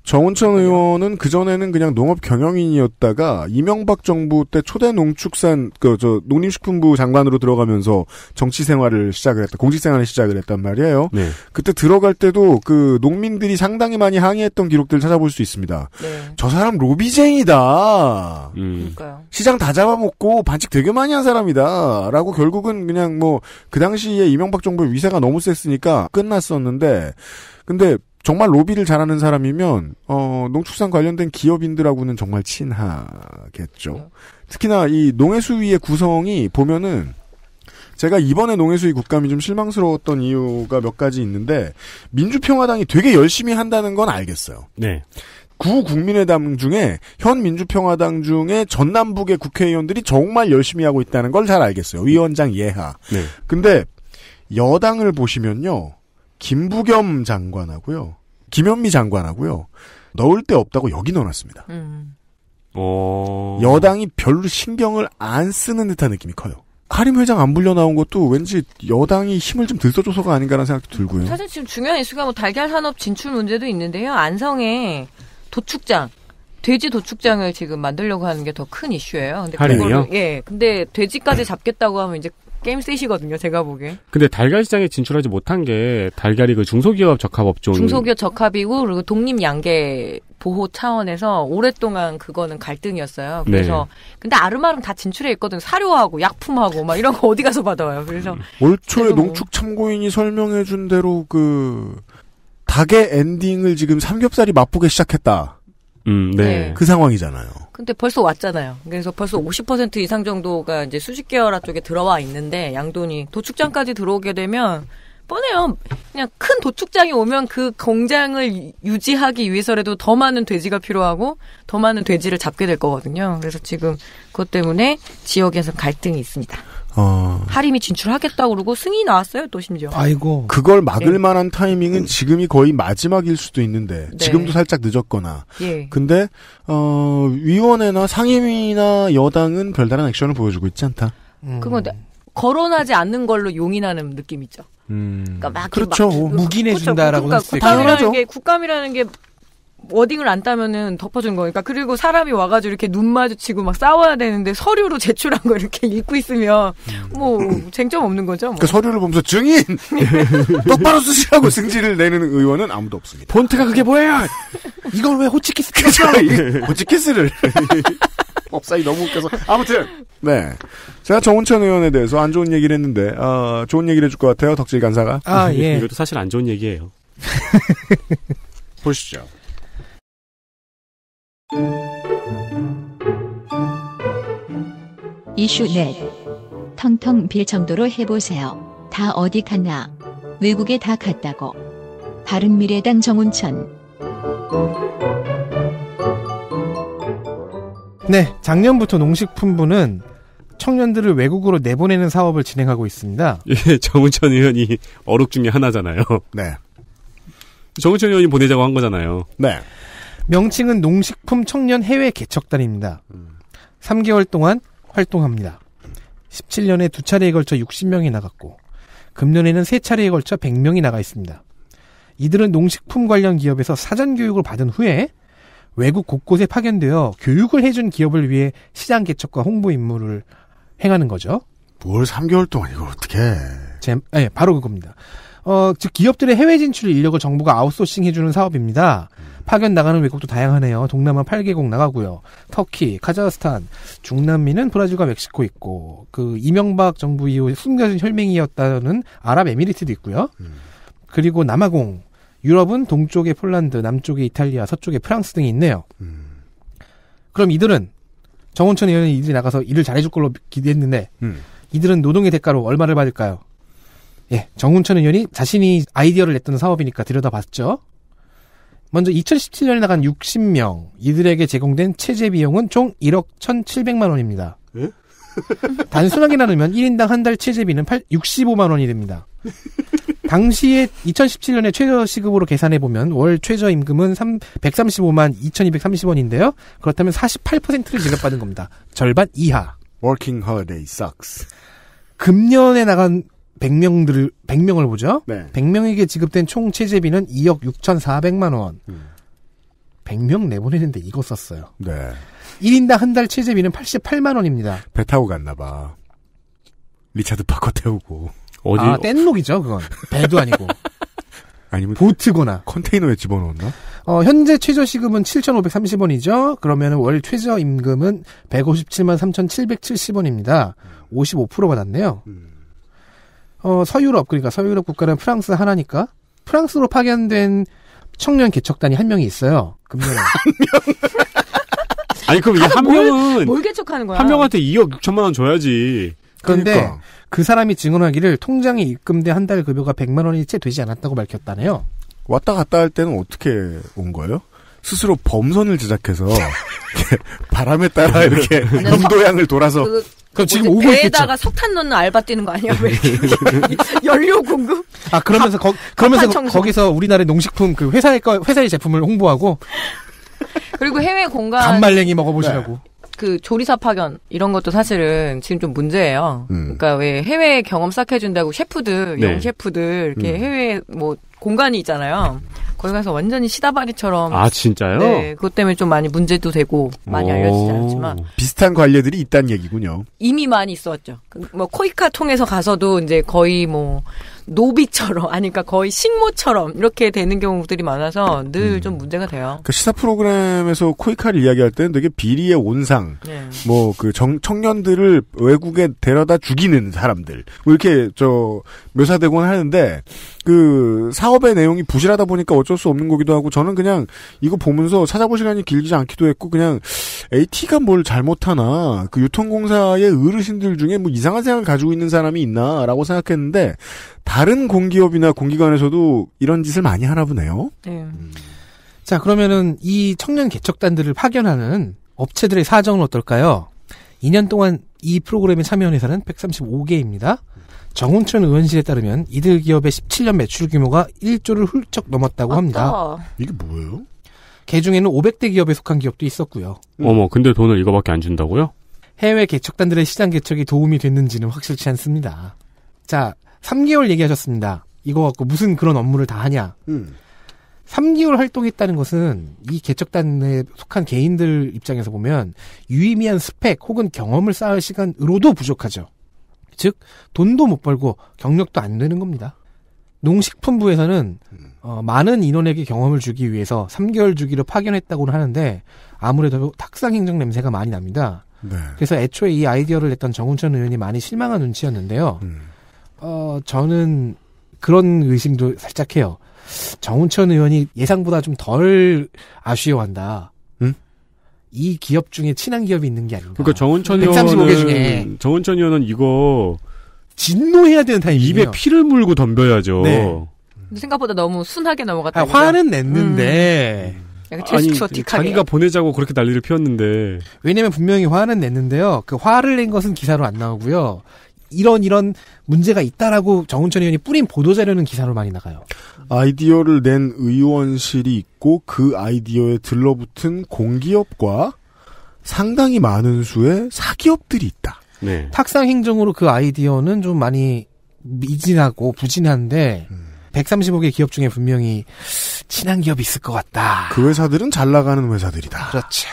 정운천 의원은 그전에는 그냥 농업 경영인이었다가 이명박 정부 때 초대 농축산 그 저 농림식품부 장관으로 들어가면서 정치 생활을 시작을 했다. 공직 생활을 시작을 했단 말이에요. 네. 그때 들어갈 때도 그 농민들이 상당히 많이 항의했던 기록들을 찾아볼 수 있습니다. 네. 저 사람 로비쟁이다. 음. 시장 다 잡아먹고 반칙 되게 많이 한 사람이다라고 결국은 그냥 뭐 그 당시에 이명박 정부의 위세가 너무 셌으니까 끝났었는데 근데 정말 로비를 잘하는 사람이면 어, 농축산 관련된 기업인들하고는 정말 친하겠죠. 네. 특히나 이 농해수위의 구성이 보면은 제가 이번에 농해수위 국감이 좀 실망스러웠던 이유가 몇 가지 있는데 민주평화당이 되게 열심히 한다는 건 알겠어요. 네. 구 국민의당 중에 현 민주평화당 중에 전남북의 국회의원들이 정말 열심히 하고 있다는 걸 잘 알겠어요. 위원장 예하. 네. 근데 여당을 보시면요. 김부겸 장관하고요. 김현미 장관하고요. 넣을 데 없다고 여기 넣어놨습니다. 음. 어. 여당이 별로 신경을 안 쓰는 듯한 느낌이 커요. 하림 회장 안 불려 나온 것도 왠지 여당이 힘을 좀 들떠줘서가 아닌가라는 생각도 들고요. 사실 지금 중요한 이슈가 뭐 달걀 산업 진출 문제도 있는데요. 안성에 도축장, 돼지 도축장을 지금 만들려고 하는 게 더 큰 이슈예요. 근데 그걸, 예. 근데 돼지까지 잡겠다고 하면 이제 게임 쓰시거든요 제가 보기에. 근데 달걀 시장에 진출하지 못한 게 달걀이 그 중소기업 적합 업종. 중소기업 적합이고 그리고 독립 양계 보호 차원에서 오랫동안 그거는 갈등이었어요. 네. 그래서 네. 근데 아르마름다 진출해 있거든 사료하고 약품하고 막 이런 거 어디 가서 받아와요. 그래서 올 초에 뭐 농축 참고인이 설명해 준 대로 그 닭의 엔딩을 지금 삼겹살이 맛보게 시작했다. 음, 네. 네. 그 상황이잖아요. 근데 벌써 왔잖아요. 그래서 벌써 50% 이상 정도가 이제 수직 계열화 쪽에 들어와 있는데 양돈이 도축장까지 들어오게 되면 뻔해요. 그냥 큰 도축장이 오면 그 공장을 유지하기 위해서라도 더 많은 돼지가 필요하고 더 많은 돼지를 잡게 될 거거든요. 그래서 지금 그것 때문에 지역에서 갈등이 있습니다. 어. 하림이 진출하겠다고 그러고 승인이 나왔어요, 또 심지어. 아이고. 그걸 막을 네. 만한 타이밍은 지금이 거의 마지막일 수도 있는데, 네. 지금도 살짝 늦었거나. 예. 근데, 어, 위원회나 상임위나 여당은 별다른 액션을 보여주고 있지 않다. 음. 그건 네. 거론하지 않는 걸로 용인하는 느낌 있죠. 음. 그러니까 막 그렇죠. 막, 막, 뭐, 막, 묵준다라고그러니 그렇죠. 했을 국감이라는 게 국감이라는 게 워딩을 안 따면은 덮어준 거니까 그리고 사람이 와가지고 이렇게 눈 마주치고 막 싸워야 되는데 서류로 제출한 거 이렇게 [laughs] 읽고 있으면 뭐 쟁점 없는 거죠. 뭐. 그 서류를 보면서 증인 [laughs] 똑바로 쓰시라고 승질을 내는 의원은 아무도 없습니다. 본트가 그게 뭐예요? 이걸 왜 호치키스 호치키스를 업사이 [laughs] 너무 웃겨서 아무튼 네 제가 정운천 의원에 대해서 안 좋은 얘기를 했는데 어, 좋은 얘기를 해줄 것 같아요 덕질 간사가 아예 아, 이것도 사실 안 좋은 얘기예요 보시죠. 이슈넷 텅텅 빌 정도로 해보세요. 다 어디 갔나? 외국에 다 갔다고. 바른미래당 정운천. 네, 작년부터 농식품부는 청년들을 외국으로 내보내는 사업을 진행하고 있습니다. 예, 정운천 의원이 어록 중에 하나잖아요. 네. 정운천 의원이 보내자고 한 거잖아요. 네. 명칭은 농식품 청년 해외 개척단입니다. 3개월 음. 동안 활동합니다. 17년에 두 차례에 걸쳐 60명이 나갔고 금년에는 세 차례에 걸쳐 100명이 나가 있습니다. 이들은 농식품 관련 기업에서 사전 교육을 받은 후에 외국 곳곳에 파견되어 교육을 해준 기업을 위해 시장 개척과 홍보 임무를 행하는 거죠. 뭘 3개월 동안 이걸 어떻게? 제, 네, 바로 그겁니다. 어, 즉 기업들의 해외 진출 인력을 정부가 아웃소싱 해주는 사업입니다. 파견 나가는 외국도 다양하네요. 동남아 8개국 나가고요. 터키, 카자흐스탄, 중남미는 브라질과 멕시코 있고 그 이명박 정부 이후 숨겨진 혈맹이었다는 아랍에미리트도 있고요. 음. 그리고 남아공, 유럽은 동쪽에 폴란드, 남쪽에 이탈리아, 서쪽에 프랑스 등이 있네요. 음. 그럼 이들은 정원천 의원이 이들이 나가서 일을 잘해줄 걸로 기대했는데 음. 이들은 노동의 대가로 얼마를 받을까요? 예, 정운천 의원이 자신이 아이디어를 냈던 사업이니까 들여다봤죠. 먼저 2017년에 나간 60명 이들에게 제공된 체제 비용은 총 1억 1,700만 원입니다. 예? [laughs] 단순하게 나누면 1인당 한 달 체제비는 8, 65만 원이 됩니다. 당시에 2017년에 최저시급으로 계산해보면 월 최저임금은 3, 135만 2230원인데요. 그렇다면 48%를 지급받은 겁니다. 절반 이하. Working holiday sucks. 금년에 나간 100명들을 100명을 보죠. 네. 100명에게 지급된 총 체제비는 2억 6,400만 원. 음. 100명 내보내는데 이거 썼어요. 네. 1인당 한 달 체제비는 88만 원입니다. 배 타고 갔나 봐. 리차드 파커 태우고. 어디? 아, 뗀록이죠, 그건. 배도 아니고. [laughs] 아니면 보트거나 컨테이너에 집어넣었나? 어, 현재 최저 시급은 7,530원이죠. 그러면 월 최저 임금은 157만 3,770원입니다. 55%가 낮네요. 음. 어, 서유럽 그러니까 서유럽 국가는 프랑스 하나니까 프랑스로 파견된 청년 개척단이 한 명이 있어요. 금년에. [laughs] [laughs] 아니 그럼 아, 한, 한 명은 뭘, 개척하는 거야? 한 명한테 2억 6천만 원 줘야지. 그런데 그러니까. 그 사람이 증언하기를 통장에 입금된 한 달 급여가 100만 원이 채 되지 않았다고 밝혔다네요. 왔다 갔다 할 때는 어떻게 온 거예요? 스스로 범선을 제작해서 [laughs] 바람에 따라 이렇게 음도양을 돌아서 그 그럼 지금 뭐 오고 배에다가 있겠죠? 석탄 넣는 알바 뛰는 거 아니야? 왜 [laughs] 연료 공급? 아 그러면서 거, 그러면서 거기서 우리나라의 농식품 그 회사의 거 회사의 제품을 홍보하고 그리고 해외 공간 간말랭이 먹어보시라고. 네. 그 조리사 파견 이런 것도 사실은 지금 좀 문제예요. 음. 그러니까 왜 해외 경험 싹 해준다고 셰프들, 네. 영 셰프들 이렇게 음. 해외 뭐 공간이 있잖아요. 거기 가서 완전히 시다바리처럼 아 진짜요? 네, 그것 때문에 좀 많이 문제도 되고 많이 알려지지 않았지만 비슷한 관례들이 있다는 얘기군요. 이미 많이 있었죠. 그 뭐 코이카 통해서 가서도 이제 거의 뭐 노비처럼 아니 그니까 거의 식모처럼 이렇게 되는 경우들이 많아서 늘좀 음. 문제가 돼요. 그 시사 프로그램에서 코이카를 이야기할 때는 되게 비리의 온상, 네. 뭐그 청년들을 외국에 데려다 죽이는 사람들 뭐 이렇게 저 묘사되곤 하는데 그 사업의 내용이 부실하다 보니까 어쩔 수 없는 거기도 하고 저는 그냥 이거 보면서 찾아볼 시간이 길지 않기도 했고 그냥 AT가 뭘 잘못하나 그 유통공사의 어르신들 중에 뭐 이상한 생각을 가지고 있는 사람이 있나라고 생각했는데 다른 공기업이나 공기관에서도 이런 짓을 많이 하나 보네요. 네. 음. 자 그러면은 이 청년 개척단들을 파견하는 업체들의 사정은 어떨까요? 2년 동안 이 프로그램에 참여한 회사는 135개입니다. 정운천 의원실에 따르면 이들 기업의 17년 매출 규모가 1조를 훌쩍 넘었다고 합니다. 이게 뭐예요? 개 중에는 500대 기업에 속한 기업도 있었고요. 음. 어머, 근데 돈을 이거밖에 안 준다고요? 해외 개척단들의 시장 개척이 도움이 됐는지는 확실치 않습니다. 자, 3개월 얘기하셨습니다. 이거 갖고 무슨 그런 업무를 다 하냐. 음. 3개월 활동했다는 것은 이 개척단에 속한 개인들 입장에서 보면 유의미한 스펙 혹은 경험을 쌓을 시간으로도 부족하죠. 즉 돈도 못 벌고 경력도 안 되는 겁니다. 농식품부에서는 음. 어, 많은 인원에게 경험을 주기 위해서 3개월 주기로 파견했다고는 하는데 아무래도 탁상 행정 냄새가 많이 납니다. 네. 그래서 애초에 이 아이디어를 냈던 정운천 의원이 많이 실망한 눈치였는데요. 음. 어, 저는 그런 의심도 살짝 해요. 정운천 의원이 예상보다 좀 덜 아쉬워한다. 이 기업 중에 친한 기업이 있는 게 아닌가. 그러니까 정은천 의원은 135개 중에 정은천 의원은 이거 진노해야 되는 타임 입에 피를 물고 덤벼야죠. 네. 생각보다 너무 순하게 넘어갔다. 아, 화는 음. 냈는데. 음. 아니, 자기가 보내자고 그렇게 난리를 피웠는데. 왜냐면 분명히 화는 냈는데요. 그 화를 낸 것은 기사로 안 나오고요. 이런 이런 문제가 있다라고 정은천 의원이 뿌린 보도자료는 기사로 많이 나가요. 아이디어를 낸 의원실이 있고 그 아이디어에 들러붙은 공기업과 상당히 많은 수의 사기업들이 있다. 네. 탁상 행정으로 그 아이디어는 좀 많이 미진하고 부진한데 음. 135개 기업 중에 분명히 친한 기업이 있을 것 같다. 그 회사들은 잘 나가는 회사들이다. 그렇죠.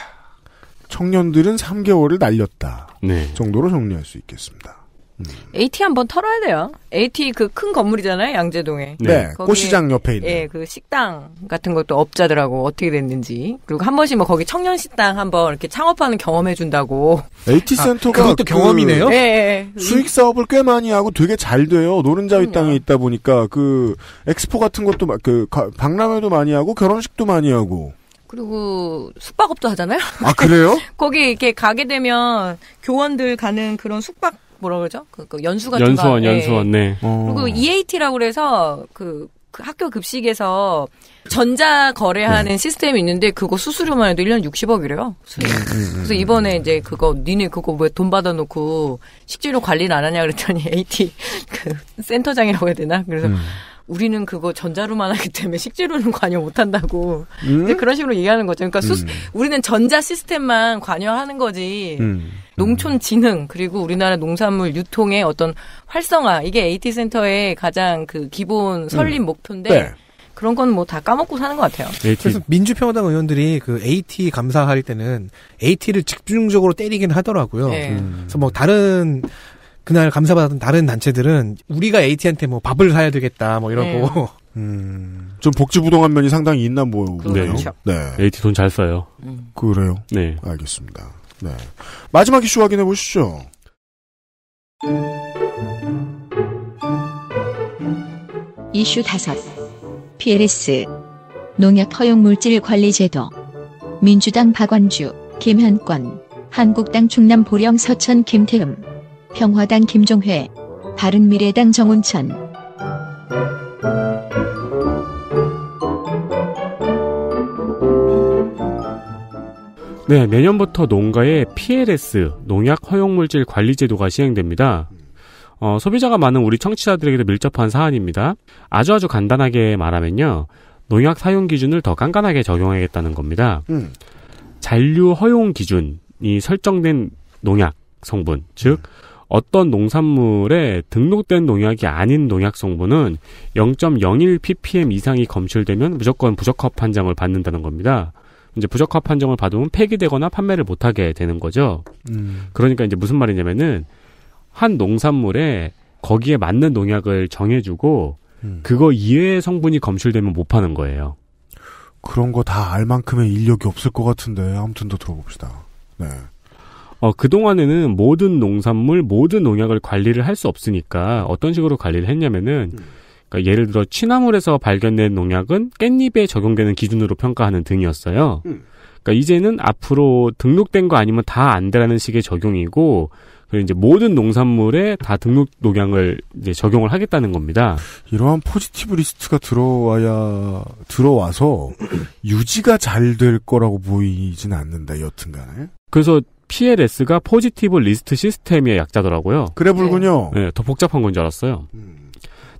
청년들은 3개월을 날렸다. 네. 정도로 정리할 수 있겠습니다. 음. AT 한번 털어야 돼요. AT 그큰 건물이잖아요, 양재동에. 네, 네 꽃시장 옆에 있는. 예, 그 식당 같은 것도 업자들하고 어떻게 됐는지. 그리고 한 번씩 뭐 거기 청년 식당 한번 이렇게 창업하는 경험해 준다고. AT 아, 센터가 아, 그것도 그 경험이네요. 예, 예, 수익 사업을 꽤 많이 하고 되게 잘 돼요. 노른자위 땅에 있다 보니까 그 엑스포 같은 것도 그 박람회도 많이 하고 결혼식도 많이 하고. 그리고 숙박업도 하잖아요. 아 그래요? [laughs] 거기 이렇게 가게 되면 교원들 가는 그런 숙박 뭐라 그러죠? 그, 그 연수 같은 연수원, 거. 연수원, 네. 네. 그리고 EAT라고 그래서 그, 그 학교 급식에서 전자 거래하는 네. 시스템이 있는데 그거 수수료만 해도 1년 60억이래요. 음, 음, 음, 그래서 이번에 이제 그거 니네 그거 왜 돈 받아놓고 식재료 관리는 안 하냐 그랬더니 AT [laughs] 그 센터장이라고 해야 되나? 그래서 음. 우리는 그거 전자로만 하기 때문에 식재료는 관여 못 한다고. 음? 그런 식으로 얘기하는 거죠. 그러니까 수, 우리는 전자 시스템만 관여하는 거지. 음. 농촌 진흥 그리고 우리나라 농산물 유통의 어떤 활성화 이게 AT 센터의 가장 그 기본 설립 음. 목표인데 네. 그런 건 뭐 다 까먹고 사는 것 같아요. AT. 그래서 민주평화당 의원들이 그 AT 감사할 때는 AT를 집중적으로 때리긴 하더라고요. 네. 음. 그래서 뭐 다른 그날 감사받았던 다른 단체들은 우리가 AT한테 뭐 밥을 사야 되겠다 뭐 이러고 네. [laughs] 음, 좀 복지부동한 면이 상당히 있나 보네요. 그렇죠. 네. AT 그렇죠. 돈잘 써요. 음. 그래요? 네. 알겠습니다. 네. 마지막 이슈 확인해 보시죠. 이슈 5. PLS. 농약 허용물질 관리 제도. 민주당 박원주, 김현권. 한국당 충남 보령 서천 김태흠. 평화당 김종회. 바른미래당 정운천. 네, 내년부터 농가에 PLS 농약 허용물질 관리 제도가 시행됩니다. 어, 소비자가 많은 우리 청취자들에게도 밀접한 사안입니다. 아주 아주 간단하게 말하면요. 농약 사용 기준을 더 깐깐하게 적용하겠다는 겁니다. 음. 잔류 허용 기준이 설정된 농약 성분, 즉 어떤 농산물에 등록된 농약이 아닌 농약 성분은 0.01 ppm 이상이 검출되면 무조건 부적합 판정을 받는다는 겁니다. 이제 부적합 판정을 받으면 폐기되거나 판매를 못하게 되는 거죠. 음. 그러니까 이제 무슨 말이냐면은 한 농산물에 거기에 맞는 농약을 정해주고 음. 그거 이외의 성분이 검출되면 못 파는 거예요. 그런 거 다 알 만큼의 인력이 없을 것 같은데 아무튼 더 들어봅시다. 네. 어, 그동안에는 모든 농산물, 모든 농약을 관리를 할 수 없으니까 어떤 식으로 관리를 했냐면은 음. 그러니까 예를 들어 취나물에서 발견된 농약은 깻잎에 적용되는 기준으로 평가하는 등이었어요. 음. 그러니까 이제는 앞으로 등록된 거 아니면 다 안 되라는 식의 적용이고 그리고 이제 모든 농산물에 다 등록 농약을 이제 적용을 하겠다는 겁니다. 이러한 포지티브 리스트가 들어와야 들어와서 [clears throat] 유지가 잘 될 거라고 보이진 않는데 여튼간에. 그래서 PLS가 포지티브 리스트 시스템의 약자더라고요. 그래 불군요. 네, 더 복잡한 건 줄 알았어요. 음.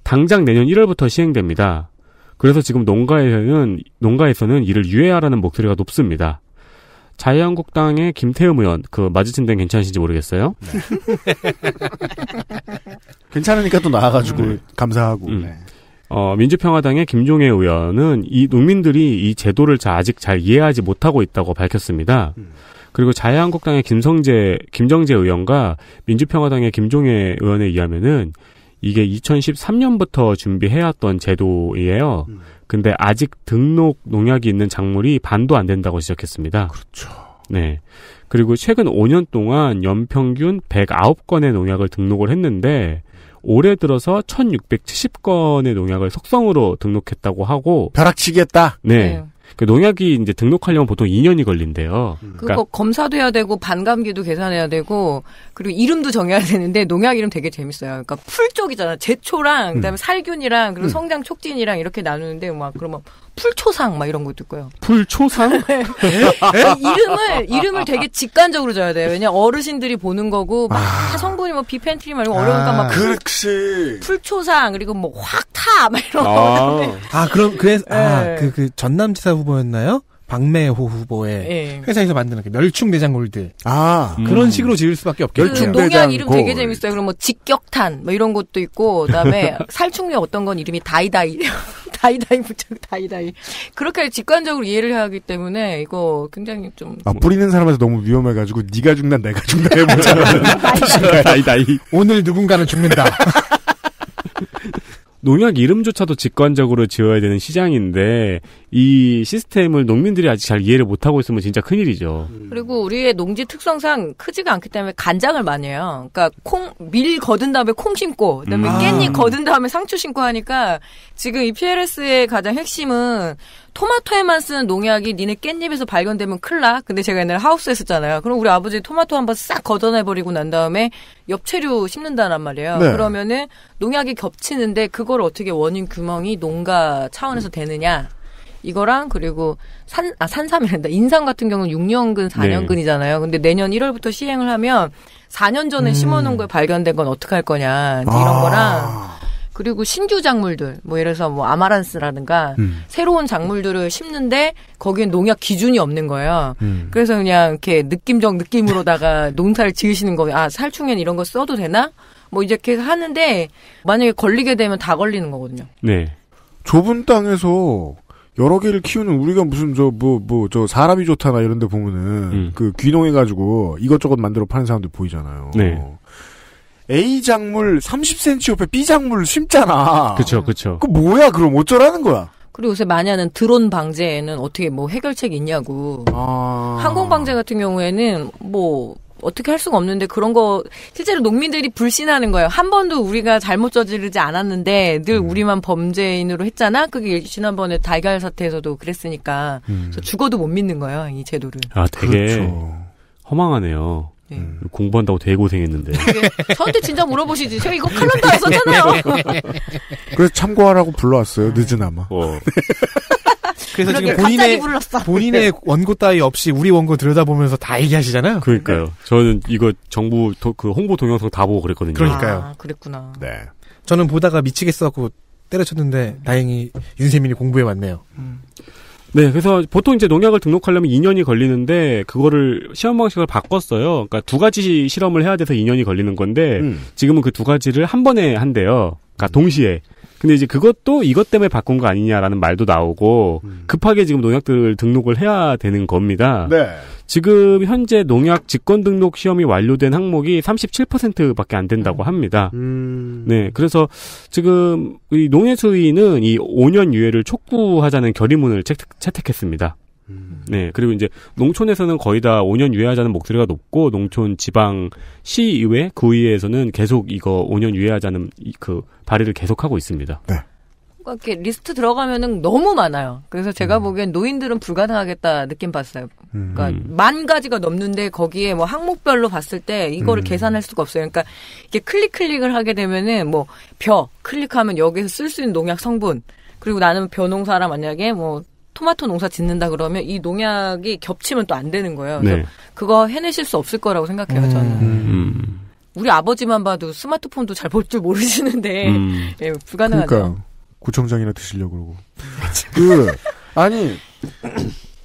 당장 내년 1월부터 시행됩니다. 그래서 지금 농가에서는 농가에서는 이를 유예하라는 목소리가 높습니다. 자유한국당의 김태흠 의원 그 마주친 데는 괜찮으신지 모르겠어요. 네. [laughs] 괜찮으니까 또 나와가지고 네. 감사하고. 음. 네. 어, 민주평화당의 김종혜 의원은 이 농민들이 이 제도를 자, 아직 잘 이해하지 못하고 있다고 밝혔습니다. 음. 그리고 자유한국당의 김성재, 김정재 의원과 민주평화당의 김종혜 의원에 의하면은 이게 2013년부터 준비해왔던 제도예요. 음. 근데 아직 등록 농약이 있는 작물이 반도 안 된다고 지적했습니다 그렇죠. 네. 그리고 최근 5년 동안 연평균 109건의 농약을 등록을 했는데 올해 들어서 1670건의 농약을 속성으로 등록했다고 하고 벼락치기했다. 네. 네. 그 농약이 이제 등록하려면 보통 2년이 걸린대요. 음. 그러니까 그거 그러니까 검사도 해야 되고 반감기도 계산해야 되고 그리고 이름도 정해야 되는데 농약 이름 되게 재밌어요. 그러니까 풀 쪽이잖아. 제초랑 그다음에 음. 살균이랑 그리고 음. 성장 촉진이랑 이렇게 나누는데 막 그러면 풀초상 막 이런 것도 있고요. 풀초상? [laughs] 네. 이름을 이름을 되게 직관적으로 줘야 돼요. 왜냐 어르신들이 보는 거고 막 아. 성분이 뭐 비펜트리 말고 어려우니까 아. 막 그렇지. 풀초상 그리고 뭐 확타 막 이런 아. 거. 아 그럼 그래서 아그그 네. 그, 그 전남지사 후보였나요? 박매호 후보의 예. 회사에서 만드는 그 멸충대장 골드. 아. 그런 음. 식으로 지을 수밖에 없겠죠. 그 농약 이름 되게 재밌어요. 그럼 뭐 직격탄 뭐 이런 것도 있고 그다음에 [laughs] 살충류 어떤 건 이름이 다이다이. [laughs] 다이다이 부착 다이다이. 그렇게 직관적으로 이해를 하기 때문에 이거 굉장히 좀 아, 뿌리는 사람한테 너무 위험해 가지고 네가 죽나 내가 죽나 해보자. [laughs] 다이다이. 오늘 누군가는 죽는다. 농약 이름조차도 직관적으로 지어야 되는 시장인데 이 시스템을 농민들이 아직 잘 이해를 못하고 있으면 진짜 큰일이죠. 음. 그리고 우리의 농지 특성상 크지가 않기 때문에 간장을 많이 해요. 그러니까 콩 밀 거둔 다음에 콩 심고 그다음에 음. 깻잎 아. 거둔 다음에 상추 심고 하니까 지금 이 PLS의 가장 핵심은 토마토에만 쓰는 농약이 니네 깻잎에서 발견되면 클 나. 근데 제가 옛날에 하우스 했었잖아요. 그럼 우리 아버지 토마토 한 번 싹 걷어내버리고 난 다음에 엽채류 심는다란 말이에요. 네. 그러면은 농약이 겹치는데 그걸 어떻게 원인 규명이 농가 차원에서 되느냐. 이거랑 그리고 산, 아, 산삼이란다. 인삼 같은 경우는 6년근, 4년근이잖아요. 네. 근데 내년 1월부터 시행을 하면 4년 전에 음. 심어놓은 거에 발견된 건 어떻게 할 거냐. 이런 아. 거랑 그리고 신규 작물들 뭐 예를 들어서 뭐 아마란스라든가 음. 새로운 작물들을 심는데 거기에 농약 기준이 없는 거예요. 음. 그래서 그냥 이렇게 느낌적 느낌으로다가 [laughs] 농사를 지으시는 거예요. 아 살충엔 이런 거 써도 되나? 뭐이렇게 하는데 만약에 걸리게 되면 다 걸리는 거거든요. 네. 좁은 땅에서 여러 개를 키우는 우리가 무슨 저 뭐 뭐저 뭐, 뭐 사람이 좋다나 이런 데 보면은 음. 그 귀농해 가지고 이것저것 만들어 파는 사람들 보이잖아요. 네. A 작물 30cm 옆에 B 작물 심잖아. 그렇죠, 그렇죠. 그 뭐야 그럼 어쩌라는 거야? 그리고 요새 많이 하는 드론 방제에는 어떻게 뭐 해결책이 있냐고. 아... 항공 방제 같은 경우에는 뭐 어떻게 할 수가 없는데 그런 거 실제로 농민들이 불신하는 거예요. 한 번도 우리가 잘못 저지르지 않았는데 늘 음. 우리만 범죄인으로 했잖아. 그게 지난번에 달걀 사태에서도 그랬으니까 음. 죽어도 못 믿는 거예요. 이 제도를. 아 되게 그렇죠. 허망하네요. 네. 공부한다고 대고생했는데. [laughs] 예. 저한테 진짜 물어보시지. 제가 이거 칼럼다에 썼잖아요. [laughs] 그래서 참고하라고 불러왔어요. 늦은아마. 어. [laughs] 그래서 지금 본인의 본인의 네. 원고 따위 없이 우리 원고 들여다보면서 다 얘기하시잖아요. 그러니까요. 네. 저는 이거 정부 도, 그 홍보 동영상 다 보고 그랬거든요. 그러니까요. 아, 그랬구나. 네. 저는 보다가 미치겠어갖고 때려쳤는데 다행히 윤세민이 공부해 왔네요. 음. 네, 그래서 보통 이제 농약을 등록하려면 2년이 걸리는데 그거를 시험 방식을 바꿨어요. 그러니까 두 가지 실험을 해야 돼서 2년이 걸리는 건데 음. 지금은 그 두 가지를 한 번에 한대요. 그러니까 동시에 근데 이제 그것도 이것 때문에 바꾼 거 아니냐라는 말도 나오고 음. 급하게 지금 농약들을 등록을 해야 되는 겁니다. 네. 지금 현재 농약 직권 등록 시험이 완료된 항목이 37%밖에 안 된다고 음. 합니다. 음. 네, 그래서 지금 이 농해수위는 이 5년 유예를 촉구하자는 결의문을 채택, 채택했습니다. 음. 네, 그리고 이제 농촌에서는 거의 다 5년 유예하자는 목소리가 높고 농촌 지방 시의회, 구의회에서는 계속 이거 5년 유예하자는 그 발의를 계속하고 있습니다. 네. 이렇게 리스트 들어가면은 너무 많아요. 그래서 제가 음. 보기엔 노인들은 불가능하겠다 느낌 봤어요. 음. 그러니까 음. 만 가지가 넘는데 거기에 뭐 항목별로 봤을 때 이거를 음. 계산할 수가 없어요. 그러니까 이게 클릭 클릭을 하게 되면은 뭐 벼 클릭하면 여기서 쓸 수 있는 농약 성분 그리고 나는 벼농사라 만약에 뭐 토마토 농사 짓는다 그러면 이 농약이 겹치면 또 안 되는 거예요. 그래서 네. 그거 해내실 수 없을 거라고 생각해요, 음. 저는. 음. 우리 아버지만 봐도 스마트폰도 잘 볼 줄 모르시는데 음. [laughs] 예, 불가능하죠. 그러니까 구청장이나 드시려고 그러고. 그 아니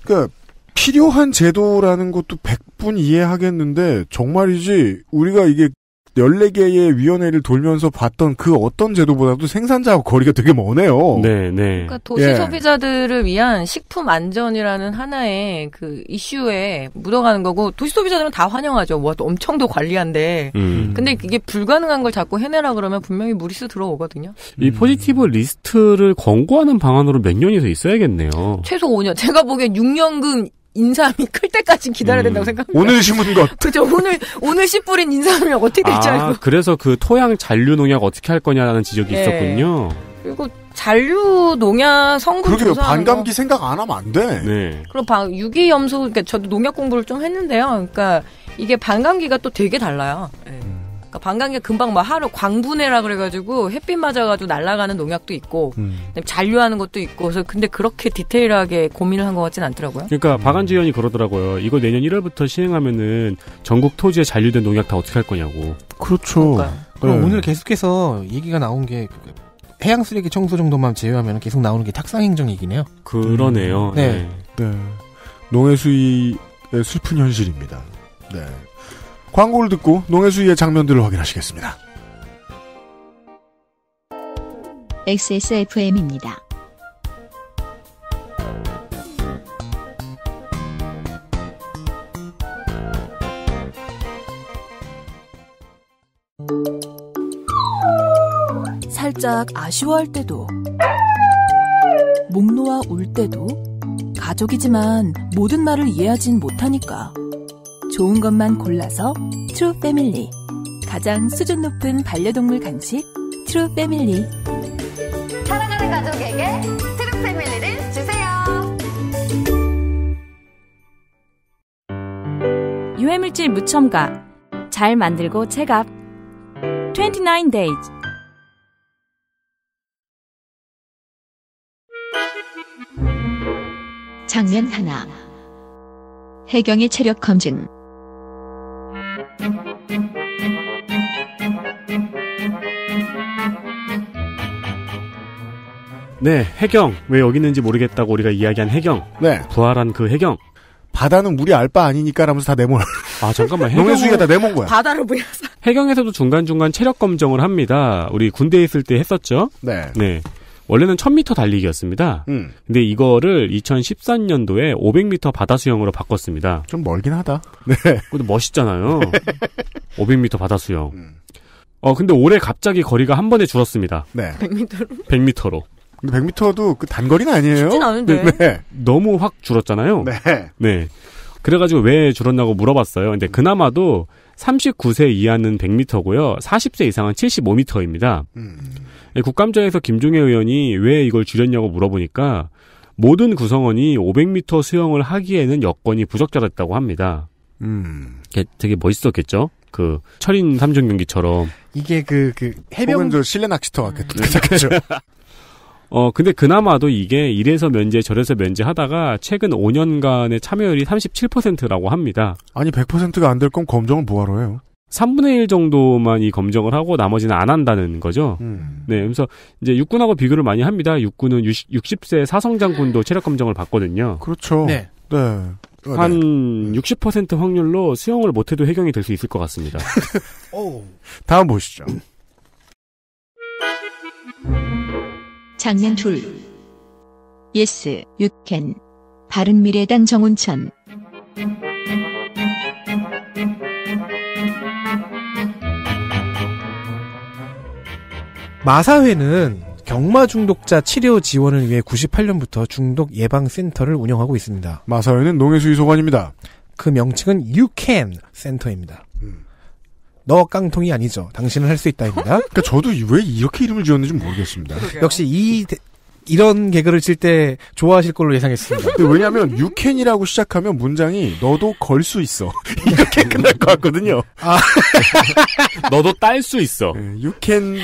그 필요한 제도라는 것도 100분 이해하겠는데 정말이지 우리가 이게 14개의 위원회를 돌면서 봤던 그 어떤 제도보다도 생산자하고 거리가 되게 머네요. 네, 네. 그러니까 도시 예. 소비자들을 위한 식품 안전이라는 하나의 그 이슈에 묻어가는 거고 도시 소비자들은 다 환영하죠. 뭐, 또 엄청도 관리한데. 음. 근데 이게 불가능한 걸 자꾸 해내라 그러면 분명히 무리수 들어오거든요. 이 음. 포지티브 리스트를 권고하는 방안으로 몇 년이 더 있어야겠네요. 최소 5년. 제가 보기엔 6년금 인삼이 클 때까지 기다려야 된다고 음, 생각합니다. 오늘 심은 것. [laughs] 그죠. 오늘, 오늘 씨 뿌린 인삼이 어떻게 될지 아, 알고. 그래서 그 토양 잔류 농약 어떻게 할 거냐라는 지적이 네. 있었군요. 그리고 잔류 농약 성분 그러게요. 반감기 거. 생각 안 하면 안 돼. 네. 그럼 방, 유기염소, 그러니까 저도 농약 공부를 좀 했는데요. 그러니까 이게 반감기가 또 되게 달라요. 네. 음. 그러니까 방광약 금방 막 하루 광분해라 그래가지고 햇빛 맞아가지고 날아가는 농약도 있고 음. 잔류하는 것도 있고 그래서 근데 그렇게 디테일하게 고민을 한 것 같진 않더라고요. 그러니까 음. 박안지연이 그러더라고요. 이거 내년 1월부터 시행하면은 전국 토지에 잔류된 농약 다 어떻게 할 거냐고. 그렇죠. 그럼 네. 오늘 계속해서 얘기가 나온 게 그 해양 쓰레기 청소 정도만 제외하면 계속 나오는 게 탁상 행정 얘기네요. 그러네요. 음. 네. 네. 네. 농해수의 슬픈 현실입니다. 네. 광고를 듣고 농해수위의 장면들을 확인하시겠습니다. XSFM입니다. 살짝 아쉬워할 때도 목 놓아 울 때도 가족이지만 모든 말을 이해하진 못하니까 좋은 것만 골라서 트루 패밀리. 가장 수준 높은 반려동물 간식 트루 패밀리. 사랑하는 가족에게 트루 패밀리를 주세요. 유해물질 무첨가. 잘 만들고 체갑. 29 days. 장면 하나. 해경의 체력 검증. 네, 해경. 왜 여기 있는지 모르겠다고 우리가 이야기한 해경. 네. 부활한 그 해경. 바다는 물이 알바 아니니까 라면서 다 내몰. 아, 잠깐만. [laughs] 농해수기가 다 내몬 거야. 바다를 보여서. 해경에서도 중간중간 체력 검정을 합니다. 우리 군대에 있을 때 했었죠? 네. 네. 원래는 1000m 달리기였습니다. 음. 근데 이거를 2013년도에 500m 바다 수영으로 바꿨습니다. 좀 멀긴 하다. [laughs] 네. 근데 멋있잖아요. 500m [laughs] 바다 수영. 음. 어, 근데 올해 갑자기 거리가 한 번에 줄었습니다. 네. 100m로? 100m로. 근데 100m도 그 단거리는 아니에요. 쉽진 않은데. 네. 네. 너무 확 줄었잖아요. 네. 네. 그래가지고 왜 줄었냐고 물어봤어요. 근데 그나마도 39세 이하는 100m고요. 40세 이상은 75m입니다. 음. 예, 국감장에서 김종혜 의원이 왜 이걸 줄였냐고 물어보니까 모든 구성원이 500m 수영을 하기에는 여건이 부적절했다고 합니다. 음. 되게 멋있었겠죠? 그 철인 삼종 경기처럼 이게 그그 그, 해병 실내 낚시터 같겠죠. 음. 어, 근데 그나마도 이게 이래서 면제 저래서 면제 하다가 최근 5년간의 참여율이 37%라고 합니다. 아니 100%가 안 될 건 검정을 뭐하러 해요? 3분의 1 정도만 이 검정을 하고 나머지는 안 한다는 거죠. 음. 네, 그래서 이제 육군하고 비교를 많이 합니다. 육군은 60, 세 사성장군도 체력 검정을 받거든요. 그렇죠. 네. 네. 어, 아, 한60% 확률로 수영을 못해도 해경이 될 수 있을 것 같습니다. [laughs] 다음 보시죠. 장면 둘. 예스, 유캔. 바른미래당 정운천. 마사회는 경마 중독자 치료 지원을 위해 98년부터 중독 예방 센터를 운영하고 있습니다. 마사회는 농해수의소관입니다. 그 명칭은 유캔 센터입니다. 너 깡통이 아니죠. 당신은 할 수 있다입니다. [laughs] 그니까 저도 왜 이렇게 이름을 지었는지 모르겠습니다. 역시 이 이런 개그를 칠 때 좋아하실 걸로 예상했습니다. 왜냐하 유캔이라고 시작하면 문장이 너도 걸 수 있어 [laughs] 이렇게 끝날 것 같거든요. 아. [laughs] 너도 딸 수 있어. 네, 유캔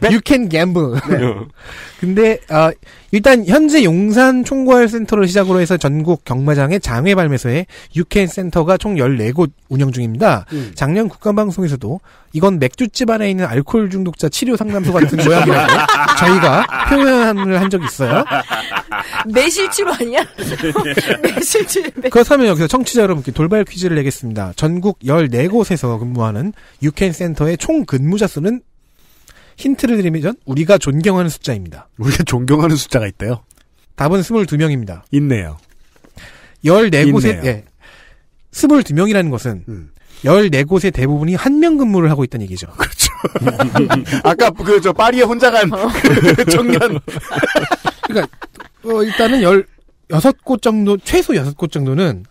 네. You can gamble. 네. [laughs] 근데 어, 일단 현재 용산 총괄 센터를 시작으로 해서 전국 경마장의 장외 발매소에 유캔 센터가 총 14곳 운영 중입니다. 음. 작년 국가방송에서도 이건 맥주집 안에 있는 알코올 중독자 치료 상담소 같은 모양이라고 [laughs] 저희가 표현을 한 적이 있어요. 매실치로 아니야? 매실치. 매... 그렇다면 여기서 청취자 여러분께 돌발 퀴즈를 내겠습니다. 전국 14곳에서 근무하는 유캔 센터의 총 근무자 수는 힌트를 드리면 우리가 존경하는 숫자입니다. 우리가 존경하는 숫자가 있대요. 답은 22명입니다. 있네요. 14곳에 예. 22명이라는 것은 음. 14곳의 대부분이 한 명 근무를 하고 있다는 얘기죠. 그렇죠. [laughs] 아까 그저 파리에 혼자 간그 어. 청년. 그러니까 어, 일단은 16곳 정도 최소 6곳 정도는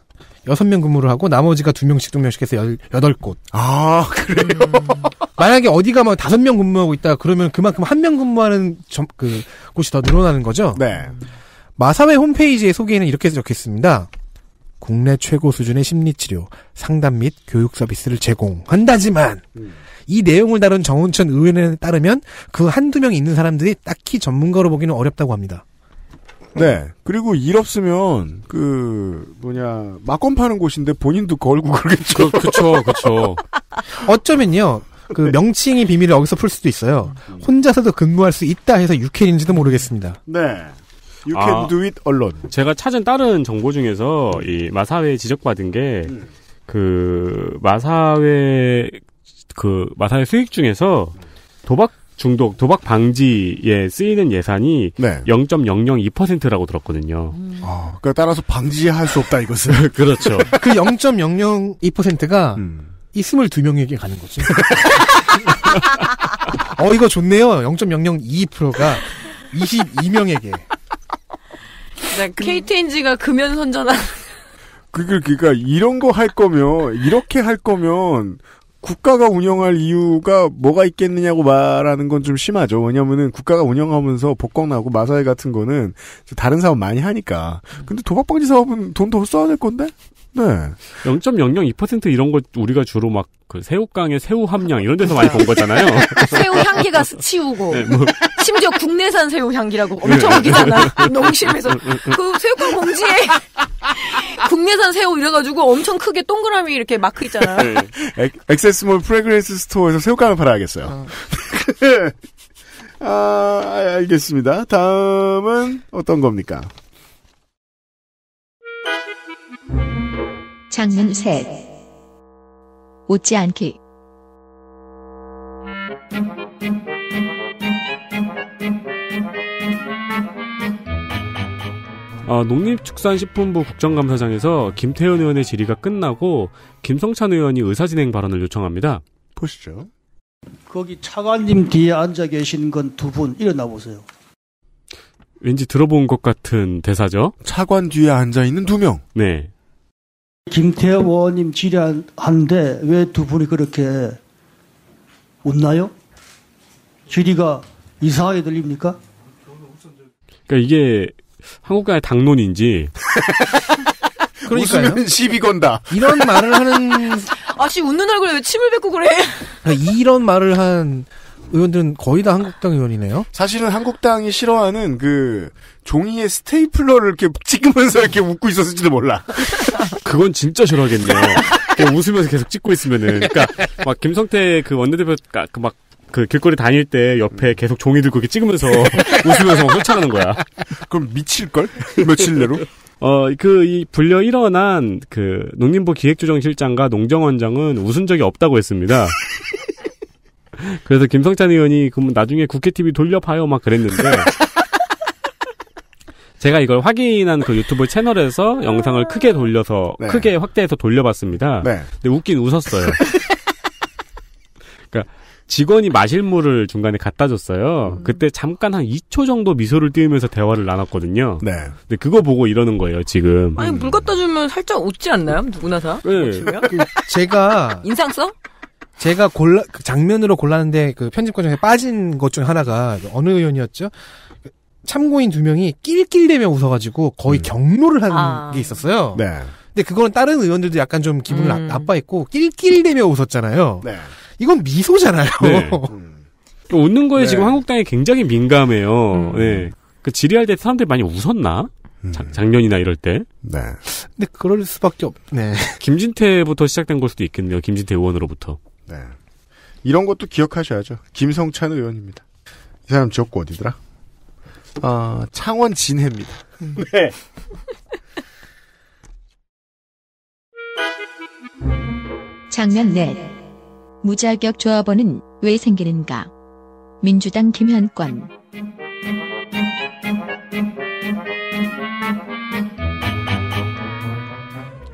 여섯 명 근무를 하고 나머지가 두명씩두명씩 해서 열, 여덟 곳 아, 그래요? 음. 만약에 어디가 막 뭐 다섯 명 근무하고 있다 그러면 그만큼 한명 근무하는 점, 그 곳이 더 늘어나는 거죠? 네. 마사회 홈페이지의 소개에는 이렇게 적혀 있습니다. 국내 최고 수준의 심리치료, 상담 및 교육 서비스를 제공한다지만, 음. 이 내용을 다룬 정운천 의원에 따르면 그 한두 명 있는 사람들이 딱히 전문가로 보기는 어렵다고 합니다. 네. 그리고 일 없으면 그 뭐냐 막건 파는 곳인데 본인도 걸고 그러겠죠. 그, 그쵸, 그쵸. [laughs] 어쩌면요. 그 네. 명칭이 비밀을 여기서 풀 수도 있어요. 음. 혼자서도 근무할 수 있다 해서 유캔인지도 모르겠습니다. 네. You can 아, do it alone. 제가 찾은 다른 정보 중에서 이마사회 지적받은 게, 음. 그, 마사회, 그, 마사회 수익 중에서 도박 중독 도박 방지에 쓰이는 예산이 네. 0.002%라고 들었거든요. 음. 아, 그니까 따라서 방지할 수 없다 이것을 [laughs] 그렇죠. [laughs] 그 0.002%가 음. 이 22명에게 가는 거죠. [laughs] 어 이거 좋네요. 0.002%가 22명에게. 네, KTNG가 그 금연 선전한. 그, 그, 그러니까 이런 거 할 거면 이렇게 할 거면 국가가 운영할 이유가 뭐가 있겠느냐고 말하는 건 좀 심하죠. 왜냐면은 국가가 운영하면서 복권하고 마사회 같은 거는 다른 사업 많이 하니까. 근데 도박방지 사업은 돈 더 써야 될 건데? 네. 0.002% 이런 거 우리가 주로 막 그 새우깡의 새우 함량 이런 데서 많이 본 거잖아요. [laughs] 새우 향기가 스치우고 네, 뭐. 심지어 국내산 새우 향기라고 네. 엄청 우기잖아. [laughs] 네. 농심에서 음, 음, 음. 그 새우깡 봉지에 [laughs] 국내산 새우 이래가지고 엄청 크게 동그라미 이렇게 마크 있잖아. 네. 액세스몰 프레그레스 스토어에서 새우깡을 팔아야겠어요. 어. 아, 아, 알겠습니다. 다음은 어떤 겁니까? 장문 셋. 웃지 않기. 어, 농림축산식품부 국정감사장에서 김태현 의원의 질의가 끝나고 김성찬 의원이 의사진행 발언을 요청합니다. 보시죠. 거기 차관님 뒤에 앉아 계신 건 두 분 일어나 보세요. 왠지 들어본 것 같은 대사죠. 차관 뒤에 앉아 있는 두 명. 네. 김태호 의원님 질의한데 왜 두 분이 그렇게 웃나요? 질의가 이상하게 들립니까? 그러니까 이게 한국가의 당론인지. [laughs] 그러니까요. 웃으면 시비 건다. 이런 말을 하는. [laughs] 아씨 웃는 얼굴에 왜 침을 뱉고 그래? 이런 말을 한 의원들은 거의 다 한국당 의원이네요. 사실은 한국당이 싫어하는 그종이의 스테이플러를 이렇게 찍으면서 이렇게 웃고 있었을지도 몰라. [laughs] 그건 진짜 싫어하겠네요. 웃으면서 계속 찍고 있으면은. 그러니까 막 김성태 그 원내대표 그막 그러니까 그, 그 길거리 다닐 때 옆에 계속 종이 들고 렇게 찍으면서 [laughs] 웃으면서 막 쫓아가는 거야. 그럼 미칠걸? 며칠 내로? 어, 그, 이, 불려 일어난, 그, 농림부 기획조정실장과 농정원장은 웃은 적이 없다고 했습니다. 그래서 김성찬 의원이 그럼 나중에 국회 TV 돌려봐요 막 그랬는데 [laughs] 제가 이걸 확인한 그 유튜브 채널에서 영상을 크게 돌려서 아, 네. 크게 확대해서 돌려봤습니다. 네. 근데 웃긴 웃었어요. 그러니까 직원이 마실 물을 중간에 갖다 줬어요. 음. 그때 잠깐 한 2초 정도 미소를 띄우면서 대화를 나눴거든요. 네. 근데 그거 보고 이러는 거예요, 지금. 아니, 물 갖다 주면 살짝 웃지 않나요? 누구나 다? 네. 뭐 그 제가 인상 써? 제가 골라 그 장면으로 골랐는데 그 편집 과정에 빠진 것 중 하나가 어느 의원이었죠? 그 참고인 두 명이 낄낄대며 웃어가지고 거의 음. 경로를 하는 아. 게 있었어요. 네. 근데 그거는 다른 의원들도 약간 좀 기분을 음. 나빠했고 낄낄대며 웃었잖아요. 네. 이건 미소잖아요. 네. [laughs] 음. 웃는 거에 네. 지금 한국당이 굉장히 민감해요. 음. 네. 그 질의할 때 사람들이 많이 웃었나? 작, 음. 작년이나 이럴 때. 네. 근데 그럴 수밖에 없, 네. [laughs] 김진태부터 시작된 걸 수도 있겠네요. 김진태 의원으로부터. 네. 이런 것도 기억하셔야죠. 김성찬 의원입니다. 이 사람 지역구 어디더라? 아, 창원 진해입니다. [laughs] 네. 장면 넷. 무자격 조합원은 왜 생기는가? 민주당 김현권.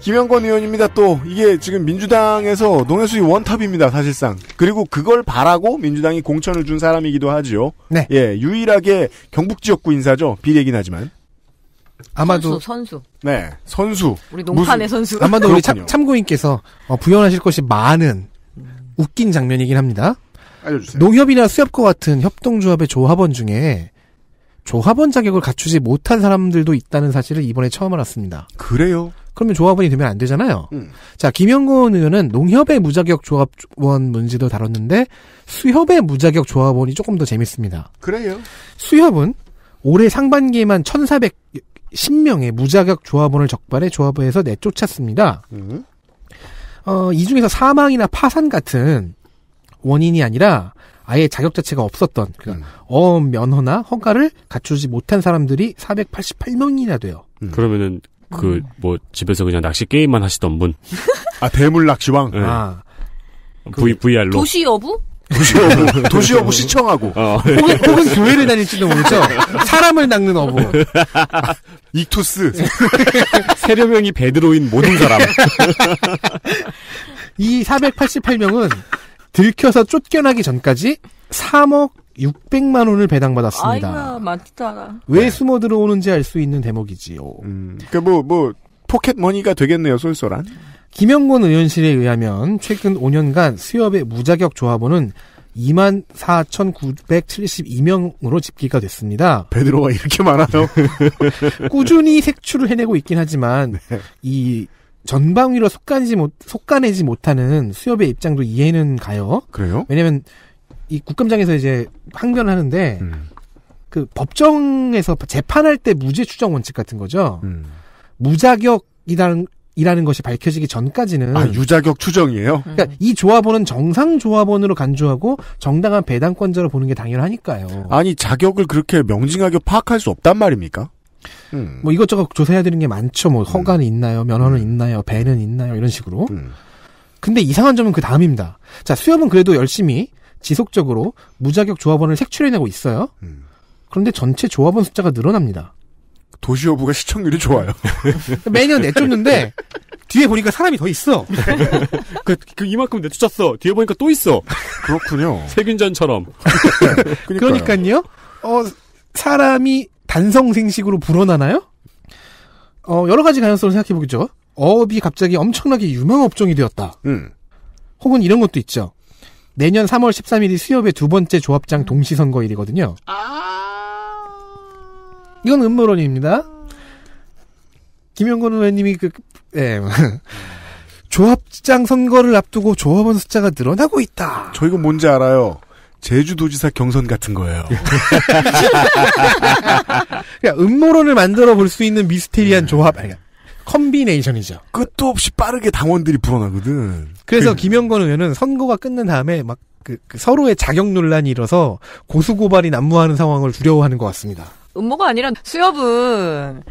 김영권 의원입니다. 또 이게 지금 민주당에서 농해수위 원탑입니다. 사실상 그리고 그걸 바라고 민주당이 공천을 준 사람이기도 하지요. 네. 예, 유일하게 경북 지역구 인사죠. 비례긴 하지만. 아마도 선수, 선수. 네 선수 우리 농판의 선수 아마도 우리 참, 참고인께서 어, 부연하실 것이 많은 웃긴 장면이긴 합니다. 알려주세요. 농협이나 수협과 같은 협동조합의 조합원 중에 조합원 자격을 갖추지 못한 사람들도 있다는 사실을 이번에 처음 알았습니다. 그래요? 그러면 조합원이 되면 안 되잖아요. 음. 자, 김영곤 의원은 농협의 무자격 조합원 문제도 다뤘는데 수협의 무자격 조합원이 조금 더 재밌습니다. 그래요. 수협은 올해 상반기에만 1,410명의 무자격 조합원을 적발해 조합에서 원 내쫓았습니다. 음. 어, 이 중에서 사망이나 파산 같은 원인이 아니라 아예 자격 자체가 없었던 그런 음. 어음 면허나 허가를 갖추지 못한 사람들이 488명이나 돼요. 음. 그러면은 그뭐 음. 집에서 그냥 낚시 게임만 하시던 분. 아 대물 낚시왕. 네. 아. 그 v VR로. 도시 여부? 도시 어부, 도시 어부 [laughs] 시청하고. 어, 네. 혹은, 교회를 다닐지도 모르죠. 사람을 낚는 어부. 이투스 [laughs] [laughs] 세례명이 베드로인 모든 사람. 이 488명은 들켜서 쫓겨나기 전까지 3억 600만 원을 배당받았습니다. 아이고야, 많다. 왜 네. 숨어 들어오는지 알 수 있는 대목이지요. 음, 그뭐 뭐 포켓머니가 되겠네요, 쏠쏠한. 김영곤 의원실에 의하면 최근 5년간 수협의 무자격 조합원은 24,972명으로 집계가 됐습니다. 베드로가 이렇게 많아요. [laughs] 꾸준히 색출을 해내고 있긴 하지만 네. 이 전방위로 속간지 못, 속간내지 못하는 수협의 입장도 이해는 가요. 그래요? 왜냐면 하이 국감장에서 이제 항변을 하는데 음. 그 법정에서 재판할 때 무죄 추정 원칙 같은 거죠. 음. 무자격이라는 이라는 것이 밝혀지기 전까지는 아 유자격 추정이에요. 그러니까 음. 이 조합원은 정상 조합원으로 간주하고 정당한 배당권자로 보는 게 당연하니까요. 아니 자격을 그렇게 명징하게 파악할 수 없단 말입니까? 음. 뭐 이것저것 조사해야 되는 게 많죠. 뭐 허가는 음. 있나요, 면허는 음. 있나요, 배는 있나요 이런 식으로. 음. 근데 이상한 점은 그 다음입니다. 자 수협은 그래도 열심히 지속적으로 무자격 조합원을 색출해내고 있어요. 음. 그런데 전체 조합원 숫자가 늘어납니다. 도시어부가 시청률이 좋아요. [laughs] 매년 내쫓는데 뒤에 보니까 사람이 더 있어. [laughs] 그, 그, 이만큼 내쫓았어. 뒤에 보니까 또 있어. 그렇군요. 세균전처럼. [laughs] 그러니까요. 어, 사람이 단성생식으로 불어나나요? 어, 여러 가지 가능성을 생각해 보겠죠. 어업이 갑자기 엄청나게 유명 업종이 되었다. 음. 혹은 이런 것도 있죠. 내년 3월 13일이 수협의 두 번째 조합장 동시 선거일이거든요. 아. 이건 음모론입니다. 김영건 의원님이 그, 예. [laughs] 조합장 선거를 앞두고 조합원 숫자가 늘어나고 있다. 저 이거 뭔지 알아요. 제주도지사 경선 같은 거예요. [laughs] 그러 그러니까 음모론을 만들어 볼 수 있는 미스테리한 네. 조합. 그니 컴비네이션이죠. 끝도 없이 빠르게 당원들이 불어나거든. 그래서 그... 김영건 의원은 선거가 끝난 다음에 막 그, 그 서로의 자격 논란이 일어서 고소 고발이 난무하는 상황을 두려워하는 것 같습니다. 음모가 아니라 수협은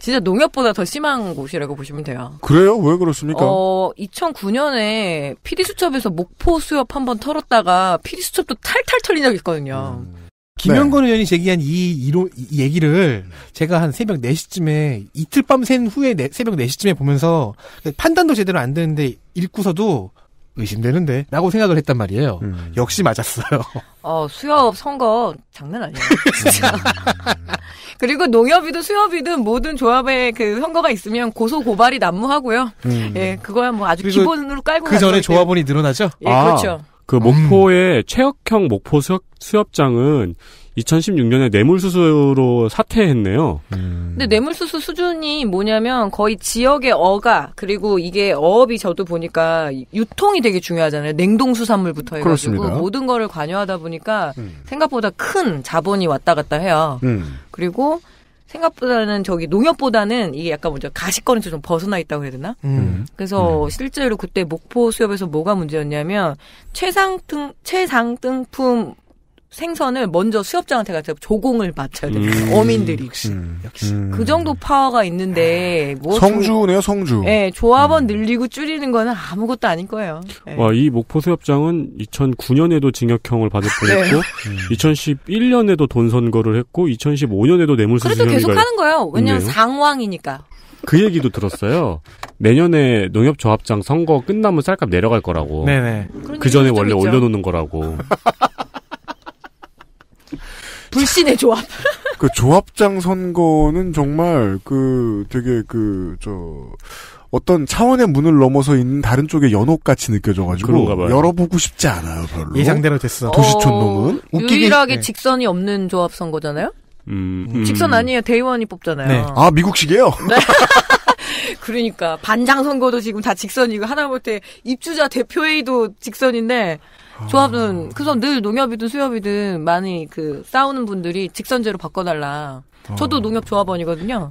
진짜 농협보다 더 심한 곳이라고 보시면 돼요. 그래요? 왜 그렇습니까? 어, 2009년에 피디수첩에서 목포 수협 한번 털었다가 피디수첩도 탈탈 털린 적 있거든요. 음. 김영건 네. 의원이 제기한 이, 이로, 이 얘기를 제가 한 새벽 4시쯤에 이틀 밤샌 후에 네, 새벽 4시쯤에 보면서 판단도 제대로 안 되는데 읽고서도 의심되는데 라고 생각을 했단 말이에요. 음. 역시 맞았어요. [laughs] 어, 수협 선거 장난 아니에요. 진짜. [laughs] 그리고 농협이든 수협이든 모든 조합에 그 선거가 있으면 고소 고발이 난무하고요. 음. 예, 그거야 뭐 아주 기본으로 깔고 그 전에 조합원이 늘어나죠? 예, 아. 그렇죠. 그 음. 목포의 음. 최역형 목포 수협, 수협장은 2016년에 뇌물수수로 사퇴했네요. 음. 근데 뇌물수수 수준이 뭐냐면 거의 지역의 어가 그리고 이게 어업이 저도 보니까 유통이 되게 중요하잖아요. 냉동수산물부터 해가지고 그렇습니다. 모든 거를 관여하다 보니까 음. 생각보다 큰 자본이 왔다 갔다 해요. 음. 그리고 생각보다는 저기 농협보다는 이게 약간 먼저 가시거리에서 좀 벗어나 있다고 해야 되나? 음. 음. 그래서 음. 실제로 그때 목포 수협에서 뭐가 문제였냐면 최상등 최상등품 생선을 먼저 수협장한테 가서 조공을 바쳐야 돼. 니 음. 어민들이. 역시, 음. 역시. 음. 그 정도 파워가 있는데, 뭐. 성주네요, 성주. 네, 조합원 음. 늘리고 줄이는 거는 아무것도 아닐 거예요. 네. 와, 이 목포 수협장은 2009년에도 징역형을 받을 네. 뻔했고, 네. 음. 2011년에도 돈 선거를 했고, 2015년에도 뇌물수수 그래도 계속 하는 거예요. 왜냐면 상황이니까. 그 얘기도 들었어요. 내년에 농협조합장 선거 끝나면 쌀값 내려갈 거라고. 네네. 그 전에 원래 있죠. 올려놓는 거라고. [laughs] 불신의 조합. 그 조합장 선거는 정말 그 되게 그 저 어떤 차원의 문을 넘어서 있는 다른 쪽의 연옥같이 느껴져가지고 열어보고 싶지 않아요 별로. 예상대로 됐어. 도시촌 어, 놈은 어, 유일하게 네. 직선이 없는 조합 선거잖아요. 음, 음. 직선 아니에요. 대의원이 뽑잖아요. 네. 아 미국식이에요. 네. [laughs] 그러니까 반장 선거도 지금 다 직선이고 하다못해 입주자 대표회의도 직선인데 아. 조합은 그래서 늘 농협이든 수협이든 많이 그 싸우는 분들이 직선제로 바꿔달라. 어. 저도 농협 조합원이거든요.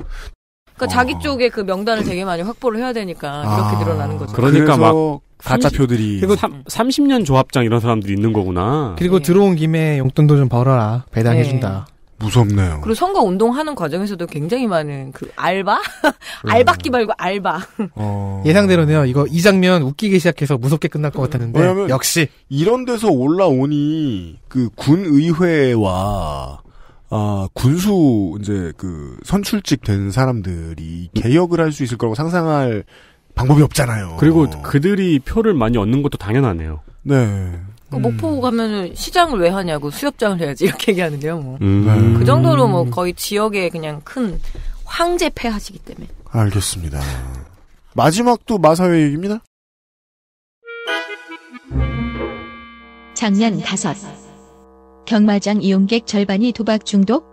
그러니까 어. 자기 쪽에 그 명단을 되게 많이 확보를 해야 되니까 아. 이렇게 아. 늘어나는 거죠. 그러니까 막 가짜 표들이 그리 30, 년 조합장 이런 사람들이 있는 거구나. 그리고 네. 들어온 김에 용돈도 좀 벌어라 배당해준다. 예. 무섭네요. 그리고 선거 운동하는 과정에서도 굉장히 많은 그 알바? [laughs] 알바기 말고 알바. 어... 예상대로네요. 이거 이 장면 웃기기 시작해서 무섭게 끝날 것 같았는데 역시 이런 데서 올라오니 그 군의회와 아, 군수 이제 그 선출직 된 사람들이 개혁을 할 수 있을 거라고 상상할 방법이 없잖아요. 그리고 그들이 표를 많이 얻는 것도 당연하네요. 네. 그 목포 음. 가면은 시장을 왜 하냐고 수협장을 해야지 이렇게 얘기하는데요. 뭐. 음. 네. 그 정도로 뭐 음. 거의 지역에 그냥 큰 황제패 하시기 때문에. 알겠습니다. 마지막도 마사회 얘기입니다. 작년 다섯. 경마장 이용객 절반이 도박 중독?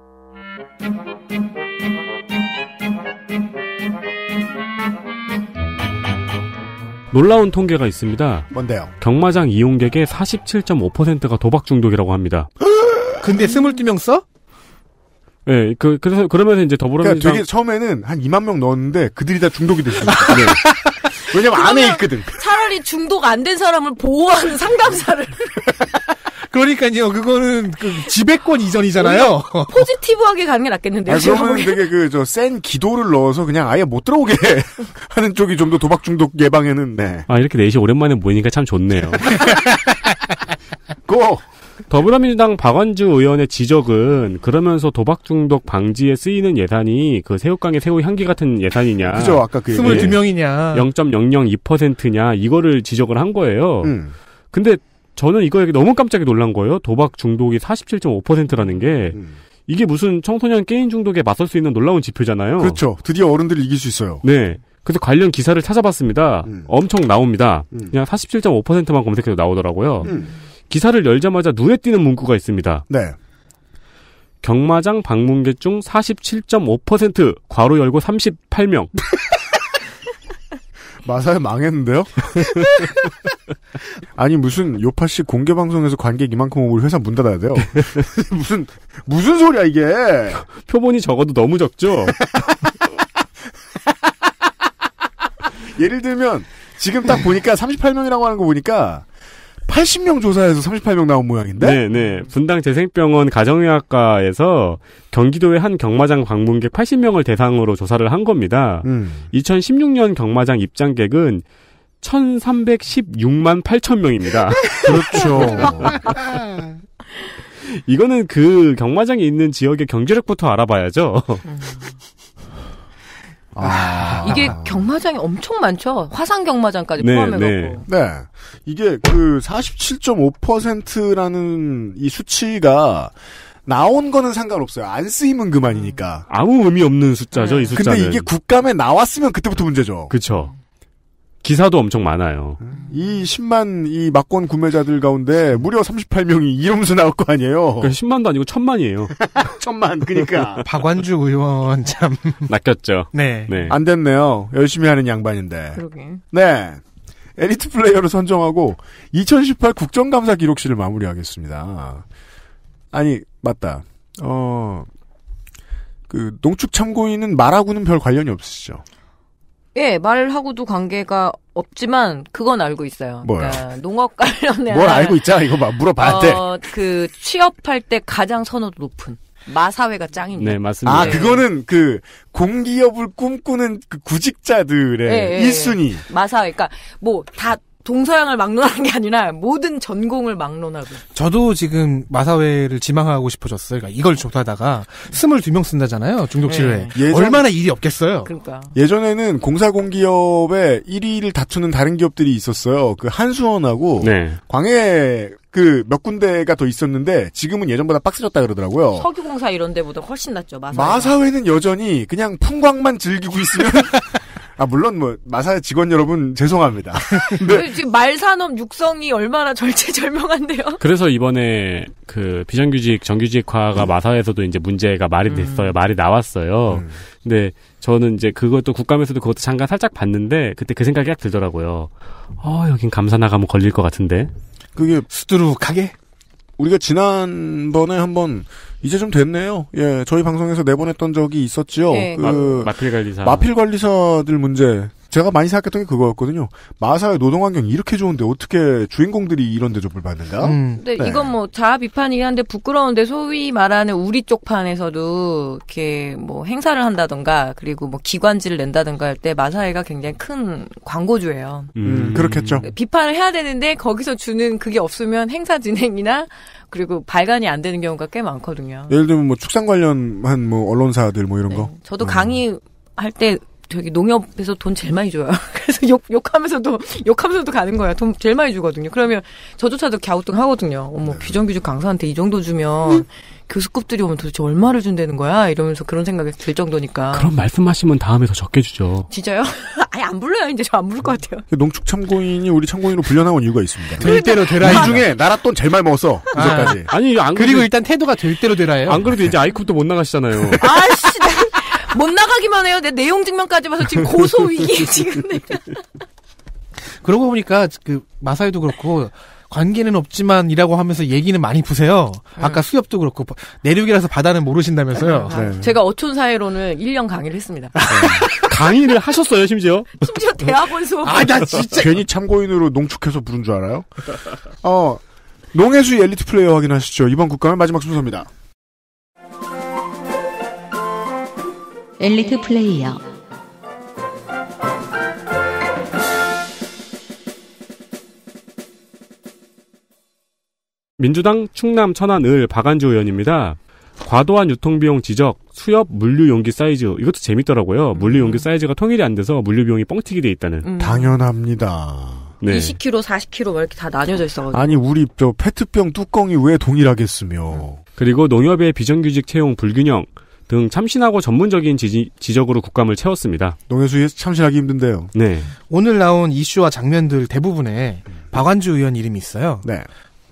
놀라운 통계가 있습니다. 뭔데요? 경마장 이용객의 47.5%가 도박 중독이라고 합니다. [gasps] 근데 22명 써? 예, 네, 그, 그래서, 그러면서 이제 더불어민주당. 그러니까 되게 처음에는 한 2만 명 넣었는데 그들이 다 중독이 됐습니다. 네. 왜냐면 안에 있거든. 차라리 중독 안 된 사람을 보호하는 상담사를. [laughs] 그러니까요, 그거는 그 지배권 이전이잖아요. 포지티브하게 가는 게 낫겠는데요. 아, 그러면 되게 그저센 기도를 넣어서 그냥 아예 못 들어오게 [laughs] 하는 쪽이 좀 더 도박 중독 예방에는 네. 아 이렇게 4시 오랜만에 모이니까 참 좋네요. [laughs] 고! 더불어민주당 박원주 의원의 지적은 그러면서 도박 중독 방지에 쓰이는 예산이 그 새우깡의 새우 향기 같은 예산이냐. 그죠, 아까 그 22명이냐. 예. 0.002%냐, 이거를 지적을 한 거예요. 음. 근데 저는 이거에 너무 깜짝 놀란 거예요. 도박 중독이 47.5%라는 게 음. 이게 무슨 청소년 게임 중독에 맞설 수 있는 놀라운 지표잖아요. 그렇죠. 드디어 어른들을 이길 수 있어요. 네. 그래서 관련 기사를 찾아봤습니다. 음. 엄청 나옵니다. 음. 그냥 47.5%만 검색해도 나오더라고요. 음. 기사를 열자마자 눈에 띄는 문구가 있습니다. 네. 경마장 방문객 중 47.5% 괄호 열고 38명. [laughs] 마사야 망했는데요? [laughs] 아니 무슨 요파 씨 공개 방송에서 관객 이만큼 오면 회사 문 닫아야 돼요. [laughs] 무슨 무슨 소리야 이게? [laughs] 표본이 적어도 너무 적죠. 예를 들면 지금 딱 보니까 38명이라고 하는 거 보니까 80명 조사에서 38명 나온 모양인데? 네, 네. 분당 재생병원 가정의학과에서 경기도의 한 경마장 방문객 80명을 대상으로 조사를 한 겁니다. 음. 2016년 경마장 입장객은 1316만 8천 명입니다. 그렇죠. 이거는 그 경마장이 있는 지역의 경제력부터 알아봐야죠. 음. 아. 이게 경마장이 엄청 많죠. 화산 경마장까지 네, 포함해갖고. 네. 네. 이게 그 47.5%라는 이 수치가 나온 거는 상관없어요. 안쓰이면 그만이니까. 아무 의미 없는 숫자죠, 네. 이 숫자는. 근데 이게 국감에 나왔으면 그때부터 문제죠. 그렇죠. 기사도 엄청 많아요. 이 10만 이 막권 구매자들 가운데 무려 38명이 이름수 나올 거 아니에요. 그러니까 10만도 아니고 천만이에요. [laughs] 천만 그러니까. [laughs] 박완주 의원 참 [laughs] 낚였죠. 네. 네. 안 됐네요. 열심히 하는 양반인데. 그러게. 네. 엘리트 플레이어를 선정하고 2018 국정감사 기록실을 마무리하겠습니다. 아니 맞다. 어. 그 농축 참고인은 말하고는 별 관련이 없으시죠? 예, 말하고도 관계가 없지만 그건 알고 있어요. 뭐요? 그러니까 농업 관련해 뭘 알고 있잖아. 이거 막 물어봐야 어, 돼. 어, 그 취업할 때 가장 선호도 높은 마사회가 짱입니다. 네, 맞습니다. 아, 네. 그거는 그 공기업을 꿈꾸는 그 구직자들의 네, 일순위 네, 마사회. 그러니까 뭐다 동서양을 막론하는 게 아니라 모든 전공을 막론하고. 저도 지금 마사회를 지망하고 싶어졌어요. 그러니까 이걸 조사하다가 22명 쓴다잖아요. 중독치료에. 네. 얼마나 일이 없겠어요. 그러니까. 예전에는 공사공기업에 1위를 다투는 다른 기업들이 있었어요. 그 한수원하고 네. 광해 그 몇 군데가 더 있었는데 지금은 예전보다 빡세졌다 그러더라고요. 석유공사 이런 데보다 훨씬 낫죠. 마사회. 마사회는 여전히 그냥 풍광만 즐기고 있으면 [laughs] 아 물론 뭐 마사 의 직원 여러분 죄송합니다. 네. [laughs] 지금 말산업 육성이 얼마나 절체절명한데요. [laughs] 그래서 이번에 그 비정규직 정규직화가 음. 마사에서도 이제 문제가 말이 음. 됐어요. 음. 말이 나왔어요. 음. 근데 저는 이제 그것도 국감에서도 그것도 잠깐 살짝 봤는데 그때 그 생각이 딱 들더라고요. 어 여긴 감사 나가면 걸릴 것 같은데. 그게 수두룩하게 우리가 지난번에 한번 이제 좀 됐네요. 예, 저희 방송에서 내보냈던 적이 있었지요. 네. 그 마, 필 관리사 마필 관리사들 문제 제가 많이 생각했던 게 그거였거든요. 마사의 노동 환경이 이렇게 좋은데 어떻게 주인공들이 이런 대접을 받는가? 음. 근데 네. 이건 뭐 자아 비판이긴 한데 부끄러운데 소위 말하는 우리 쪽 판에서도 이렇게 뭐 행사를 한다던가 그리고 뭐 기관지를 낸다던가 할 때마사회가 굉장히 큰 광고주예요. 음. 음. 그렇겠죠. 그러니까 비판을 해야 되는데 거기서 주는 그게 없으면 행사 진행이나 그리고 발간이 안 되는 경우가 꽤 많거든요. 예를 들면 뭐 축산 관련한 뭐 언론사들 뭐 이런 네. 거. 저도 음. 강의 할때 저기 농협에서 돈 제일 많이 줘요. [laughs] 그래서 욕, 욕하면서도, 욕하면서도 가는 거야. 돈 제일 많이 주거든요. 그러면 저조차도 갸우뚱 하거든요. 어머, 네. 비정규직 강사한테 이 정도 주면 음. 교수급들이 오면 도대체 얼마를 준다는 거야? 이러면서 그런 생각이 들 정도니까. 그런 말씀하시면 다음에 서 적게 주죠. 진짜요? [laughs] 아예 안 불러요. 이제 저안 부를 것 같아요. 농축 참고인이 우리 참고인으로 불려나온 이유가 있습니다. 될 그러니까 대로 되라. 이 아. 중에 나라 돈 제일 많이 먹었어. 아. 이제까지. 아, 아니, 안 그리고 일단 태도가 될 대로 되라예요. 안 그래도 이제 아이쿱도 못 나가시잖아요. [laughs] 아씨. 못 나가기만 해요. 내 내용 증명까지 봐서 지금 고소 위기에 [laughs] 지금 그러고 보니까 그 마사이도 그렇고 관계는 없지만이라고 하면서 얘기는 많이 푸세요. 아까 네. 수협도 그렇고 내륙이라서 바다는 모르신다면서요. 아, 네. 제가 어촌 사회론을 1년 강의를 했습니다. 네. 강의를 하셨어요, 심지어? 심지어 대학원 수업. 아, 나 진짜 괜히 참고인으로 농축해서 부른 줄 알아요? 어. 농해수 엘리트 플레이어 확인하시죠. 이번 국감의 마지막 순서입니다. 엘리트 플레이어 민주당 충남 천안 을 박안주 의원입니다. 과도한 유통비용 지적, 수협 물류용기 사이즈 이것도 재밌더라고요. 물류용기 음. 사이즈가 통일이 안 돼서 물류비용이 뻥튀기 돼 있다는. 음. 당연합니다. 네. 20kg, 40kg 막 이렇게 다 나뉘어져 있어가지고. 아니 우리 저 페트병 뚜껑이 왜 동일하겠으며. 그리고 농협의 비정규직 채용 불균형, 등 참신하고 전문적인 지지, 지적으로 국감을 채웠습니다. 농해수에 참신하기 힘든데요. 네. 오늘 나온 이슈와 장면들 대부분에 박완주 의원 이름이 있어요. 네.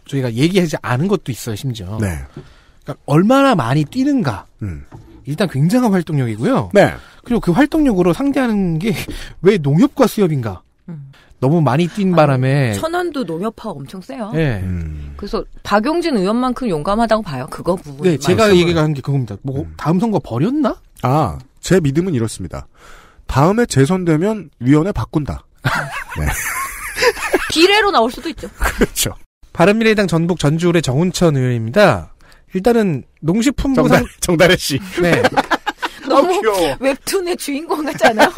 저희가 얘기하지 않은 것도 있어요, 심지어. 네. 그러니까 얼마나 많이 뛰는가. 음. 일단 굉장한 활동력이고요. 네. 그리고 그 활동력으로 상대하는 게 왜 농협과 수협인가. 음. 너무 많이 뛴 바람에 천안도 농협화가 엄청 세요. 네. 음. 그래서 박용진 의원만큼 용감하다고 봐요. 그거 부분. 네, 제가 얘기한 가게 그겁니다. 뭐 음. 다음 선거 버렸나? 아, 제 믿음은 이렇습니다. 다음에 재선되면 위원회 바꾼다. [laughs] 네. 비례로 나올 수도 있죠. [laughs] 그렇죠. 바른미래당 전북 전주울의 정운천 의원입니다. 일단은 농식품부 정달, 정달혜 씨. 네. [laughs] 너무 웹툰의 주인공 같잖아요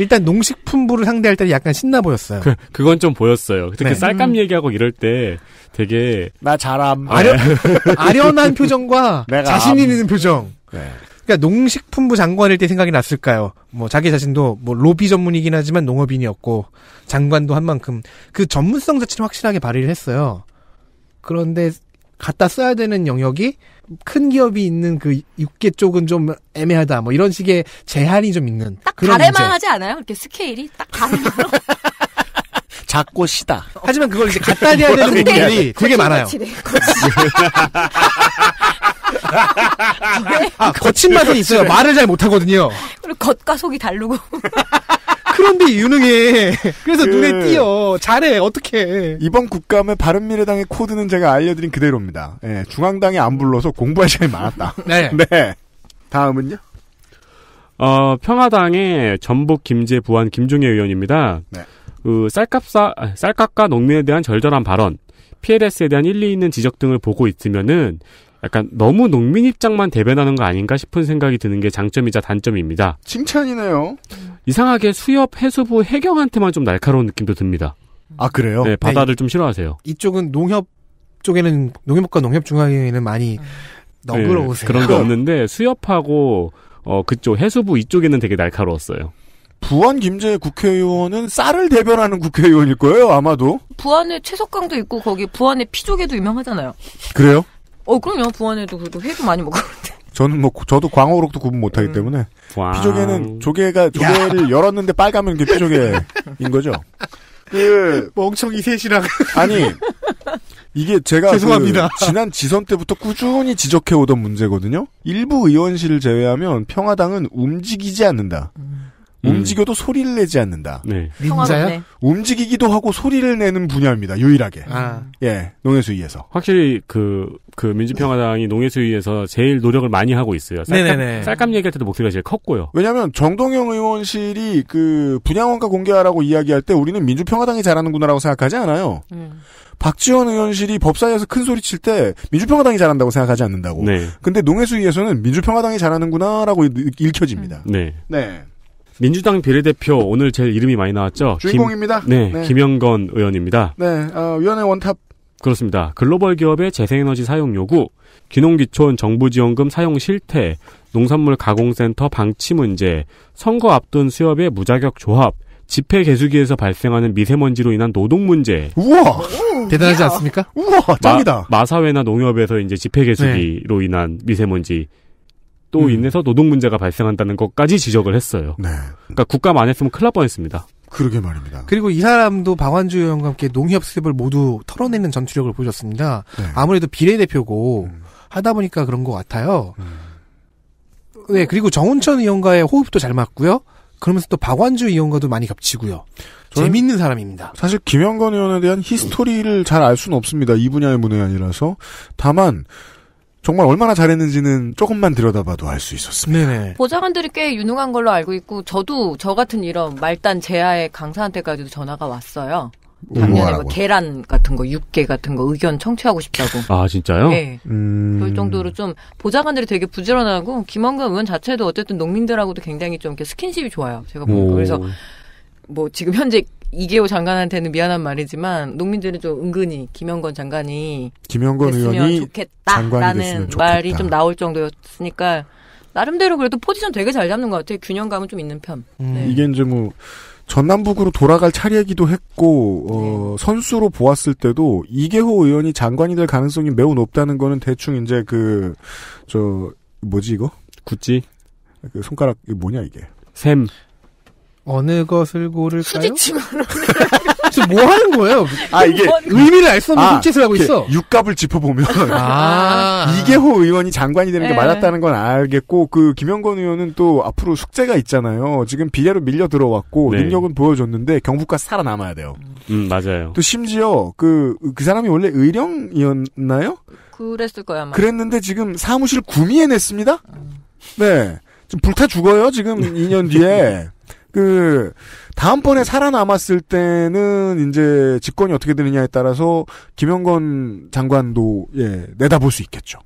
일단 농식품부를 상대할 때 약간 신나 보였어요. 그, 그건 좀 보였어요. 특히 네. 쌀값 음. 얘기하고 이럴 때 되게 나 잘함 아, 아련, 네. [laughs] 아련한 표정과 [laughs] 자신 있는 표정. 네. 그러니까 농식품부 장관일 때 생각이 났을까요? 뭐 자기 자신도 뭐 로비 전문이긴 하지만 농업인이었고 장관도 한 만큼 그 전문성 자체를 확실하게 발휘를 했어요. 그런데 갖다 써야 되는 영역이 큰 기업이 있는 그 육계 쪽은 좀 애매하다. 뭐 이런 식의 제한이 좀 있는. 딱 가래만 문제. 하지 않아요? 이렇게 스케일이 딱 가래만. [laughs] 작고 시다. 하지만 그걸 이제 갖다 대야 뭐 되는 분들이 [laughs] 되게 많아요. 아, 거친 맛은 있어요. 말을 잘 못하거든요. 그리고 겉과 속이 다르고. [laughs] 그런데 유능해. 그래서 그... 눈에 띄어. 잘해. 어떻게 이번 국감의 바른미래당의 코드는 제가 알려드린 그대로입니다. 예, 중앙당에 안 불러서 공부할 시간이 많았다. [laughs] 네. [laughs] 네. 다음은요? 어, 평화당의 전북 김제 부안 김종혜 의원입니다. 네. 그 쌀값사, 아, 쌀값과 농민에 대한 절절한 발언, PLS에 대한 일리 있는 지적 등을 보고 있으면은 약간 너무 농민 입장만 대변하는 거 아닌가 싶은 생각이 드는 게 장점이자 단점입니다. 칭찬이네요. 이상하게 수협 해수부 해경한테만 좀 날카로운 느낌도 듭니다. 아 그래요? 네, 네 바다를 네, 좀 싫어하세요. 이쪽은 농협 쪽에는 농협과 농협중앙회에는 많이 음. 너그러우세요. 네, 그런 게 없는데 수협하고 어 그쪽 해수부 이쪽에는 되게 날카로웠어요. 부안 김제 국회의원은 쌀을 대변하는 국회의원일 거예요, 아마도. 부안에 최석강도 있고 거기 부안에 피조개도 유명하잖아요. 그래요? 어, 그럼요. 부안에도 그래도 회도 많이 먹었는데. [laughs] 저는 뭐 저도 광어록도 구분 못하기 음. 때문에 부안. 피조개는 조개가 조개를 야. 열었는데 빨가면 그게 피조개인 거죠. [laughs] 그 멍청이 뭐 셋이랑 아니 이게 제가 그 죄송합니다. 그 지난 지선 때부터 꾸준히 지적해 오던 문제거든요. 일부 의원실을 제외하면 평화당은 움직이지 않는다. 음. 움직여도 소리를 내지 않는다. 네. 닌자요? 네. 움직이기도 하고 소리를 내는 분야입니다. 유일하게. 아. 예, 농해수위에서. 확실히 그, 그 민주평화당이 농해수위에서 제일 노력을 많이 하고 있어요. 쌀값, 쌀값 얘기할 때도 목소리가 제일 컸고요. 왜냐면 하하 정동영 의원실이 그 분양원가 공개하라고 이야기할 때 우리는 민주평화당이 잘하는구나라고 생각하지 않아요. 음. 박지원 의원실이 법사위에서 큰 소리 칠 때 민주평화당이 잘한다고 생각하지 않는다고. 네. 근데 농해수위에서는 민주평화당이 잘하는구나라고 읽혀집니다. 음. 네. 네. 민주당 비례대표 오늘 제일 이름이 많이 나왔죠. 주인공입니다. 김, 네, 네, 김영건 의원입니다. 네, 어, 위원회 원탑. 그렇습니다. 글로벌 기업의 재생에너지 사용 요구, 귀농귀촌 정부지원금 사용 실태, 농산물 가공센터 방치 문제, 선거 앞둔 수협의 무자격 조합, 집회 개수기에서 발생하는 미세먼지로 인한 노동 문제. 우와! 대단하지 않습니까? 우와! 짱이다! 마, 사회나 농협에서 이제 집회 개수기로 네. 인한 미세먼지 또 음. 인해서 노동 문제가 발생한다는 것까지 지적을 했어요. 네. 그러니까 국감 안 했으면 큰일 날 뻔했습니다. 그러게 말입니다. 그리고 이 사람도 방완주 의원과 함께 농협 수입을 모두 털어내는 전투력을 보셨습니다. 네. 아무래도 비례대표고 음. 하다 보니까 그런 것 같아요. 음. 네, 그리고 정운천 의원과의 호흡도 잘 맞고요. 그러면서 또 박완주 의원과도 많이 겹치고요. 재밌는 사람입니다. 사실 김영건 의원에 대한 히스토리를 잘 알 수는 없습니다. 이 분야의 문외한이라서. 다만 정말 얼마나 잘했는지는 조금만 들여다봐도 알 수 있었습니다. 네네. 보좌관들이 꽤 유능한 걸로 알고 있고 저도 저 같은 이런 말단 제하의 강사한테까지도 전화가 왔어요. 작년에 음. 뭐 계란 같은 거, 육개 같은 거 의견 청취하고 싶다고. 아 진짜요? 네. 음... 그럴 정도로 좀 보좌관들이 되게 부지런하고 김원근 의원 자체도 어쨌든 농민들하고도 굉장히 좀 이렇게 스킨십이 좋아요. 제가 보니까 그래서 뭐 지금 현재 이계호 장관한테는 미안한 말이지만 농민들은 좀 은근히 김영건 장관이 김영건 의원이 좋겠다라는 말이 좀 나올 정도였으니까 나름대로 그래도 포지션 되게 잘 잡는 것 같아요. 균형감은 좀 있는 편. 음, 네. 이게 이제 뭐 전남북으로 돌아갈 차례이기도 했고 어, 네. 선수로 보았을 때도 이계호 의원이 장관이 될 가능성이 매우 높다는 거는 대충 이제 그 저 뭐지 이거 구지그 손가락 이 뭐냐 이게 샘 어느 것을 고를까요? 수지침을 [laughs] 지금 뭐 하는 거예요? 아 이게 의미를 알 수 없는 아, 흠짓을 하고 있어. 육갑을 짚어보면 [laughs] 아~ [laughs] 이계호 의원이 장관이 되는 게 에. 네. 맞았다는 건 알겠고 그 김영건 의원은 또 앞으로 숙제가 있잖아요. 지금 비례로 밀려 들어왔고 네. 능력은 보여줬는데 경북과 살아남아야 돼요. 음 맞아요. 또 심지어 그그 그 사람이 원래 의령이었나요? 그랬을 거야 아마. 그랬는데 지금 사무실 구미해 냈습니다. 네. 지금 불타 죽어요 지금 2년 뒤에. 그 다음번에 살아남았을 때는 이제 집권이 어떻게 되느냐에 따라서 김영건 장관도 예 내다볼 수 있겠죠.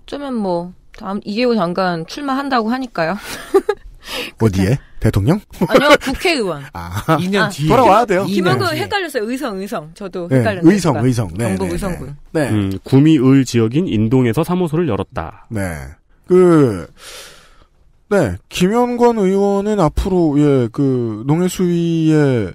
어쩌면 뭐 다음 이재호 장관 출마한다고 하니까요. [laughs] 어디에? 대통령? [laughs] 아니요, 국회의원. 아, 2년 [laughs] 아, 뒤에. 돌아와야 돼요. 김영근 헷갈렸어요. 의성, 의성. 저도 네, 헷갈렸어요. 의성, 의성. 네, 경북 네, 네, 의성군. 네. 음, 구미을 지역인 인동에서 사무소를 열었다. 네. 그, 네, 김현관 의원은 앞으로 예그 농해수위의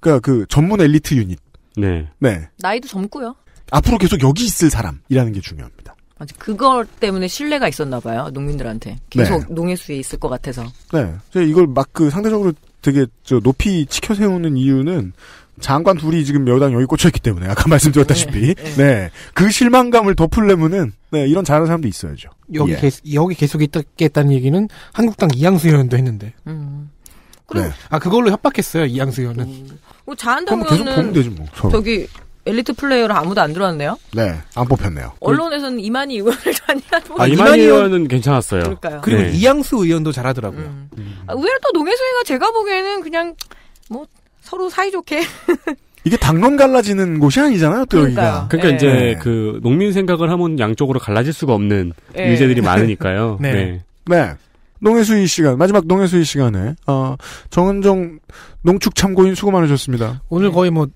그러니까 그 전문 엘리트 유닛. 네. 네. 나이도 젊고요. 앞으로 계속 여기 있을 사람이라는 게 중요합니다. 맞아, 그걸 때문에 신뢰가 있었나 봐요 농민들한테 계속 네. 농해수에 있을 것 같아서. 네, 이걸 막 그 상대적으로 되게 저 높이 치켜 세우는 이유는 장관 둘이 지금 여당 여기 꽂혀있기 때문에 아까 [laughs] 말씀드렸다시피 네그 네. 실망감을 덮으려면은 네 이런 잘하는 사람도 있어야죠. 여기 예. 계속 여기 계속 있겠다는 얘기는 한국당 이양수 의원도 했는데. 음. 그럼 네. 아 그걸로 협박했어요 이양수 의원은. 음. 뭐 자한당 의원은 되지 뭐, 서로. 저기 엘리트 플레이어로 아무도 안 들어왔네요. 네, 안 뽑혔네요. 그 언론에서는 그... 이만희 의원을 단일한 [laughs] 아, 이만희 의원은 괜찮았어요. 그럴까요? 그리고 네. 이양수 의원도 잘하더라고요. 음. 음. 아, 의외로 또 농해수위가 제가 보기에는 그냥 뭐 서로 사이좋게 [laughs] 이게 당론 갈라지는 곳이 아니잖아요, 또그러니까 여기가. 그러니까 네. 이제 네. 그 농민 생각을 하면 양쪽으로 갈라질 수가 없는 네. 유제들이 [laughs] 많으니까요. 네. 네. 네. 농해수인 시간 마지막 농해수인 시간에 어, 정은정 농축 참고인 수고 많으셨습니다. 오늘 거의 뭐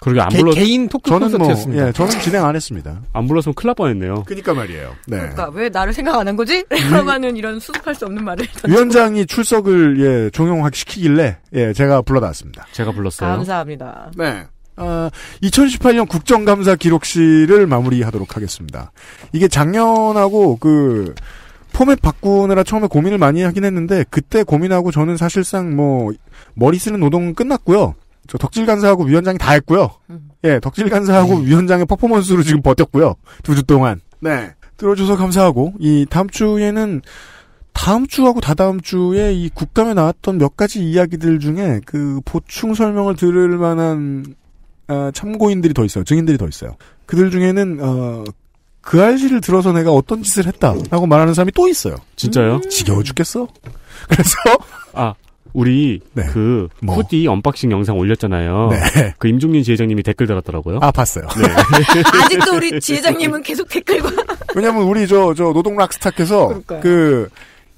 그러게 안 불러 개인 토크 저는 뭐, 콘서트였습니다. 뭐, 예, 저는 진행 안 했습니다. 안 불렀으면 큰일 날 뻔했네요. 그니까 말이에요. 네. 그러니까 왜 나를 생각 안 한 거지? 음. [laughs] 라마는 이런 수습할 수 없는 말을 위원장이 출석을 예, 종용학 시키길래 예, 제가 불러다왔습니다 제가 불렀어요. 감사합니다. 네. 아, 2018년 국정감사 기록실을 마무리하도록 하겠습니다. 이게 작년하고 그 포맷 바꾸느라 처음에 고민을 많이 하긴 했는데 그때 고민하고 저는 사실상 뭐 머리 쓰는 노동은 끝났고요. 저 덕질 간사하고 위원장이 다 했고요. 음. 예, 덕질 간사하고 음. 네. 위원장의 퍼포먼스로 지금 버텼고요. 두 주 동안. 네. 들어줘서 감사하고 이 다음 주에는 다음 주하고 다다음 주에 이 국감에 나왔던 몇 가지 이야기들 중에 그 보충 설명을 들을 만한 아, 참고인들이 더 있어요. 증인들이 더 있어요. 그들 중에는 어, 그 알씨를 들어서 내가 어떤 짓을 했다라고 말하는 사람이 또 있어요. 진짜요? 지겨워 죽겠어. 그래서 아 우리 네. 그 뭐. 후디 언박싱 영상 올렸잖아요. 네. 그 임종민 지회장님이 댓글 달았더라고요. 아 봤어요. 네. [laughs] 아직도 우리 지회장님은 계속 댓글과. [laughs] 왜냐면 우리 저 저 노동 락스타께서 그.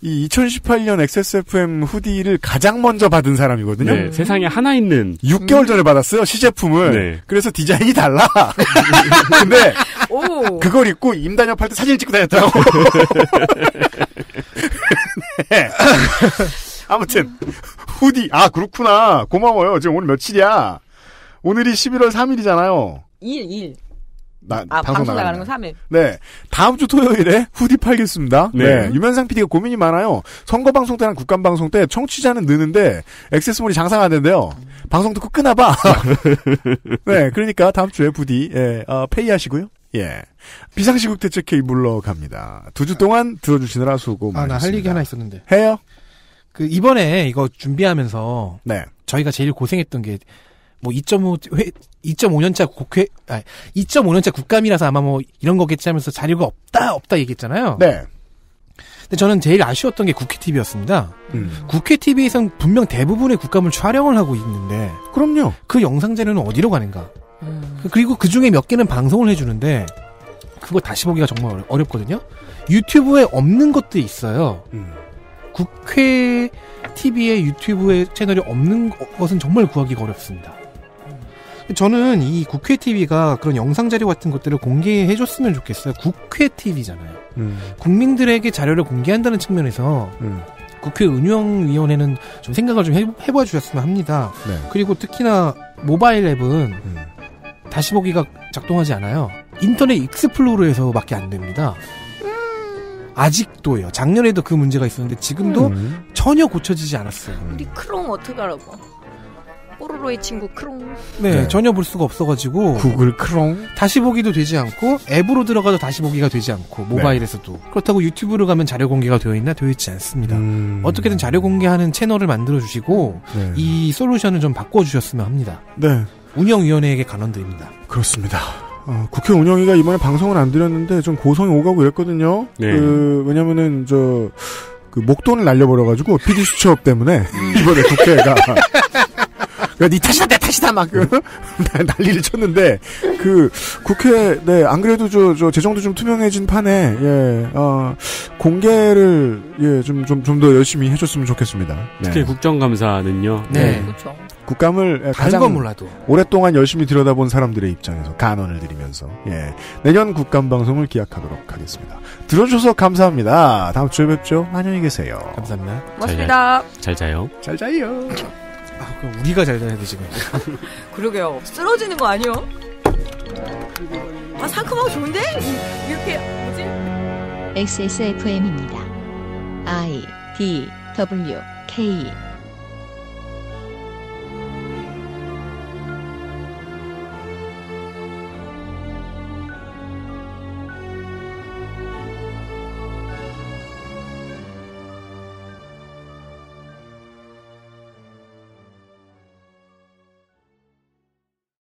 이 2018년 XSFM 후디를 가장 먼저 받은 사람이거든요. 네, 음. 세상에 하나 있는. 6개월 음. 전에 받았어요, 시제품을. 네. 그래서 디자인이 달라. [laughs] 근데, 오. 그걸 입고 임단협 할때 사진 찍고 다녔더라고 네. 아무튼 [laughs] 후디 아 그렇구나 고마워요. 지금 오늘 며칠이야? 오늘이 11월 3일이잖아요. 1일 1. 일 나, 아, 방송, 방송 나가는 건 3일. 네. 다음 주 토요일에 후디 팔겠습니다. 네. 네. 유면상 PD가 고민이 많아요. 선거 방송 때랑 국감 방송 때 청취자는 느는데 액세스몰이 장사가 안 된대요. 방송 듣고 끊어봐. [laughs] 네. 그러니까 다음 주에 부디, 예, 어, 페이하시고요. 예. 비상시국 대책회의 물러갑니다. 두 주 동안 들어주시느라 수고 아, 많으셨습니다. 아, 나할 얘기 하나 있었는데. 해요? 그 이번에 이거 준비하면서 네. 저희가 제일 고생했던 게 뭐2.5 2.5년차 국회 아 2.5년차 국감이라서 아마 뭐 이런 거겠지 하면서 자료가 없다 없다 얘기했잖아요. 네. 근데 저는 제일 아쉬웠던 게 국회 TV였습니다. 음. 국회 TV에선 분명 대부분의 국감을 촬영을 하고 있는데 그럼요. 그 영상 자료는 어디로 가는가? 음. 그 그리고 그 중에 몇 개는 방송을 해주는데 그거 다시 보기가 정말 어렵거든요. 유튜브에 없는 것도 있어요. 음. 국회 TV의 유튜브의 채널이 없는 것은 정말 구하기가 어렵습니다. 저는 이 국회 TV가 그런 영상 자료 같은 것들을 공개해 줬으면 좋겠어요. 국회 TV잖아요. 음. 국민들에게 자료를 공개한다는 측면에서 음. 국회 운영위원회는 좀 생각을 좀 해봐 주셨으면 합니다. 네. 그리고 특히나 모바일 앱은 음. 다시 보기가 작동하지 않아요. 인터넷 익스플로러에서밖에 안 됩니다. 아직도요. 작년에도 그 문제가 있었는데 지금도 음. 전혀 고쳐지지 않았어요. 우리 크롱 어떡하라고. 뽀로로의 친구 크롱. 네, 네, 전혀 볼 수가 없어가지고. 구글 크롱. 다시 보기도 되지 않고, 앱으로 들어가도 다시 보기가 되지 않고, 네. 모바일에서도. 네. 그렇다고 유튜브로 가면 자료 공개가 되어 있나? 되어 있지 않습니다. 음... 어떻게든 자료 공개하는 채널을 만들어주시고, 네. 이 솔루션을 좀 바꿔주셨으면 합니다. 네. 운영위원회에게 간원드립니다. 그렇습니다. 어, 국회 운영위가 이번에 방송을 안 드렸는데 좀 고성이 오가고 이랬거든요. 네. 그, 왜냐면은 저, 그 목돈을 날려버려가지고 PD 수첩 때문에 음. 이번에 국회가 [laughs] 네 탓이다 내 탓이다 막 [laughs] 난리를 쳤는데 그 국회 네안 그래도 저, 저 재정도 좀 투명해진 판에 예 어, 공개를 예좀 좀 좀 더 열심히 해줬으면 좋겠습니다. 특히 네. 국정감사는요. 네, 네. 그렇죠. 국감을 예, 가장 몰라도 오랫동안 열심히 들여다본 사람들의 입장에서 간언을 드리면서 예, 내년 국감 방송을 기약하도록 하겠습니다. 들어주셔서 감사합니다. 다음 주에 뵙죠. 안녕히 계세요. 감사합니다. 고맙다 잘, 자요. 잘 자요. 아, 우리가 잘 자야 돼지 [laughs] 그러게요. 쓰러지는 거 아니요? 아 상큼하고 좋은데 이렇게 뭐지? XSFM입니다. I D W K